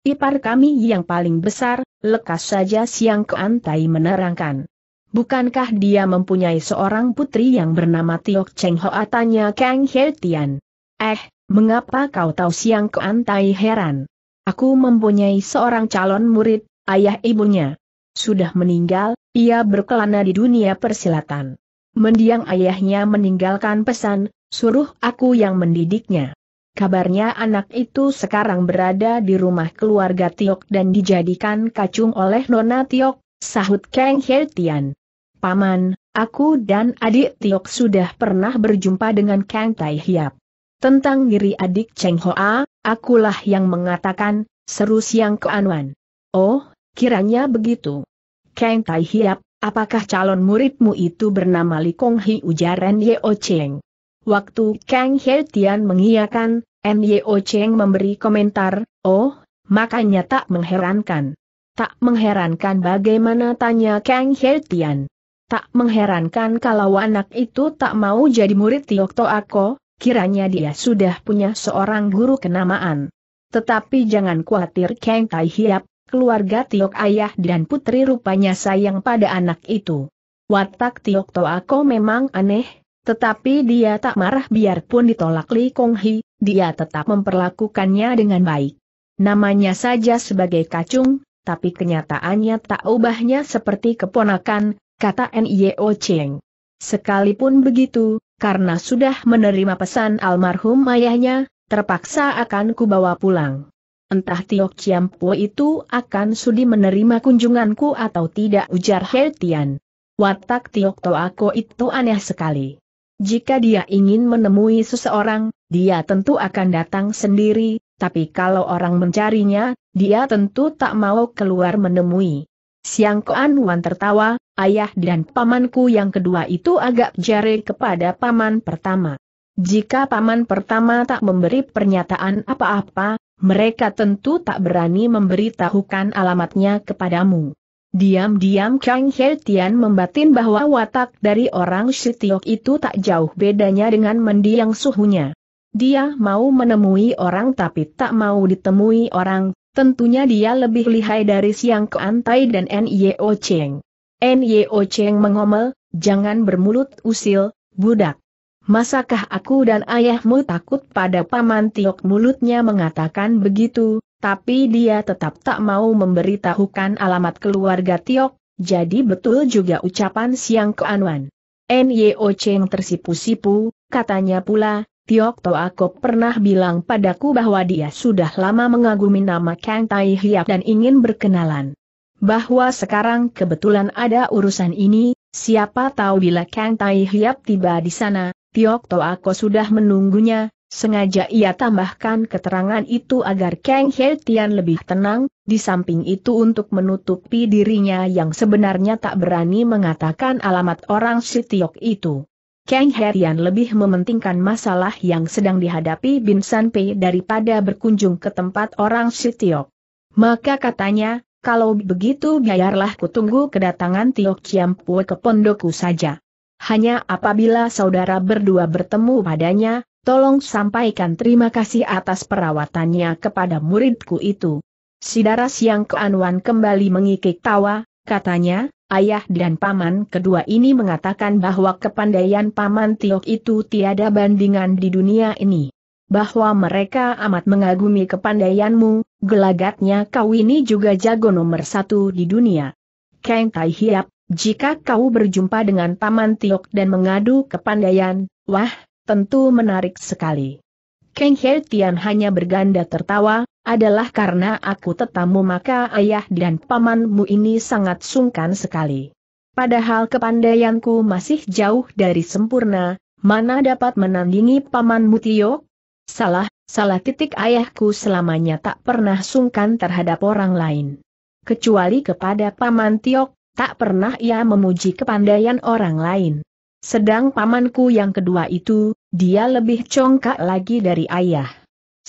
S1: ipar kami yang paling besar, lekas saja Siang Kuan Tai menerangkan bukankah dia mempunyai seorang putri yang bernama Tiok Cheng Ho? tanya Kang He Tian. Eh, mengapa kau tahu siang keantai heran? Aku mempunyai seorang calon murid, ayah ibunya. Sudah meninggal, ia berkelana di dunia persilatan. Mendiang ayahnya meninggalkan pesan, suruh aku yang mendidiknya. Kabarnya anak itu sekarang berada di rumah keluarga Tiok dan dijadikan kacung oleh Nona Tiok, sahut Kang Hertian. Paman, aku dan adik Tiok sudah pernah berjumpa dengan Kang Tai Hiap. Tentang diri adik Cheng Hoa, akulah yang mengatakan, seru siang ke Anwan. Oh, kiranya begitu. Kang Tai Hiap, apakah calon muridmu itu bernama Li Kong Hi ujaran Yeo Cheng? Waktu Kang He Tian mengiyakan, Nyeo Cheng memberi komentar, oh, makanya tak mengherankan. Tak mengherankan bagaimana tanya Kang He Tian. Tak mengherankan kalau anak itu tak mau jadi murid Tiok Ako, kiranya dia sudah punya seorang guru kenamaan. Tetapi jangan khawatir Kang Tai Hiap, keluarga Tiok ayah dan putri rupanya sayang pada anak itu. Watak Tiok Ako memang aneh, tetapi dia tak marah biarpun ditolak Li Kong Hi, dia tetap memperlakukannya dengan baik. Namanya saja sebagai kacung, tapi kenyataannya tak ubahnya seperti keponakan, kata Nio Cheng. Sekalipun begitu, karena sudah menerima pesan almarhum ayahnya, terpaksa akan kubawa pulang. Entah Tiok Po itu akan sudi menerima kunjunganku atau tidak ujar He Tian. Watak Tiok Toako itu aneh sekali. Jika dia ingin menemui seseorang, dia tentu akan datang sendiri, tapi kalau orang mencarinya, dia tentu tak mau keluar menemui. Siang Koan Wan tertawa, ayah dan pamanku yang kedua itu agak jare kepada paman pertama. Jika paman pertama tak memberi pernyataan apa-apa, mereka tentu tak berani memberitahukan alamatnya kepadamu. Diam-diam Kang Heltian membatin bahwa watak dari orang Shitiok itu tak jauh bedanya dengan mendiang suhunya. Dia mau menemui orang tapi tak mau ditemui orang, tentunya dia lebih lihai dari Siang Keantai dan N.Y.O. Cheng. Nyo Cheng mengomel, jangan bermulut usil, budak. Masakah aku dan ayahmu takut pada paman Tiok mulutnya mengatakan begitu, tapi dia tetap tak mau memberitahukan alamat keluarga Tiok, jadi betul juga ucapan siang ke Anwan. Nyo Cheng tersipu-sipu, katanya pula, Tiok To aku pernah bilang padaku bahwa dia sudah lama mengagumi nama Kang Tai Hiap dan ingin berkenalan bahwa sekarang kebetulan ada urusan ini, siapa tahu bila Kang Tai Hiap tiba di sana, Tiok Toako sudah menunggunya, sengaja ia tambahkan keterangan itu agar Kang Hertian Tian lebih tenang, di samping itu untuk menutupi dirinya yang sebenarnya tak berani mengatakan alamat orang si Tiok itu. Kang Herian lebih mementingkan masalah yang sedang dihadapi Bin San Sanpei daripada berkunjung ke tempat orang Sitiok. Maka katanya, kalau begitu biarlah kutunggu kedatangan Tio Pue ke pondokku saja. Hanya apabila saudara berdua bertemu padanya, tolong sampaikan terima kasih atas perawatannya kepada muridku itu. Sidara yang Keanuan kembali mengikik tawa, katanya, ayah dan paman kedua ini mengatakan bahwa kepandaian paman Tiok itu tiada bandingan di dunia ini bahwa mereka amat mengagumi kepandaianmu, gelagatnya kau ini juga jago nomor satu di dunia. Kang Tai Hiap, jika kau berjumpa dengan Paman Tiok dan mengadu kepandaian, wah, tentu menarik sekali. Kang He Tian hanya berganda tertawa, adalah karena aku tetamu maka ayah dan pamanmu ini sangat sungkan sekali. Padahal kepandaianku masih jauh dari sempurna, mana dapat menandingi pamanmu Tiok? Salah, salah titik ayahku selamanya tak pernah sungkan terhadap orang lain. Kecuali kepada Paman Tiok, tak pernah ia memuji kepandaian orang lain. Sedang pamanku yang kedua itu, dia lebih congkak lagi dari ayah.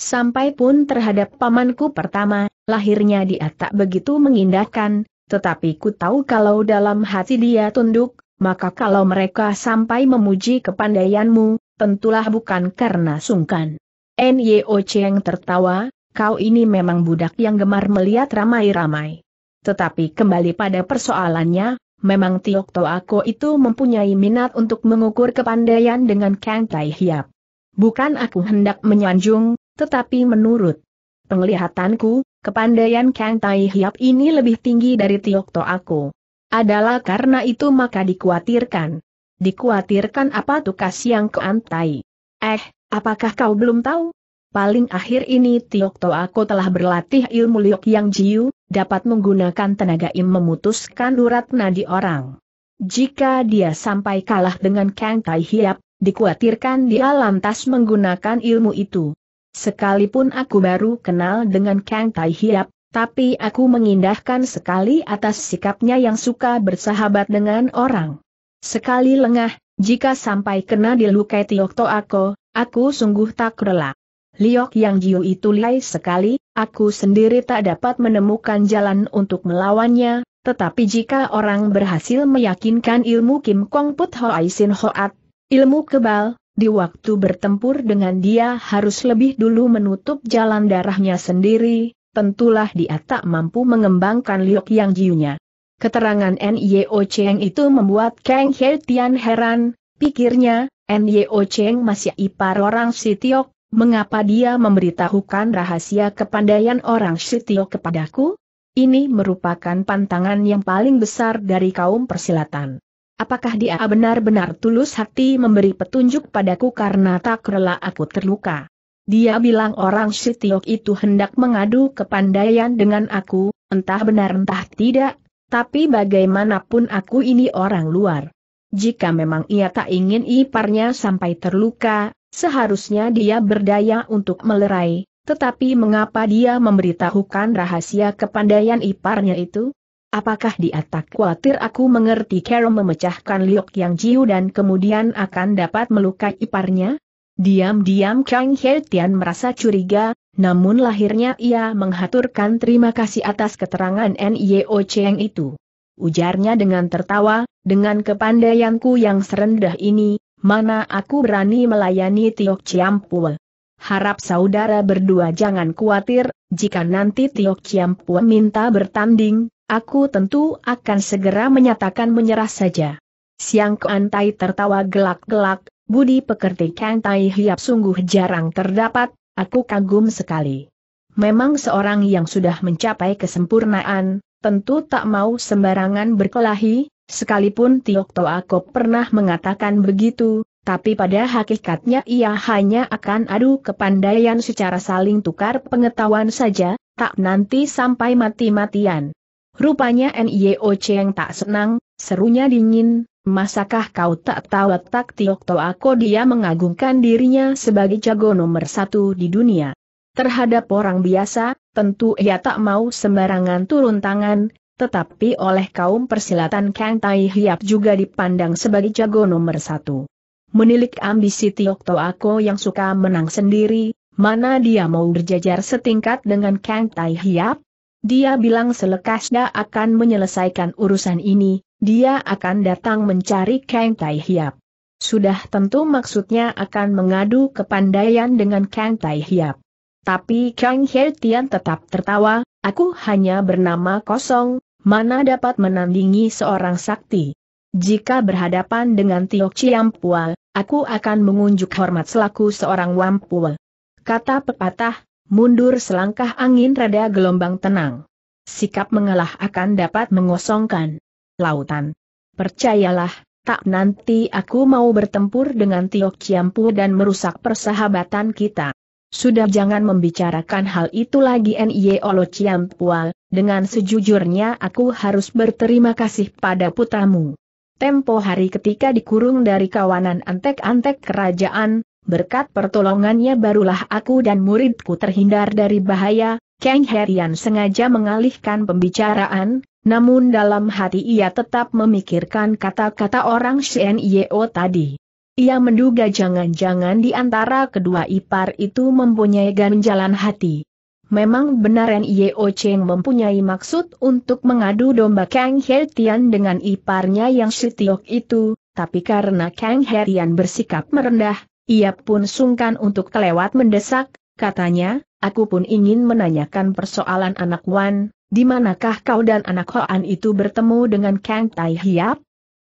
S1: Sampai pun terhadap pamanku pertama, lahirnya dia tak begitu mengindahkan, tetapi ku tahu kalau dalam hati dia tunduk, maka kalau mereka sampai memuji kepandaianmu, tentulah bukan karena sungkan. Nyo Cheng tertawa, kau ini memang budak yang gemar melihat ramai-ramai. Tetapi kembali pada persoalannya, memang Tiok aku itu mempunyai minat untuk mengukur kepandaian dengan Kang Tai Hiap. Bukan aku hendak menyanjung, tetapi menurut penglihatanku, kepandaian Kang Tai Hiap ini lebih tinggi dari Tiok aku. Adalah karena itu maka dikhawatirkan. Dikhawatirkan apa tukas yang keantai? Eh, Apakah kau belum tahu? Paling akhir ini Tiok Toa aku telah berlatih ilmu Liok Yang Jiu, dapat menggunakan tenaga im memutuskan urat nadi orang. Jika dia sampai kalah dengan Kang Tai Hiap, dikhawatirkan dia lantas menggunakan ilmu itu. Sekalipun aku baru kenal dengan Kang Tai Hiap, tapi aku mengindahkan sekali atas sikapnya yang suka bersahabat dengan orang. Sekali lengah, jika sampai kena dilukai Tiok Toa aku, Aku sungguh tak rela. Liok Yang Jiu itu lihai sekali, aku sendiri tak dapat menemukan jalan untuk melawannya, tetapi jika orang berhasil meyakinkan ilmu Kim Kong Put Ho Sin Hoat, ilmu kebal, di waktu bertempur dengan dia harus lebih dulu menutup jalan darahnya sendiri, tentulah dia tak mampu mengembangkan Liok Yang Jiunya. Keterangan NIO Cheng itu membuat Kang He Tian heran, Pikirnya, Nyo Cheng masih ipar orang Sitiok, mengapa dia memberitahukan rahasia kepandaian orang Sitiok kepadaku? Ini merupakan pantangan yang paling besar dari kaum persilatan. Apakah dia benar-benar tulus hati memberi petunjuk padaku karena tak rela aku terluka? Dia bilang orang Sitiok itu hendak mengadu kepandaian dengan aku, entah benar entah tidak, tapi bagaimanapun aku ini orang luar. Jika memang ia tak ingin iparnya sampai terluka, seharusnya dia berdaya untuk melerai, tetapi mengapa dia memberitahukan rahasia kepandaian iparnya itu? Apakah dia tak khawatir aku mengerti Carol memecahkan liuk yang jiu dan kemudian akan dapat melukai iparnya? Diam-diam Kang He Tian merasa curiga, namun lahirnya ia menghaturkan terima kasih atas keterangan N.Y.O. Cheng itu ujarnya dengan tertawa, dengan kepandaianku yang serendah ini, mana aku berani melayani Tiok Ciampue. Harap saudara berdua jangan khawatir, jika nanti Tiok Ciampue minta bertanding, aku tentu akan segera menyatakan menyerah saja. Siang Kuantai tertawa gelak-gelak, budi pekerti Kuantai Hiap sungguh jarang terdapat, aku kagum sekali. Memang seorang yang sudah mencapai kesempurnaan, tentu tak mau sembarangan berkelahi, sekalipun Tiok Toako pernah mengatakan begitu, tapi pada hakikatnya ia hanya akan adu kepandaian secara saling tukar pengetahuan saja, tak nanti sampai mati-matian. Rupanya N.I.O. Cheng tak senang, serunya dingin, masakah kau tak tahu tak Tiok Toako dia mengagungkan dirinya sebagai jago nomor satu di dunia. Terhadap orang biasa, tentu ia tak mau sembarangan turun tangan, tetapi oleh kaum persilatan Kang Tai Hiap juga dipandang sebagai jago nomor satu. Menilik ambisi Tiok Ako yang suka menang sendiri, mana dia mau berjajar setingkat dengan Kang Tai Hiap? Dia bilang selekasnya akan menyelesaikan urusan ini, dia akan datang mencari Kang Tai Hiap. Sudah tentu maksudnya akan mengadu kepandaian dengan Kang Tai Hiap. Tapi Kang He Tian tetap tertawa, aku hanya bernama kosong, mana dapat menandingi seorang sakti. Jika berhadapan dengan Tio Chiampua, aku akan mengunjuk hormat selaku seorang Wampua. Kata pepatah, mundur selangkah angin reda gelombang tenang. Sikap mengalah akan dapat mengosongkan lautan. Percayalah, tak nanti aku mau bertempur dengan Tiok Pual dan merusak persahabatan kita. Sudah jangan membicarakan hal itu lagi N.I.O. Lo Ciampual, dengan sejujurnya aku harus berterima kasih pada putramu. Tempo hari ketika dikurung dari kawanan antek-antek kerajaan, berkat pertolongannya barulah aku dan muridku terhindar dari bahaya, Kang Herian sengaja mengalihkan pembicaraan, namun dalam hati ia tetap memikirkan kata-kata orang Shen Yeo tadi. Ia menduga jangan-jangan di antara kedua ipar itu mempunyai ganjalan hati. Memang benar N.I.O. Cheng mempunyai maksud untuk mengadu domba Kang Hertian dengan iparnya yang Sitiok itu, tapi karena Kang Hertian bersikap merendah, ia pun sungkan untuk kelewat mendesak, katanya, aku pun ingin menanyakan persoalan anak Wan, di manakah kau dan anak Hoan itu bertemu dengan Kang Tai Hiap?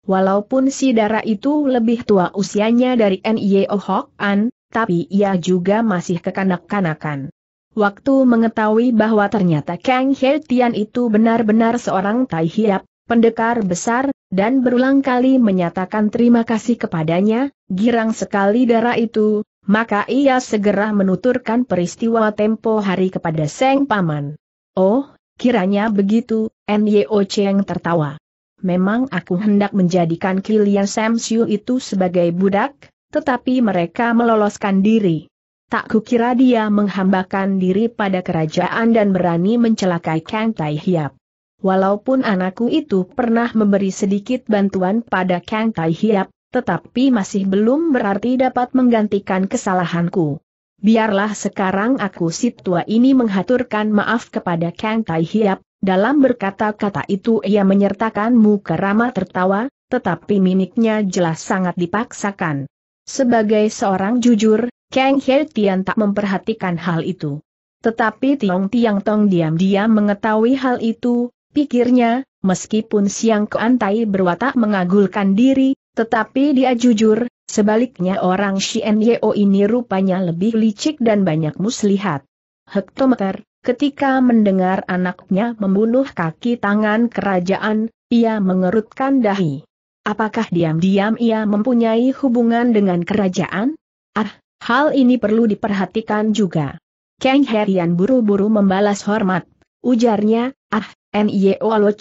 S1: Walaupun si Dara itu lebih tua usianya dari N.I.O. Oh Hok An, tapi ia juga masih kekanak-kanakan. Waktu mengetahui bahwa ternyata Kang He Tian itu benar-benar seorang Tai Hiap, pendekar besar, dan berulang kali menyatakan terima kasih kepadanya, girang sekali darah itu, maka ia segera menuturkan peristiwa tempo hari kepada Seng Paman. Oh, kiranya begitu, N.Y.O. Cheng tertawa memang aku hendak menjadikan Kilian Samsiu itu sebagai budak, tetapi mereka meloloskan diri. Tak kukira dia menghambakan diri pada kerajaan dan berani mencelakai Kang Tai Hiap. Walaupun anakku itu pernah memberi sedikit bantuan pada Kang Tai Hiap, tetapi masih belum berarti dapat menggantikan kesalahanku. Biarlah sekarang aku si tua ini menghaturkan maaf kepada Kang Tai Hiap, dalam berkata-kata itu ia menyertakan muka ramah tertawa, tetapi mimiknya jelas sangat dipaksakan. Sebagai seorang jujur, Kang He Tian tak memperhatikan hal itu. Tetapi Tiong Tiang Tong diam-diam mengetahui hal itu, pikirnya, meskipun Siang Keantai berwatak mengagulkan diri, tetapi dia jujur, sebaliknya orang Shien Yeo ini rupanya lebih licik dan banyak muslihat. Hektometer, Ketika mendengar anaknya membunuh kaki tangan kerajaan, ia mengerutkan dahi. Apakah diam-diam ia mempunyai hubungan dengan kerajaan? Ah, hal ini perlu diperhatikan juga. Kang Herian buru-buru membalas hormat. Ujarnya, ah, NIO Lo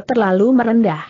S1: terlalu merendah.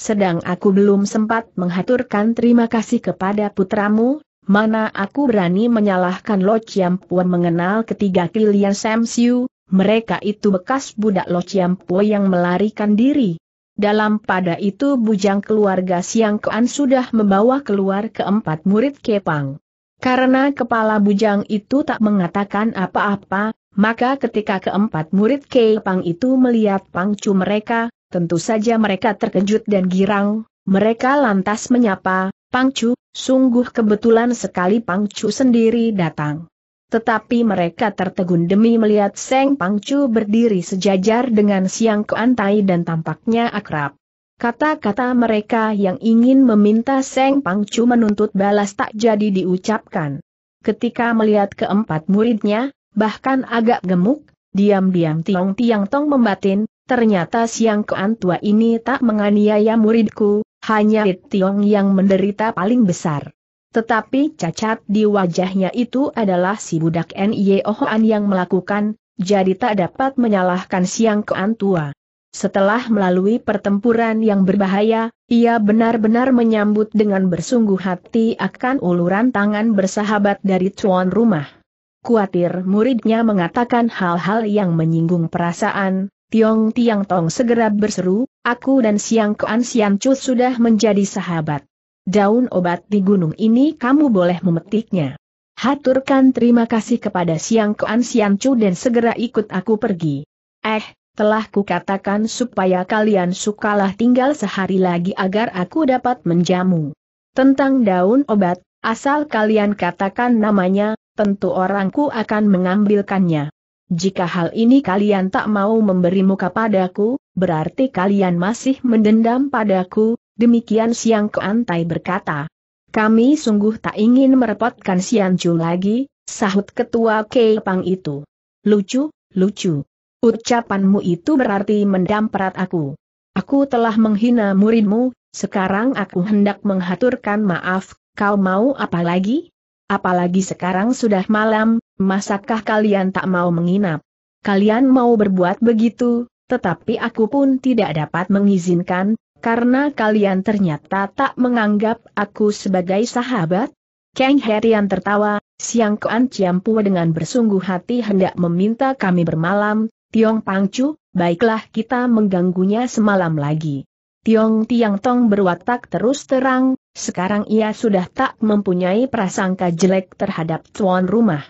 S1: Sedang aku belum sempat menghaturkan terima kasih kepada putramu, mana aku berani menyalahkan Lo Chiam Puan mengenal ketiga Kilian Sam Siu, mereka itu bekas budak Lo Chiam Puan yang melarikan diri. Dalam pada itu bujang keluarga Siang Kuan sudah membawa keluar keempat murid Kepang. Karena kepala bujang itu tak mengatakan apa-apa, maka ketika keempat murid Kepang itu melihat pangcu mereka, tentu saja mereka terkejut dan girang, mereka lantas menyapa, Pangcu, sungguh kebetulan sekali Pangcu sendiri datang. Tetapi mereka tertegun demi melihat Seng Pangcu berdiri sejajar dengan Siang Keantai dan tampaknya akrab. Kata-kata mereka yang ingin meminta Seng Pangcu menuntut balas tak jadi diucapkan. Ketika melihat keempat muridnya, bahkan agak gemuk, diam-diam Tiong Tiang Tong membatin, ternyata Siang Kuantua ini tak menganiaya muridku, hanya Tiong yang menderita paling besar. Tetapi cacat di wajahnya itu adalah si budak Nye Ohoan yang melakukan, jadi tak dapat menyalahkan siang kean tua. Setelah melalui pertempuran yang berbahaya, ia benar-benar menyambut dengan bersungguh hati akan uluran tangan bersahabat dari tuan rumah. Kuatir muridnya mengatakan hal-hal yang menyinggung perasaan, Tiong Tiang Tong segera berseru, aku dan Siang Kuan Siang Chu sudah menjadi sahabat. Daun obat di gunung ini kamu boleh memetiknya. Haturkan terima kasih kepada Siang Kuan Siang Chu dan segera ikut aku pergi. Eh, telah kukatakan supaya kalian sukalah tinggal sehari lagi agar aku dapat menjamu. Tentang daun obat, asal kalian katakan namanya, tentu orangku akan mengambilkannya. Jika hal ini kalian tak mau memberi muka padaku, berarti kalian masih mendendam padaku, demikian Siang Keantai berkata. Kami sungguh tak ingin merepotkan Sian lagi, sahut ketua Keipang itu. Lucu, lucu. Ucapanmu itu berarti mendamprat aku. Aku telah menghina muridmu, sekarang aku hendak menghaturkan maaf, kau mau apa lagi? Apalagi sekarang sudah malam, masakkah kalian tak mau menginap? Kalian mau berbuat begitu, tetapi aku pun tidak dapat mengizinkan, karena kalian ternyata tak menganggap aku sebagai sahabat? Kang Herian tertawa, Siang kean Ciampu dengan bersungguh hati hendak meminta kami bermalam, Tiong Pangcu, baiklah kita mengganggunya semalam lagi. Tiong Tiang Tong berwatak terus terang, sekarang ia sudah tak mempunyai prasangka jelek terhadap tuan rumah.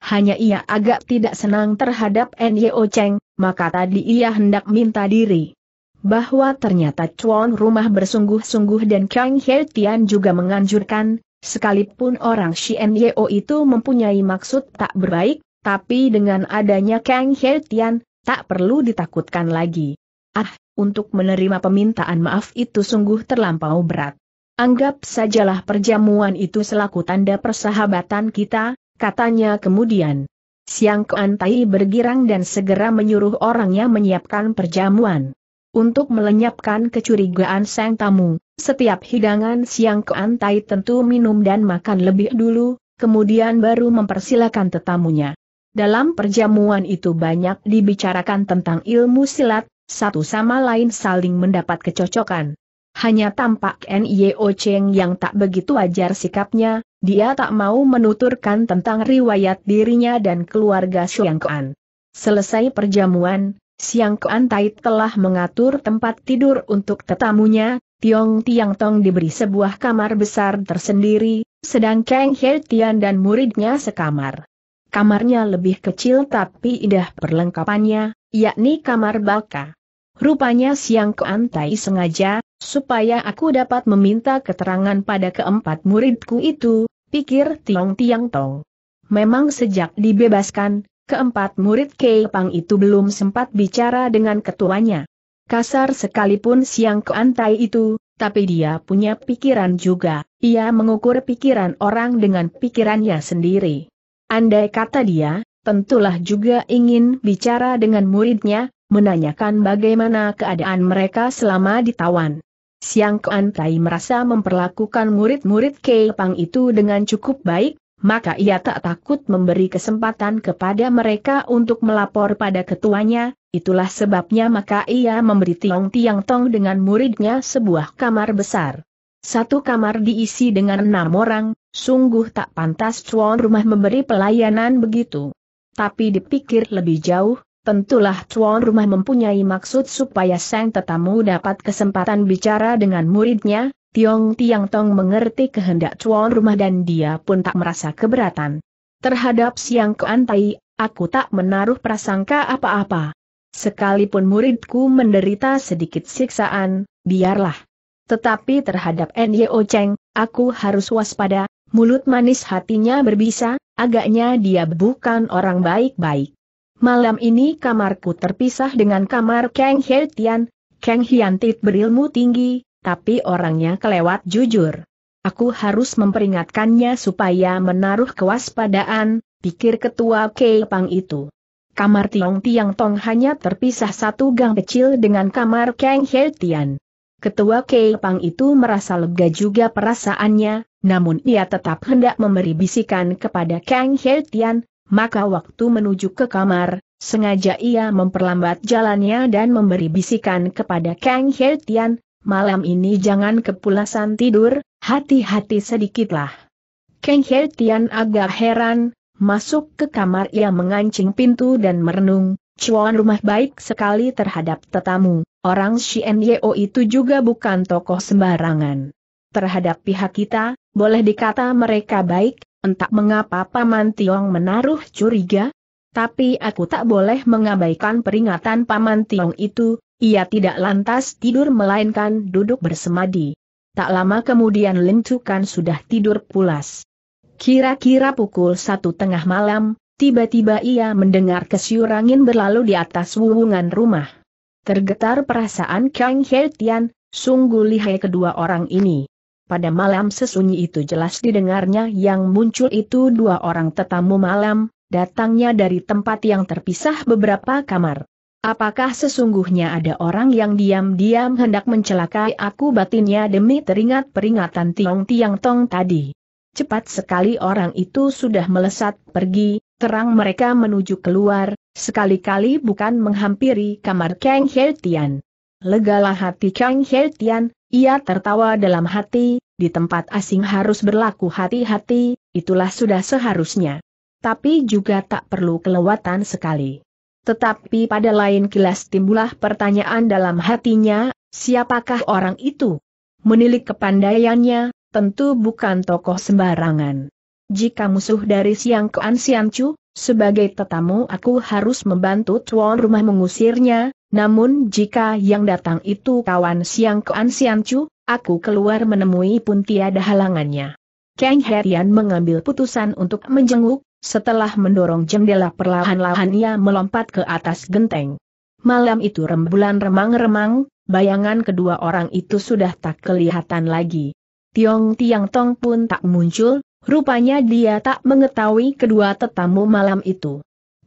S1: Hanya ia agak tidak senang terhadap N.Y.O. Cheng, maka tadi ia hendak minta diri. Bahwa ternyata Cuan rumah bersungguh-sungguh dan Kang He Tian juga menganjurkan, sekalipun orang Xi N.Y.O. itu mempunyai maksud tak berbaik, tapi dengan adanya Kang He Tian, tak perlu ditakutkan lagi. Ah, untuk menerima permintaan maaf itu sungguh terlampau berat. Anggap sajalah perjamuan itu selaku tanda persahabatan kita, katanya kemudian. Siang Keantai bergirang dan segera menyuruh orangnya menyiapkan perjamuan. Untuk melenyapkan kecurigaan sang tamu, setiap hidangan Siang Keantai tentu minum dan makan lebih dulu, kemudian baru mempersilakan tetamunya. Dalam perjamuan itu banyak dibicarakan tentang ilmu silat, satu sama lain saling mendapat kecocokan. Hanya tampak Nio Cheng yang tak begitu wajar sikapnya, dia tak mau menuturkan tentang riwayat dirinya dan keluarga Xiang Kuan. Selesai perjamuan, Xiang Kuan Tai telah mengatur tempat tidur untuk tetamunya, Tiong Tiang Tong diberi sebuah kamar besar tersendiri, sedang Kang He Tian dan muridnya sekamar. Kamarnya lebih kecil tapi indah perlengkapannya, yakni kamar baka. Rupanya Siang Keantai sengaja, supaya aku dapat meminta keterangan pada keempat muridku itu, pikir Tiong Tiang Tong. Memang sejak dibebaskan, keempat murid Kepang itu belum sempat bicara dengan ketuanya. Kasar sekalipun Siang Keantai itu, tapi dia punya pikiran juga, ia mengukur pikiran orang dengan pikirannya sendiri. Andai kata dia, tentulah juga ingin bicara dengan muridnya, menanyakan bagaimana keadaan mereka selama ditawan. Siang Kuan Tai merasa memperlakukan murid-murid Keipang itu dengan cukup baik, maka ia tak takut memberi kesempatan kepada mereka untuk melapor pada ketuanya, itulah sebabnya maka ia memberi Tiong Tiang Tong dengan muridnya sebuah kamar besar. Satu kamar diisi dengan enam orang, sungguh tak pantas tuan rumah memberi pelayanan begitu. Tapi dipikir lebih jauh, Tentulah tuan rumah mempunyai maksud supaya sang tetamu dapat kesempatan bicara dengan muridnya, Tiong Tiang Tong mengerti kehendak tuan rumah dan dia pun tak merasa keberatan. Terhadap siang keantai, aku tak menaruh prasangka apa-apa. Sekalipun muridku menderita sedikit siksaan, biarlah. Tetapi terhadap Nyo Cheng, aku harus waspada, mulut manis hatinya berbisa, agaknya dia bukan orang baik-baik. Malam ini kamarku terpisah dengan kamar Kang He Kang Hiantit berilmu tinggi, tapi orangnya kelewat jujur. Aku harus memperingatkannya supaya menaruh kewaspadaan, pikir ketua Keipang itu. Kamar Tiong Tiang Tong hanya terpisah satu gang kecil dengan kamar Kang He Ketua Keipang itu merasa lega juga perasaannya, namun ia tetap hendak memberi bisikan kepada Kang He maka waktu menuju ke kamar, sengaja ia memperlambat jalannya dan memberi bisikan kepada Kang He malam ini jangan kepulasan tidur, hati-hati sedikitlah. Kang He Tian agak heran, masuk ke kamar ia mengancing pintu dan merenung, cuan rumah baik sekali terhadap tetamu, orang Shien Yeo itu juga bukan tokoh sembarangan. Terhadap pihak kita, boleh dikata mereka baik, Entah mengapa Paman Tiong menaruh curiga, tapi aku tak boleh mengabaikan peringatan Paman Tiong itu, ia tidak lantas tidur melainkan duduk bersemadi. Tak lama kemudian Lencukan sudah tidur pulas. Kira-kira pukul satu tengah malam, tiba-tiba ia mendengar kesiur berlalu di atas wuwungan rumah. Tergetar perasaan Kang He Tian, sungguh lihai kedua orang ini. Pada malam sesunyi itu jelas didengarnya yang muncul itu dua orang tetamu malam, datangnya dari tempat yang terpisah beberapa kamar. Apakah sesungguhnya ada orang yang diam-diam hendak mencelakai aku batinnya demi teringat peringatan Tiong Tiang Tong tadi? Cepat sekali orang itu sudah melesat pergi, terang mereka menuju keluar, sekali-kali bukan menghampiri kamar Kang Heltian. Tian legalah hati Kang Heltian, Tian, ia tertawa dalam hati, di tempat asing harus berlaku hati-hati, itulah sudah seharusnya. Tapi juga tak perlu kelewatan sekali. Tetapi pada lain kilas timbullah pertanyaan dalam hatinya, siapakah orang itu? Menilik kepandaiannya, tentu bukan tokoh sembarangan. Jika musuh dari Siang ke Sian Chu, sebagai tetamu aku harus membantu tuan rumah mengusirnya, namun jika yang datang itu kawan Siang kean Sian Chu, aku keluar menemui pun tiada halangannya. Kang Herian mengambil putusan untuk menjenguk, setelah mendorong jendela perlahan-lahan ia melompat ke atas genteng. Malam itu rembulan remang-remang, bayangan kedua orang itu sudah tak kelihatan lagi. Tiong Tiang Tong pun tak muncul, Rupanya dia tak mengetahui kedua tetamu malam itu.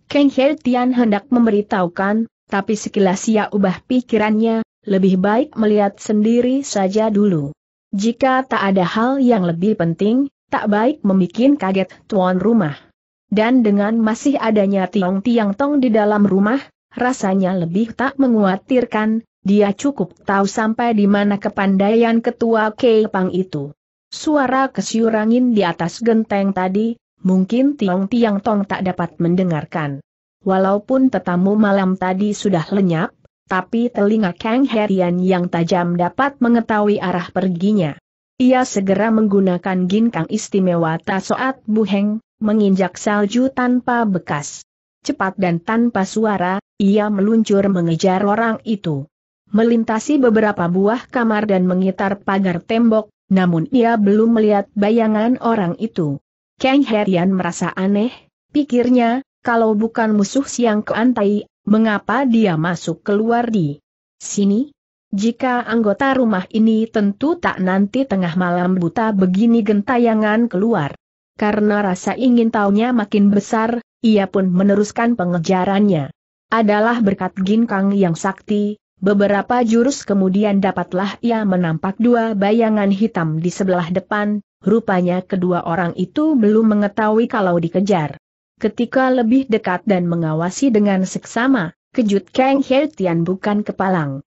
S1: Kang He Tian hendak memberitahukan, tapi sekilas ia ubah pikirannya, lebih baik melihat sendiri saja dulu. Jika tak ada hal yang lebih penting, tak baik membuat kaget tuan rumah. Dan dengan masih adanya Tiong Tiang Tong di dalam rumah, rasanya lebih tak menguatirkan, dia cukup tahu sampai di mana kepandaian ketua Pang itu. Suara kesiurangin di atas genteng tadi, mungkin Tiong Tiang Tong tak dapat mendengarkan. Walaupun tetamu malam tadi sudah lenyap, tapi telinga Kang Herian yang tajam dapat mengetahui arah perginya. Ia segera menggunakan ginkang istimewa Tasoat Buheng, menginjak salju tanpa bekas. Cepat dan tanpa suara, ia meluncur mengejar orang itu. Melintasi beberapa buah kamar dan mengitar pagar tembok, namun ia belum melihat bayangan orang itu. Kang Herian merasa aneh, pikirnya, kalau bukan musuh siang keantai, mengapa dia masuk keluar di sini? Jika anggota rumah ini tentu tak nanti tengah malam buta begini gentayangan keluar. Karena rasa ingin tahunya makin besar, ia pun meneruskan pengejarannya. Adalah berkat ginkang yang sakti, Beberapa jurus kemudian dapatlah ia menampak dua bayangan hitam di sebelah depan, rupanya kedua orang itu belum mengetahui kalau dikejar. Ketika lebih dekat dan mengawasi dengan seksama, kejut Kang Hertian bukan kepalang.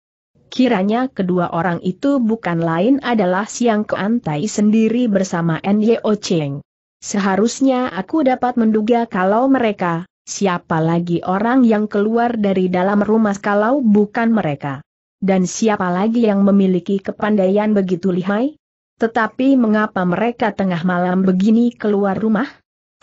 S1: Kiranya kedua orang itu bukan lain adalah Siang Keantai sendiri bersama Nyo Cheng. Seharusnya aku dapat menduga kalau mereka, Siapa lagi orang yang keluar dari dalam rumah kalau bukan mereka? Dan siapa lagi yang memiliki kepandaian begitu lihai? Tetapi mengapa mereka tengah malam begini keluar rumah?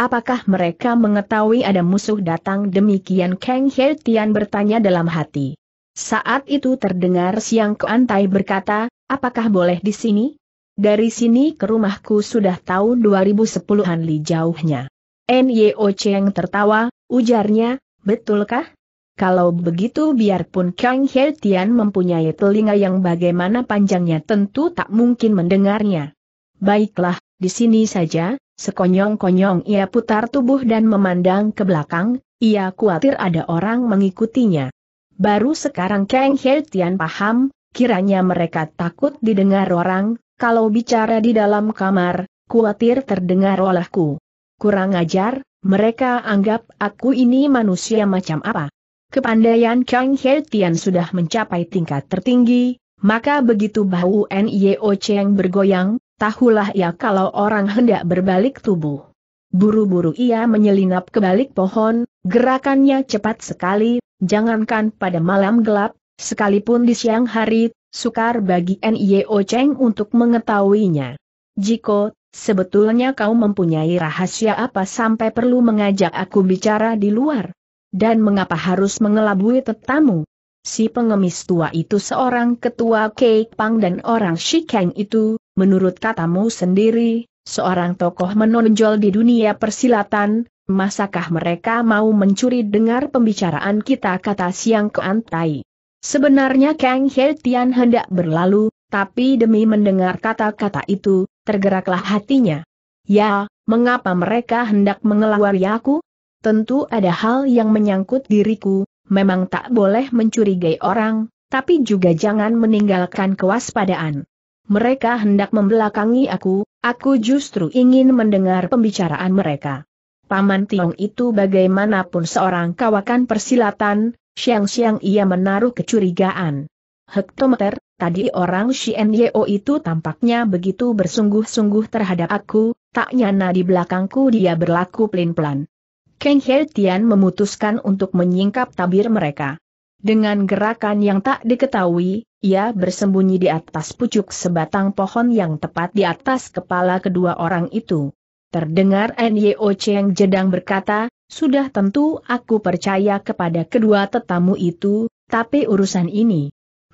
S1: Apakah mereka mengetahui ada musuh datang demikian Kang He Tian bertanya dalam hati. Saat itu terdengar Siang Kuantai berkata, apakah boleh di sini? Dari sini ke rumahku sudah tahun 2010-an li jauhnya. N.Y.O. Cheng tertawa, Ujarnya, betulkah? Kalau begitu biarpun Kang He Tian mempunyai telinga yang bagaimana panjangnya tentu tak mungkin mendengarnya. Baiklah, di sini saja, sekonyong-konyong ia putar tubuh dan memandang ke belakang, ia khawatir ada orang mengikutinya. Baru sekarang Kang He Tian paham, kiranya mereka takut didengar orang, kalau bicara di dalam kamar, khawatir terdengar olehku. Kurang ajar, mereka anggap aku ini manusia macam apa. Kepandaian Kang He Tian sudah mencapai tingkat tertinggi, maka begitu bau Nio Cheng bergoyang, tahulah ia kalau orang hendak berbalik tubuh. Buru-buru ia menyelinap ke balik pohon, gerakannya cepat sekali, jangankan pada malam gelap, sekalipun di siang hari, sukar bagi Nio Cheng untuk mengetahuinya. Jiko Sebetulnya kau mempunyai rahasia apa sampai perlu mengajak aku bicara di luar? Dan mengapa harus mengelabui tetamu? Si pengemis tua itu seorang ketua Kek Pang dan orang Shikeng itu, menurut katamu sendiri, seorang tokoh menonjol di dunia persilatan, masakah mereka mau mencuri dengar pembicaraan kita kata siang keantai? Sebenarnya Kang He Tian hendak berlalu, tapi demi mendengar kata-kata itu, tergeraklah hatinya. Ya, mengapa mereka hendak mengelawari aku? Tentu ada hal yang menyangkut diriku, memang tak boleh mencurigai orang, tapi juga jangan meninggalkan kewaspadaan. Mereka hendak membelakangi aku, aku justru ingin mendengar pembicaraan mereka. Paman Tiong itu bagaimanapun seorang kawakan persilatan, siang-siang ia menaruh kecurigaan. Hektometer, tadi orang Shen itu tampaknya begitu bersungguh-sungguh terhadap aku, tak nyana di belakangku dia berlaku pelin-pelan. Kang He Tian memutuskan untuk menyingkap tabir mereka. Dengan gerakan yang tak diketahui, ia bersembunyi di atas pucuk sebatang pohon yang tepat di atas kepala kedua orang itu. Terdengar Nyo Cheng Jedang berkata, sudah tentu aku percaya kepada kedua tetamu itu, tapi urusan ini,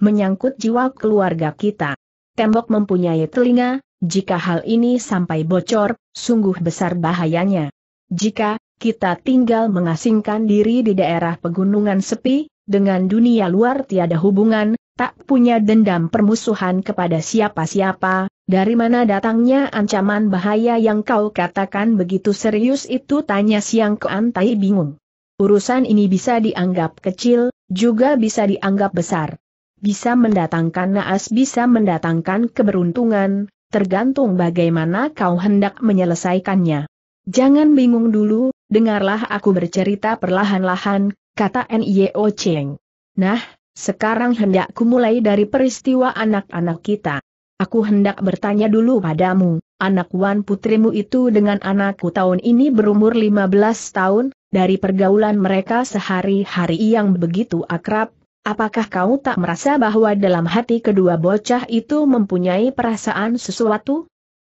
S1: menyangkut jiwa keluarga kita. Tembok mempunyai telinga, jika hal ini sampai bocor, sungguh besar bahayanya. Jika kita tinggal mengasingkan diri di daerah pegunungan sepi, dengan dunia luar tiada hubungan, tak punya dendam permusuhan kepada siapa-siapa, dari mana datangnya ancaman bahaya yang kau katakan begitu serius itu tanya Siang ke Antai bingung. Urusan ini bisa dianggap kecil, juga bisa dianggap besar bisa mendatangkan naas bisa mendatangkan keberuntungan, tergantung bagaimana kau hendak menyelesaikannya. Jangan bingung dulu, dengarlah aku bercerita perlahan-lahan, kata N.I.O. Cheng. Nah, sekarang hendakku mulai dari peristiwa anak-anak kita. Aku hendak bertanya dulu padamu, anak Wan putrimu itu dengan anakku tahun ini berumur 15 tahun, dari pergaulan mereka sehari-hari yang begitu akrab, Apakah kau tak merasa bahwa dalam hati kedua bocah itu mempunyai perasaan sesuatu?